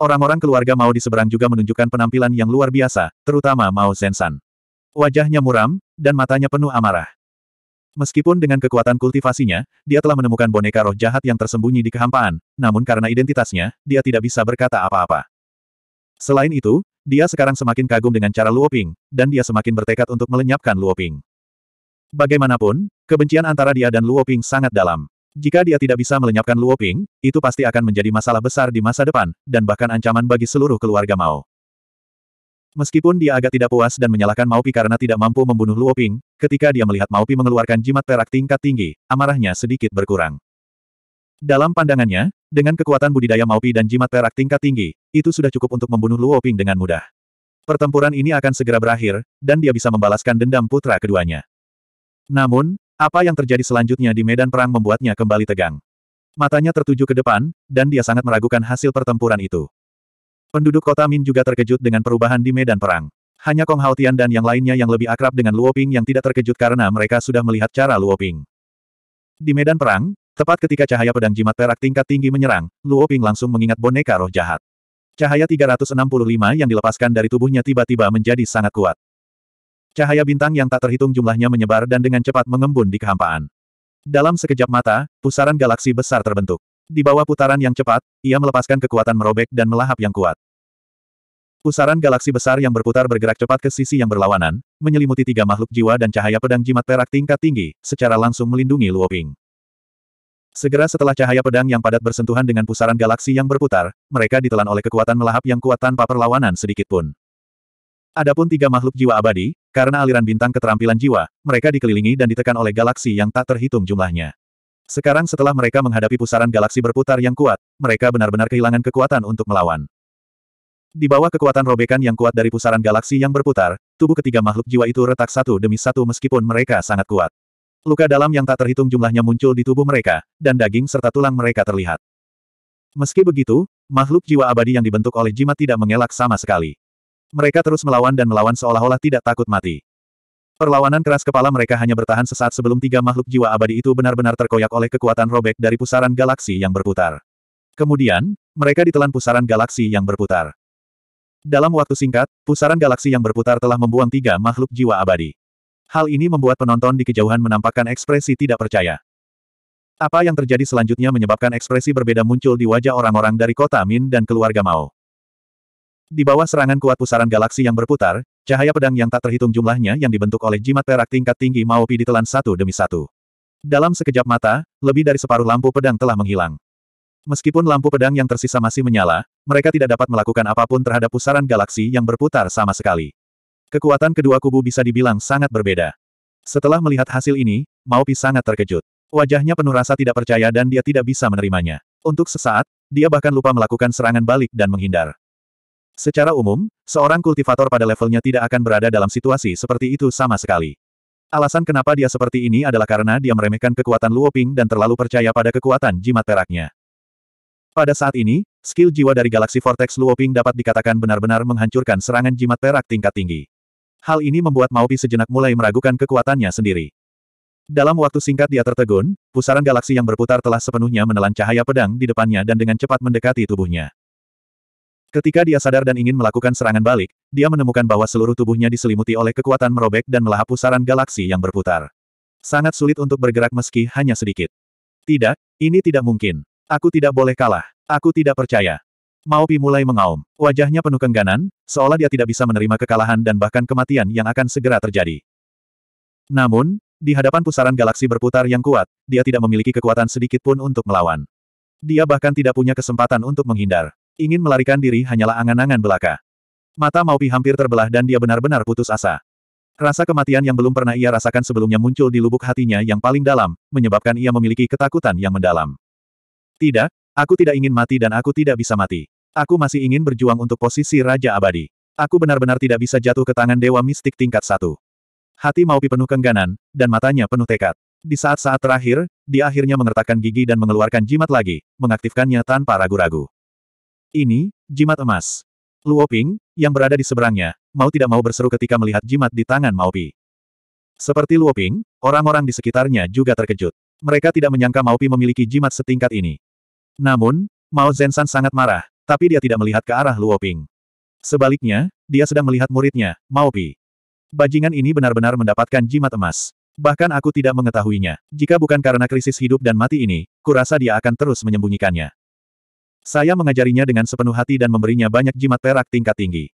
Orang-orang keluarga Mao di seberang juga menunjukkan penampilan yang luar biasa, terutama Mao Zensan. Wajahnya muram, dan matanya penuh amarah. Meskipun dengan kekuatan kultivasinya, dia telah menemukan boneka roh jahat yang tersembunyi di kehampaan, namun karena identitasnya, dia tidak bisa berkata apa-apa. Selain itu, dia sekarang semakin kagum dengan cara Luoping, dan dia semakin bertekad untuk melenyapkan Luoping. Bagaimanapun, kebencian antara dia dan Luo Ping sangat dalam. Jika dia tidak bisa melenyapkan Luo Ping, itu pasti akan menjadi masalah besar di masa depan, dan bahkan ancaman bagi seluruh keluarga Mao. Meskipun dia agak tidak puas dan menyalahkan Maopi karena tidak mampu membunuh Luo Ping, ketika dia melihat Maopi mengeluarkan jimat perak tingkat tinggi, amarahnya sedikit berkurang. Dalam pandangannya, dengan kekuatan budidaya Maopi dan jimat perak tingkat tinggi, itu sudah cukup untuk membunuh Luo Ping dengan mudah. Pertempuran ini akan segera berakhir, dan dia bisa membalaskan dendam putra keduanya. Namun, apa yang terjadi selanjutnya di medan perang membuatnya kembali tegang. Matanya tertuju ke depan, dan dia sangat meragukan hasil pertempuran itu. Penduduk kota Min juga terkejut dengan perubahan di medan perang. Hanya Kong Haotian dan yang lainnya yang lebih akrab dengan Luoping yang tidak terkejut karena mereka sudah melihat cara Luoping. Di medan perang, tepat ketika cahaya pedang jimat perak tingkat tinggi menyerang, Luoping langsung mengingat boneka roh jahat. Cahaya 365 yang dilepaskan dari tubuhnya tiba-tiba menjadi sangat kuat. Cahaya bintang yang tak terhitung jumlahnya menyebar dan dengan cepat mengembun di kehampaan. Dalam sekejap mata, pusaran galaksi besar terbentuk. Di bawah putaran yang cepat, ia melepaskan kekuatan merobek dan melahap yang kuat. Pusaran galaksi besar yang berputar bergerak cepat ke sisi yang berlawanan, menyelimuti tiga makhluk jiwa dan cahaya pedang jimat perak tingkat tinggi, secara langsung melindungi Luoping. Segera setelah cahaya pedang yang padat bersentuhan dengan pusaran galaksi yang berputar, mereka ditelan oleh kekuatan melahap yang kuat tanpa perlawanan sedikitpun. Adapun tiga makhluk jiwa abadi, karena aliran bintang keterampilan jiwa, mereka dikelilingi dan ditekan oleh galaksi yang tak terhitung jumlahnya. Sekarang setelah mereka menghadapi pusaran galaksi berputar yang kuat, mereka benar-benar kehilangan kekuatan untuk melawan. Di bawah kekuatan robekan yang kuat dari pusaran galaksi yang berputar, tubuh ketiga makhluk jiwa itu retak satu demi satu meskipun mereka sangat kuat. Luka dalam yang tak terhitung jumlahnya muncul di tubuh mereka, dan daging serta tulang mereka terlihat. Meski begitu, makhluk jiwa abadi yang dibentuk oleh jimat tidak mengelak sama sekali. Mereka terus melawan dan melawan seolah-olah tidak takut mati. Perlawanan keras kepala mereka hanya bertahan sesaat sebelum tiga makhluk jiwa abadi itu benar-benar terkoyak oleh kekuatan robek dari pusaran galaksi yang berputar. Kemudian, mereka ditelan pusaran galaksi yang berputar. Dalam waktu singkat, pusaran galaksi yang berputar telah membuang tiga makhluk jiwa abadi. Hal ini membuat penonton di kejauhan menampakkan ekspresi tidak percaya. Apa yang terjadi selanjutnya menyebabkan ekspresi berbeda muncul di wajah orang-orang dari kota Min dan keluarga Mao. Di bawah serangan kuat pusaran galaksi yang berputar, cahaya pedang yang tak terhitung jumlahnya yang dibentuk oleh jimat perak tingkat tinggi Maopi ditelan satu demi satu. Dalam sekejap mata, lebih dari separuh lampu pedang telah menghilang. Meskipun lampu pedang yang tersisa masih menyala, mereka tidak dapat melakukan apapun terhadap pusaran galaksi yang berputar sama sekali. Kekuatan kedua kubu bisa dibilang sangat berbeda. Setelah melihat hasil ini, Maopi sangat terkejut. Wajahnya penuh rasa tidak percaya dan dia tidak bisa menerimanya. Untuk sesaat, dia bahkan lupa melakukan serangan balik dan menghindar. Secara umum, seorang kultivator pada levelnya tidak akan berada dalam situasi seperti itu sama sekali. Alasan kenapa dia seperti ini adalah karena dia meremehkan kekuatan Luoping dan terlalu percaya pada kekuatan jimat peraknya. Pada saat ini, skill jiwa dari galaksi Vortex Luoping dapat dikatakan benar-benar menghancurkan serangan jimat perak tingkat tinggi. Hal ini membuat Maupi sejenak mulai meragukan kekuatannya sendiri. Dalam waktu singkat dia tertegun, pusaran galaksi yang berputar telah sepenuhnya menelan cahaya pedang di depannya dan dengan cepat mendekati tubuhnya. Ketika dia sadar dan ingin melakukan serangan balik, dia menemukan bahwa seluruh tubuhnya diselimuti oleh kekuatan merobek dan melahap pusaran galaksi yang berputar. Sangat sulit untuk bergerak meski hanya sedikit. Tidak, ini tidak mungkin. Aku tidak boleh kalah. Aku tidak percaya. Maopi mulai mengaum. Wajahnya penuh kengganan, seolah dia tidak bisa menerima kekalahan dan bahkan kematian yang akan segera terjadi. Namun, di hadapan pusaran galaksi berputar yang kuat, dia tidak memiliki kekuatan sedikit pun untuk melawan. Dia bahkan tidak punya kesempatan untuk menghindar ingin melarikan diri hanyalah angan-angan belaka. Mata Maupi hampir terbelah dan dia benar-benar putus asa. Rasa kematian yang belum pernah ia rasakan sebelumnya muncul di lubuk hatinya yang paling dalam, menyebabkan ia memiliki ketakutan yang mendalam. Tidak, aku tidak ingin mati dan aku tidak bisa mati. Aku masih ingin berjuang untuk posisi Raja Abadi. Aku benar-benar tidak bisa jatuh ke tangan Dewa Mistik tingkat satu. Hati Maupi penuh kengganan, dan matanya penuh tekad. Di saat-saat terakhir, dia akhirnya mengertakkan gigi dan mengeluarkan jimat lagi, mengaktifkannya tanpa ragu-ragu. Ini, jimat emas. Luo Ping, yang berada di seberangnya, mau tidak mau berseru ketika melihat jimat di tangan Mao Seperti Luo Ping, orang-orang di sekitarnya juga terkejut. Mereka tidak menyangka Mao memiliki jimat setingkat ini. Namun, Mao Zensan sangat marah, tapi dia tidak melihat ke arah Luo Ping. Sebaliknya, dia sedang melihat muridnya, Mao Bajingan ini benar-benar mendapatkan jimat emas. Bahkan aku tidak mengetahuinya. Jika bukan karena krisis hidup dan mati ini, kurasa dia akan terus menyembunyikannya. Saya mengajarinya dengan sepenuh hati dan memberinya banyak jimat perak tingkat tinggi.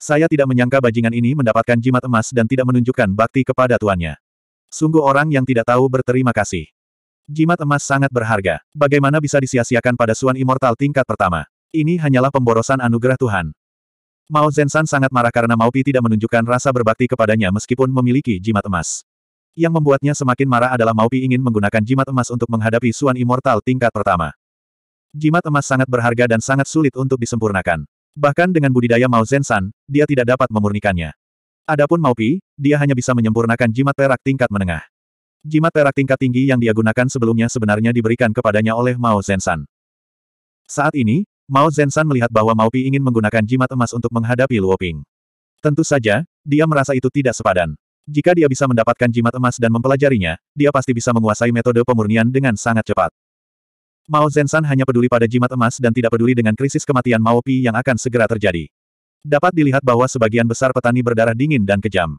Saya tidak menyangka bajingan ini mendapatkan jimat emas dan tidak menunjukkan bakti kepada tuannya. Sungguh orang yang tidak tahu berterima kasih. Jimat emas sangat berharga. Bagaimana bisa disia-siakan pada Suan Immortal tingkat pertama? Ini hanyalah pemborosan anugerah Tuhan. Mao Zensan sangat marah karena Mao Pi tidak menunjukkan rasa berbakti kepadanya meskipun memiliki jimat emas. Yang membuatnya semakin marah adalah Mao Pi ingin menggunakan jimat emas untuk menghadapi Suan Immortal tingkat pertama. Jimat emas sangat berharga dan sangat sulit untuk disempurnakan. Bahkan dengan budidaya Mao Zenshan, dia tidak dapat memurnikannya. Adapun Mao Pi, dia hanya bisa menyempurnakan jimat perak tingkat menengah. Jimat perak tingkat tinggi yang dia gunakan sebelumnya sebenarnya diberikan kepadanya oleh Mao Zenshan. Saat ini, Mao Zenshan melihat bahwa Mao Pi ingin menggunakan jimat emas untuk menghadapi Luo Ping. Tentu saja, dia merasa itu tidak sepadan. Jika dia bisa mendapatkan jimat emas dan mempelajarinya, dia pasti bisa menguasai metode pemurnian dengan sangat cepat. Mao Zensan hanya peduli pada jimat emas dan tidak peduli dengan krisis kematian Mao Pi yang akan segera terjadi. Dapat dilihat bahwa sebagian besar petani berdarah dingin dan kejam.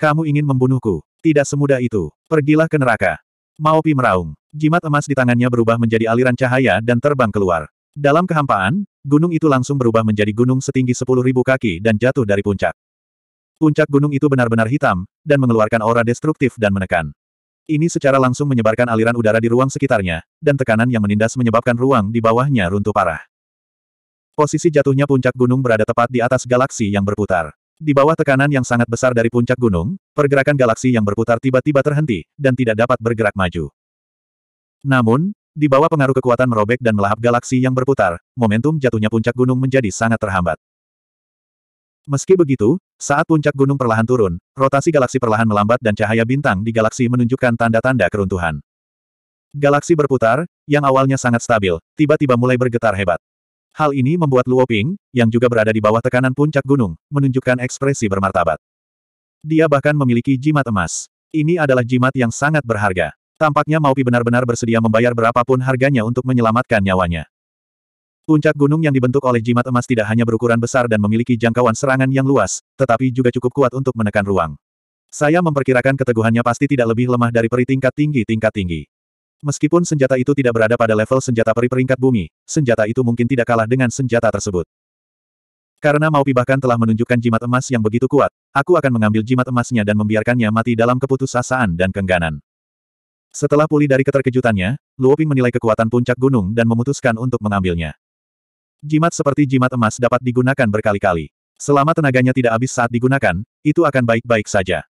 Kamu ingin membunuhku? Tidak semudah itu. Pergilah ke neraka. Mao Pi meraung. Jimat emas di tangannya berubah menjadi aliran cahaya dan terbang keluar. Dalam kehampaan, gunung itu langsung berubah menjadi gunung setinggi 10.000 kaki dan jatuh dari puncak. Puncak gunung itu benar-benar hitam, dan mengeluarkan aura destruktif dan menekan. Ini secara langsung menyebarkan aliran udara di ruang sekitarnya, dan tekanan yang menindas menyebabkan ruang di bawahnya runtuh parah. Posisi jatuhnya puncak gunung berada tepat di atas galaksi yang berputar. Di bawah tekanan yang sangat besar dari puncak gunung, pergerakan galaksi yang berputar tiba-tiba terhenti, dan tidak dapat bergerak maju. Namun, di bawah pengaruh kekuatan merobek dan melahap galaksi yang berputar, momentum jatuhnya puncak gunung menjadi sangat terhambat. Meski begitu, saat puncak gunung perlahan turun, rotasi galaksi perlahan melambat dan cahaya bintang di galaksi menunjukkan tanda-tanda keruntuhan. Galaksi berputar, yang awalnya sangat stabil, tiba-tiba mulai bergetar hebat. Hal ini membuat Luo Ping, yang juga berada di bawah tekanan puncak gunung, menunjukkan ekspresi bermartabat. Dia bahkan memiliki jimat emas. Ini adalah jimat yang sangat berharga. Tampaknya Maupi benar-benar bersedia membayar berapapun harganya untuk menyelamatkan nyawanya. Puncak gunung yang dibentuk oleh jimat emas tidak hanya berukuran besar dan memiliki jangkauan serangan yang luas, tetapi juga cukup kuat untuk menekan ruang. Saya memperkirakan keteguhannya pasti tidak lebih lemah dari peri tingkat tinggi tingkat tinggi. Meskipun senjata itu tidak berada pada level senjata peri peringkat bumi, senjata itu mungkin tidak kalah dengan senjata tersebut. Karena Maupi bahkan telah menunjukkan jimat emas yang begitu kuat, aku akan mengambil jimat emasnya dan membiarkannya mati dalam keputusasaan dan kengganan. Setelah pulih dari keterkejutannya, Luoping menilai kekuatan puncak gunung dan memutuskan untuk mengambilnya. Jimat seperti jimat emas dapat digunakan berkali-kali. Selama tenaganya tidak habis saat digunakan, itu akan baik-baik saja.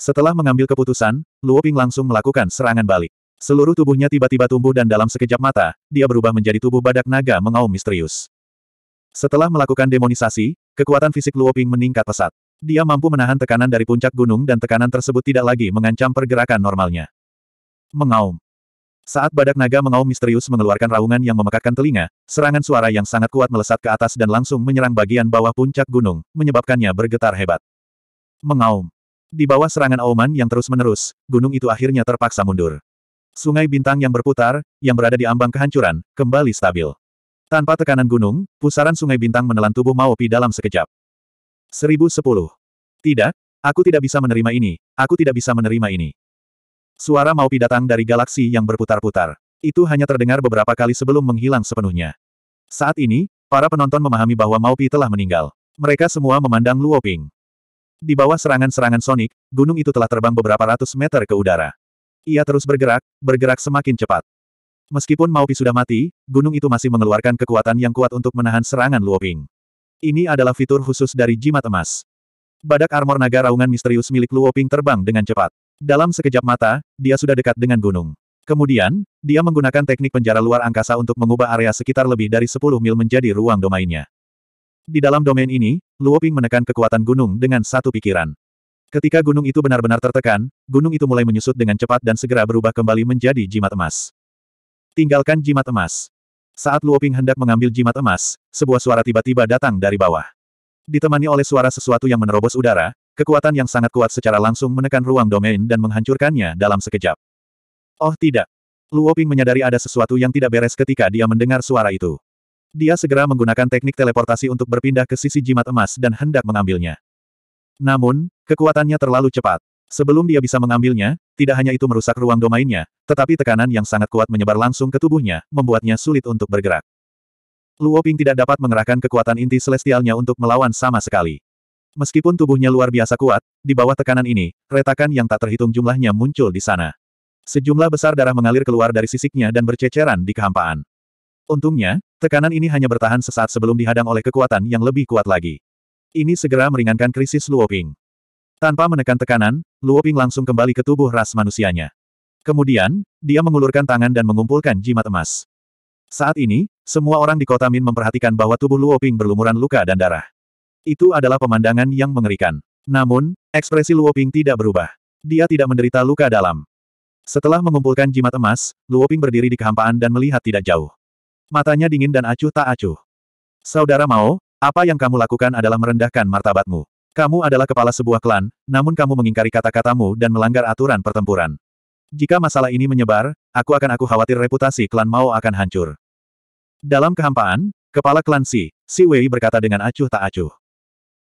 Setelah mengambil keputusan, Luo Ping langsung melakukan serangan balik. Seluruh tubuhnya tiba-tiba tumbuh dan dalam sekejap mata, dia berubah menjadi tubuh badak naga mengaum misterius. Setelah melakukan demonisasi, kekuatan fisik Luo Ping meningkat pesat. Dia mampu menahan tekanan dari puncak gunung dan tekanan tersebut tidak lagi mengancam pergerakan normalnya. Mengaum. Saat badak naga mengaum misterius mengeluarkan raungan yang memekakkan telinga, serangan suara yang sangat kuat melesat ke atas dan langsung menyerang bagian bawah puncak gunung, menyebabkannya bergetar hebat. Mengaum. Di bawah serangan auman yang terus-menerus, gunung itu akhirnya terpaksa mundur. Sungai bintang yang berputar, yang berada di ambang kehancuran, kembali stabil. Tanpa tekanan gunung, pusaran sungai bintang menelan tubuh Maopi dalam sekejap. 1010. Tidak, aku tidak bisa menerima ini, aku tidak bisa menerima ini. Suara Maupi datang dari galaksi yang berputar-putar. Itu hanya terdengar beberapa kali sebelum menghilang sepenuhnya. Saat ini, para penonton memahami bahwa Maupi telah meninggal. Mereka semua memandang Luoping. Di bawah serangan-serangan Sonic, gunung itu telah terbang beberapa ratus meter ke udara. Ia terus bergerak, bergerak semakin cepat. Meskipun Maupi sudah mati, gunung itu masih mengeluarkan kekuatan yang kuat untuk menahan serangan Luoping. Ini adalah fitur khusus dari jimat emas. Badak armor naga raungan misterius milik Luoping terbang dengan cepat. Dalam sekejap mata, dia sudah dekat dengan gunung. Kemudian, dia menggunakan teknik penjara luar angkasa untuk mengubah area sekitar lebih dari 10 mil menjadi ruang domainnya. Di dalam domain ini, Luoping menekan kekuatan gunung dengan satu pikiran. Ketika gunung itu benar-benar tertekan, gunung itu mulai menyusut dengan cepat dan segera berubah kembali menjadi jimat emas. Tinggalkan jimat emas. Saat Luoping hendak mengambil jimat emas, sebuah suara tiba-tiba datang dari bawah. Ditemani oleh suara sesuatu yang menerobos udara, Kekuatan yang sangat kuat secara langsung menekan ruang domain dan menghancurkannya dalam sekejap. Oh tidak. Luo Ping menyadari ada sesuatu yang tidak beres ketika dia mendengar suara itu. Dia segera menggunakan teknik teleportasi untuk berpindah ke sisi jimat emas dan hendak mengambilnya. Namun, kekuatannya terlalu cepat. Sebelum dia bisa mengambilnya, tidak hanya itu merusak ruang domainnya, tetapi tekanan yang sangat kuat menyebar langsung ke tubuhnya, membuatnya sulit untuk bergerak. Luo Ping tidak dapat mengerahkan kekuatan inti celestialnya untuk melawan sama sekali. Meskipun tubuhnya luar biasa kuat, di bawah tekanan ini, retakan yang tak terhitung jumlahnya muncul di sana. Sejumlah besar darah mengalir keluar dari sisiknya dan berceceran di kehampaan. Untungnya, tekanan ini hanya bertahan sesaat sebelum dihadang oleh kekuatan yang lebih kuat lagi. Ini segera meringankan krisis Luoping. Tanpa menekan tekanan, Luoping langsung kembali ke tubuh ras manusianya. Kemudian, dia mengulurkan tangan dan mengumpulkan jimat emas. Saat ini, semua orang di kota Min memperhatikan bahwa tubuh Luoping berlumuran luka dan darah. Itu adalah pemandangan yang mengerikan. Namun, ekspresi Luoping tidak berubah. Dia tidak menderita luka dalam. Setelah mengumpulkan jimat emas, Luoping berdiri di kehampaan dan melihat tidak jauh. Matanya dingin dan acuh tak acuh. Saudara Mao, apa yang kamu lakukan adalah merendahkan martabatmu. Kamu adalah kepala sebuah klan, namun kamu mengingkari kata-katamu dan melanggar aturan pertempuran. Jika masalah ini menyebar, aku akan aku khawatir reputasi klan Mao akan hancur. Dalam kehampaan, kepala klan Si, Si Wei berkata dengan acuh tak acuh.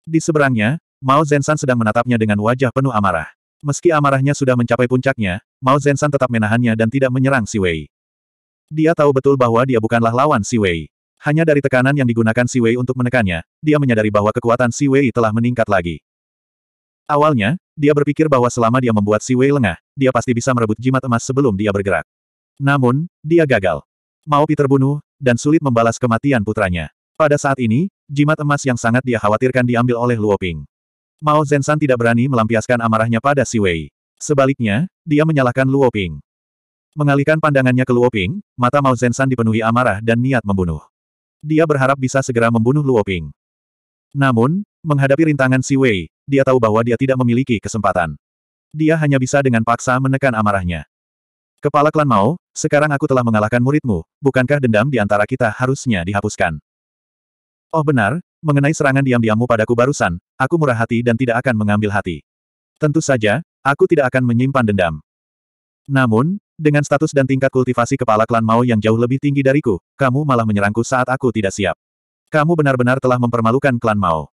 Di seberangnya, Mao Zensan sedang menatapnya dengan wajah penuh amarah. Meski amarahnya sudah mencapai puncaknya, Mao Zensan tetap menahannya dan tidak menyerang Si Wei. Dia tahu betul bahwa dia bukanlah lawan Si Wei. Hanya dari tekanan yang digunakan Si Wei untuk menekannya, dia menyadari bahwa kekuatan Si Wei telah meningkat lagi. Awalnya, dia berpikir bahwa selama dia membuat Si Wei lengah, dia pasti bisa merebut jimat emas sebelum dia bergerak. Namun, dia gagal. Mao Pi terbunuh, dan sulit membalas kematian putranya. Pada saat ini, Jimat emas yang sangat dia khawatirkan diambil oleh Luoping. Mao Zensan tidak berani melampiaskan amarahnya pada Si Wei. Sebaliknya, dia menyalahkan Luoping. Mengalihkan pandangannya ke Luoping, mata Mao Zensan dipenuhi amarah dan niat membunuh. Dia berharap bisa segera membunuh Luoping. Namun, menghadapi rintangan Si Wei, dia tahu bahwa dia tidak memiliki kesempatan. Dia hanya bisa dengan paksa menekan amarahnya. Kepala klan Mao, sekarang aku telah mengalahkan muridmu, bukankah dendam di antara kita harusnya dihapuskan? Oh benar, mengenai serangan diam-diammu padaku barusan, aku murah hati dan tidak akan mengambil hati. Tentu saja, aku tidak akan menyimpan dendam. Namun, dengan status dan tingkat kultivasi kepala klan Mao yang jauh lebih tinggi dariku, kamu malah menyerangku saat aku tidak siap. Kamu benar-benar telah mempermalukan klan Mao.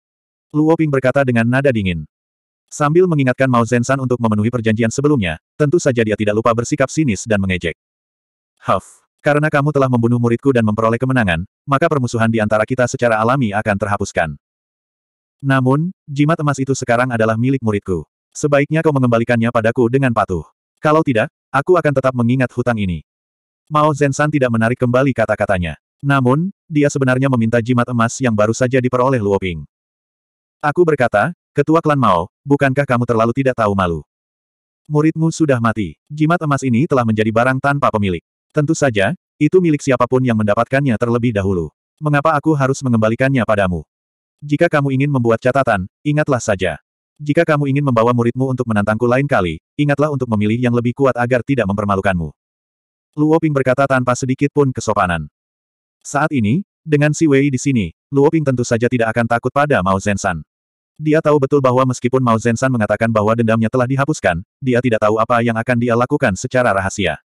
Luo Ping berkata dengan nada dingin. Sambil mengingatkan Mao Zensan untuk memenuhi perjanjian sebelumnya, tentu saja dia tidak lupa bersikap sinis dan mengejek. Huff. Karena kamu telah membunuh muridku dan memperoleh kemenangan, maka permusuhan di antara kita secara alami akan terhapuskan. Namun, jimat emas itu sekarang adalah milik muridku. Sebaiknya kau mengembalikannya padaku dengan patuh. Kalau tidak, aku akan tetap mengingat hutang ini. Mao Zensan tidak menarik kembali kata-katanya. Namun, dia sebenarnya meminta jimat emas yang baru saja diperoleh Luoping. Aku berkata, Ketua Klan Mao, bukankah kamu terlalu tidak tahu malu? Muridmu sudah mati. Jimat emas ini telah menjadi barang tanpa pemilik. Tentu saja, itu milik siapapun yang mendapatkannya terlebih dahulu. Mengapa aku harus mengembalikannya padamu? Jika kamu ingin membuat catatan, ingatlah saja. Jika kamu ingin membawa muridmu untuk menantangku lain kali, ingatlah untuk memilih yang lebih kuat agar tidak mempermalukanmu. Luo Ping berkata tanpa sedikit pun kesopanan. Saat ini, dengan si Wei di sini, Luo Ping tentu saja tidak akan takut pada Mao Zhensan. Dia tahu betul bahwa meskipun Mao Zhensan mengatakan bahwa dendamnya telah dihapuskan, dia tidak tahu apa yang akan dia lakukan secara rahasia.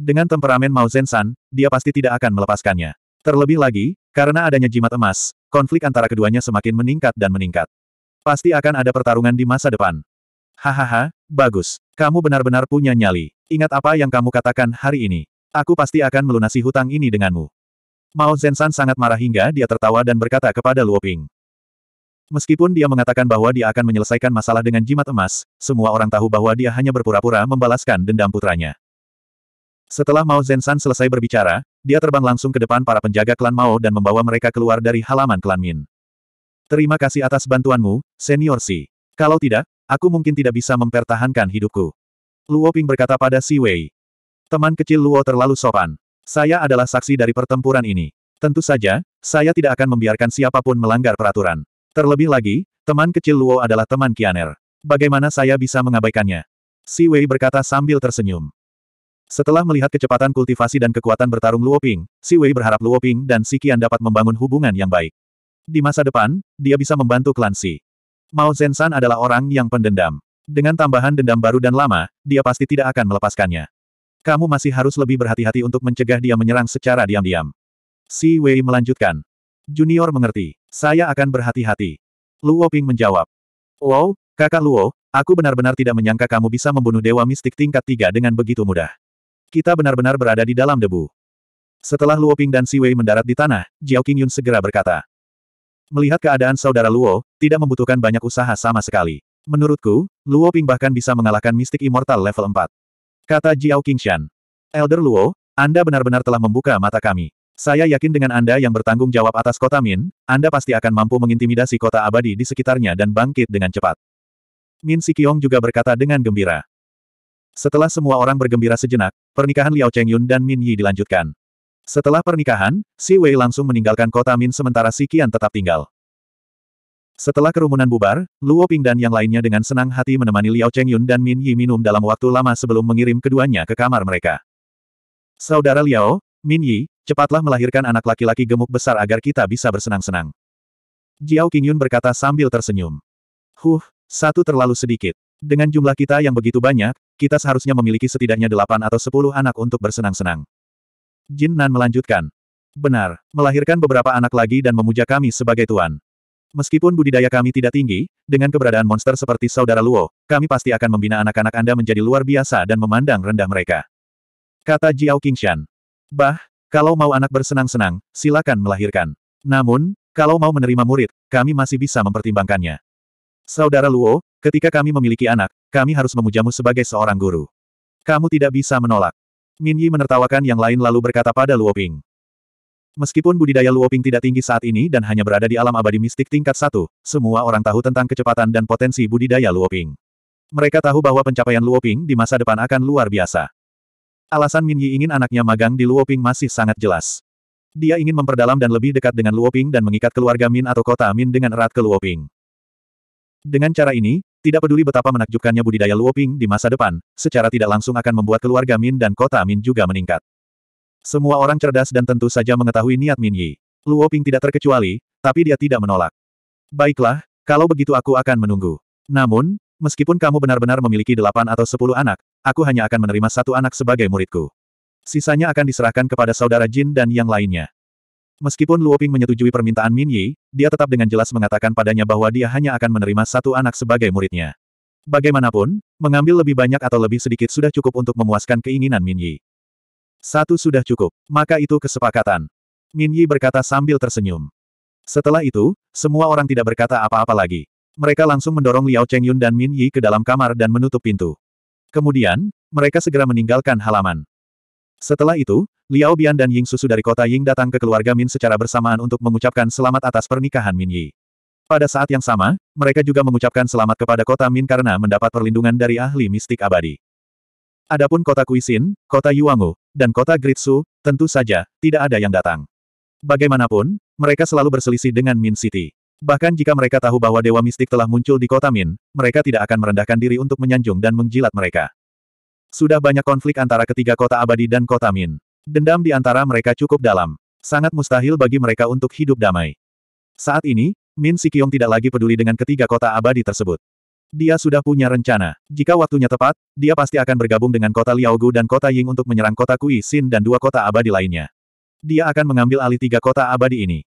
Dengan temperamen Mao Zensan, dia pasti tidak akan melepaskannya. Terlebih lagi, karena adanya jimat emas, konflik antara keduanya semakin meningkat dan meningkat. Pasti akan ada pertarungan di masa depan. Hahaha, bagus. Kamu benar-benar punya nyali. Ingat apa yang kamu katakan hari ini. Aku pasti akan melunasi hutang ini denganmu. Mao Zensan sangat marah hingga dia tertawa dan berkata kepada Luo Ping. Meskipun dia mengatakan bahwa dia akan menyelesaikan masalah dengan jimat emas, semua orang tahu bahwa dia hanya berpura-pura membalaskan dendam putranya. Setelah Mao Zensan selesai berbicara, dia terbang langsung ke depan para penjaga klan Mao dan membawa mereka keluar dari halaman klan Min. Terima kasih atas bantuanmu, Senior Si. Kalau tidak, aku mungkin tidak bisa mempertahankan hidupku. Luo Ping berkata pada Si Wei. Teman kecil Luo terlalu sopan. Saya adalah saksi dari pertempuran ini. Tentu saja, saya tidak akan membiarkan siapapun melanggar peraturan. Terlebih lagi, teman kecil Luo adalah teman Kianer. Bagaimana saya bisa mengabaikannya? Si Wei berkata sambil tersenyum. Setelah melihat kecepatan kultivasi dan kekuatan bertarung Luoping, Si Wei berharap Luoping dan Si Qian dapat membangun hubungan yang baik. Di masa depan, dia bisa membantu klan Si. Mao Zensan adalah orang yang pendendam. Dengan tambahan dendam baru dan lama, dia pasti tidak akan melepaskannya. Kamu masih harus lebih berhati-hati untuk mencegah dia menyerang secara diam-diam. Si Wei melanjutkan. Junior mengerti. Saya akan berhati-hati. Luo Ping menjawab. Wow, kakak Luo, aku benar-benar tidak menyangka kamu bisa membunuh dewa mistik tingkat tiga dengan begitu mudah. Kita benar-benar berada di dalam debu. Setelah Luo Ping dan Si Wei mendarat di tanah, Jiao Qingyun segera berkata. Melihat keadaan saudara Luo, tidak membutuhkan banyak usaha sama sekali. Menurutku, Luo Ping bahkan bisa mengalahkan mistik immortal level 4. Kata Jiao Qingshan. Elder Luo, Anda benar-benar telah membuka mata kami. Saya yakin dengan Anda yang bertanggung jawab atas kota Min, Anda pasti akan mampu mengintimidasi kota abadi di sekitarnya dan bangkit dengan cepat. Min Sikyong juga berkata dengan gembira. Setelah semua orang bergembira sejenak, pernikahan Liao Chengyun dan Min Yi dilanjutkan. Setelah pernikahan, Si Wei langsung meninggalkan kota Min sementara Si Qian tetap tinggal. Setelah kerumunan bubar, Luo Ping dan yang lainnya dengan senang hati menemani Liao Chengyun dan Min Yi minum dalam waktu lama sebelum mengirim keduanya ke kamar mereka. Saudara Liao, Min Yi, cepatlah melahirkan anak laki-laki gemuk besar agar kita bisa bersenang-senang. Jiao Qingyun berkata sambil tersenyum. Huh, satu terlalu sedikit. Dengan jumlah kita yang begitu banyak, kita seharusnya memiliki setidaknya delapan atau sepuluh anak untuk bersenang-senang. Jin Nan melanjutkan. Benar, melahirkan beberapa anak lagi dan memuja kami sebagai tuan. Meskipun budidaya kami tidak tinggi, dengan keberadaan monster seperti Saudara Luo, kami pasti akan membina anak-anak Anda menjadi luar biasa dan memandang rendah mereka. Kata Jiao Qingshan. Bah, kalau mau anak bersenang-senang, silakan melahirkan. Namun, kalau mau menerima murid, kami masih bisa mempertimbangkannya. Saudara Luo, Ketika kami memiliki anak, kami harus memujamu sebagai seorang guru. Kamu tidak bisa menolak. Min Yi menertawakan yang lain lalu berkata pada Luo Ping. Meskipun budidaya Luo Ping tidak tinggi saat ini dan hanya berada di alam abadi mistik tingkat satu, semua orang tahu tentang kecepatan dan potensi budidaya Luo Ping. Mereka tahu bahwa pencapaian Luo Ping di masa depan akan luar biasa. Alasan Min Yi ingin anaknya magang di Luo Ping masih sangat jelas. Dia ingin memperdalam dan lebih dekat dengan Luo Ping dan mengikat keluarga Min atau kota Min dengan erat ke Luo Ping. Dengan cara ini, tidak peduli betapa menakjubkannya budidaya Luoping di masa depan, secara tidak langsung akan membuat keluarga Min dan kota Min juga meningkat. Semua orang cerdas dan tentu saja mengetahui niat Min Yi. Luoping tidak terkecuali, tapi dia tidak menolak. Baiklah, kalau begitu aku akan menunggu. Namun, meskipun kamu benar-benar memiliki delapan atau sepuluh anak, aku hanya akan menerima satu anak sebagai muridku. Sisanya akan diserahkan kepada saudara Jin dan yang lainnya. Meskipun Luoping menyetujui permintaan Min Yi, dia tetap dengan jelas mengatakan padanya bahwa dia hanya akan menerima satu anak sebagai muridnya. Bagaimanapun, mengambil lebih banyak atau lebih sedikit sudah cukup untuk memuaskan keinginan Min Yi. Satu sudah cukup, maka itu kesepakatan. Min Yi berkata sambil tersenyum. Setelah itu, semua orang tidak berkata apa-apa lagi. Mereka langsung mendorong Liao Chengyun dan Min Yi ke dalam kamar dan menutup pintu. Kemudian, mereka segera meninggalkan halaman. Setelah itu, Liao Bian dan Ying Susu dari kota Ying datang ke keluarga Min secara bersamaan untuk mengucapkan selamat atas pernikahan Min Yi. Pada saat yang sama, mereka juga mengucapkan selamat kepada kota Min karena mendapat perlindungan dari ahli mistik abadi. Adapun kota Kuisin, kota Yuangu, dan kota Gritsu, tentu saja, tidak ada yang datang. Bagaimanapun, mereka selalu berselisih dengan Min City. Bahkan jika mereka tahu bahwa Dewa Mistik telah muncul di kota Min, mereka tidak akan merendahkan diri untuk menyanjung dan menjilat mereka. Sudah banyak konflik antara ketiga kota abadi dan kota Min. Dendam di antara mereka cukup dalam. Sangat mustahil bagi mereka untuk hidup damai. Saat ini, Min Sikyong tidak lagi peduli dengan ketiga kota abadi tersebut. Dia sudah punya rencana. Jika waktunya tepat, dia pasti akan bergabung dengan kota Liaogu dan kota Ying untuk menyerang kota Kui Xin dan dua kota abadi lainnya. Dia akan mengambil alih tiga kota abadi ini.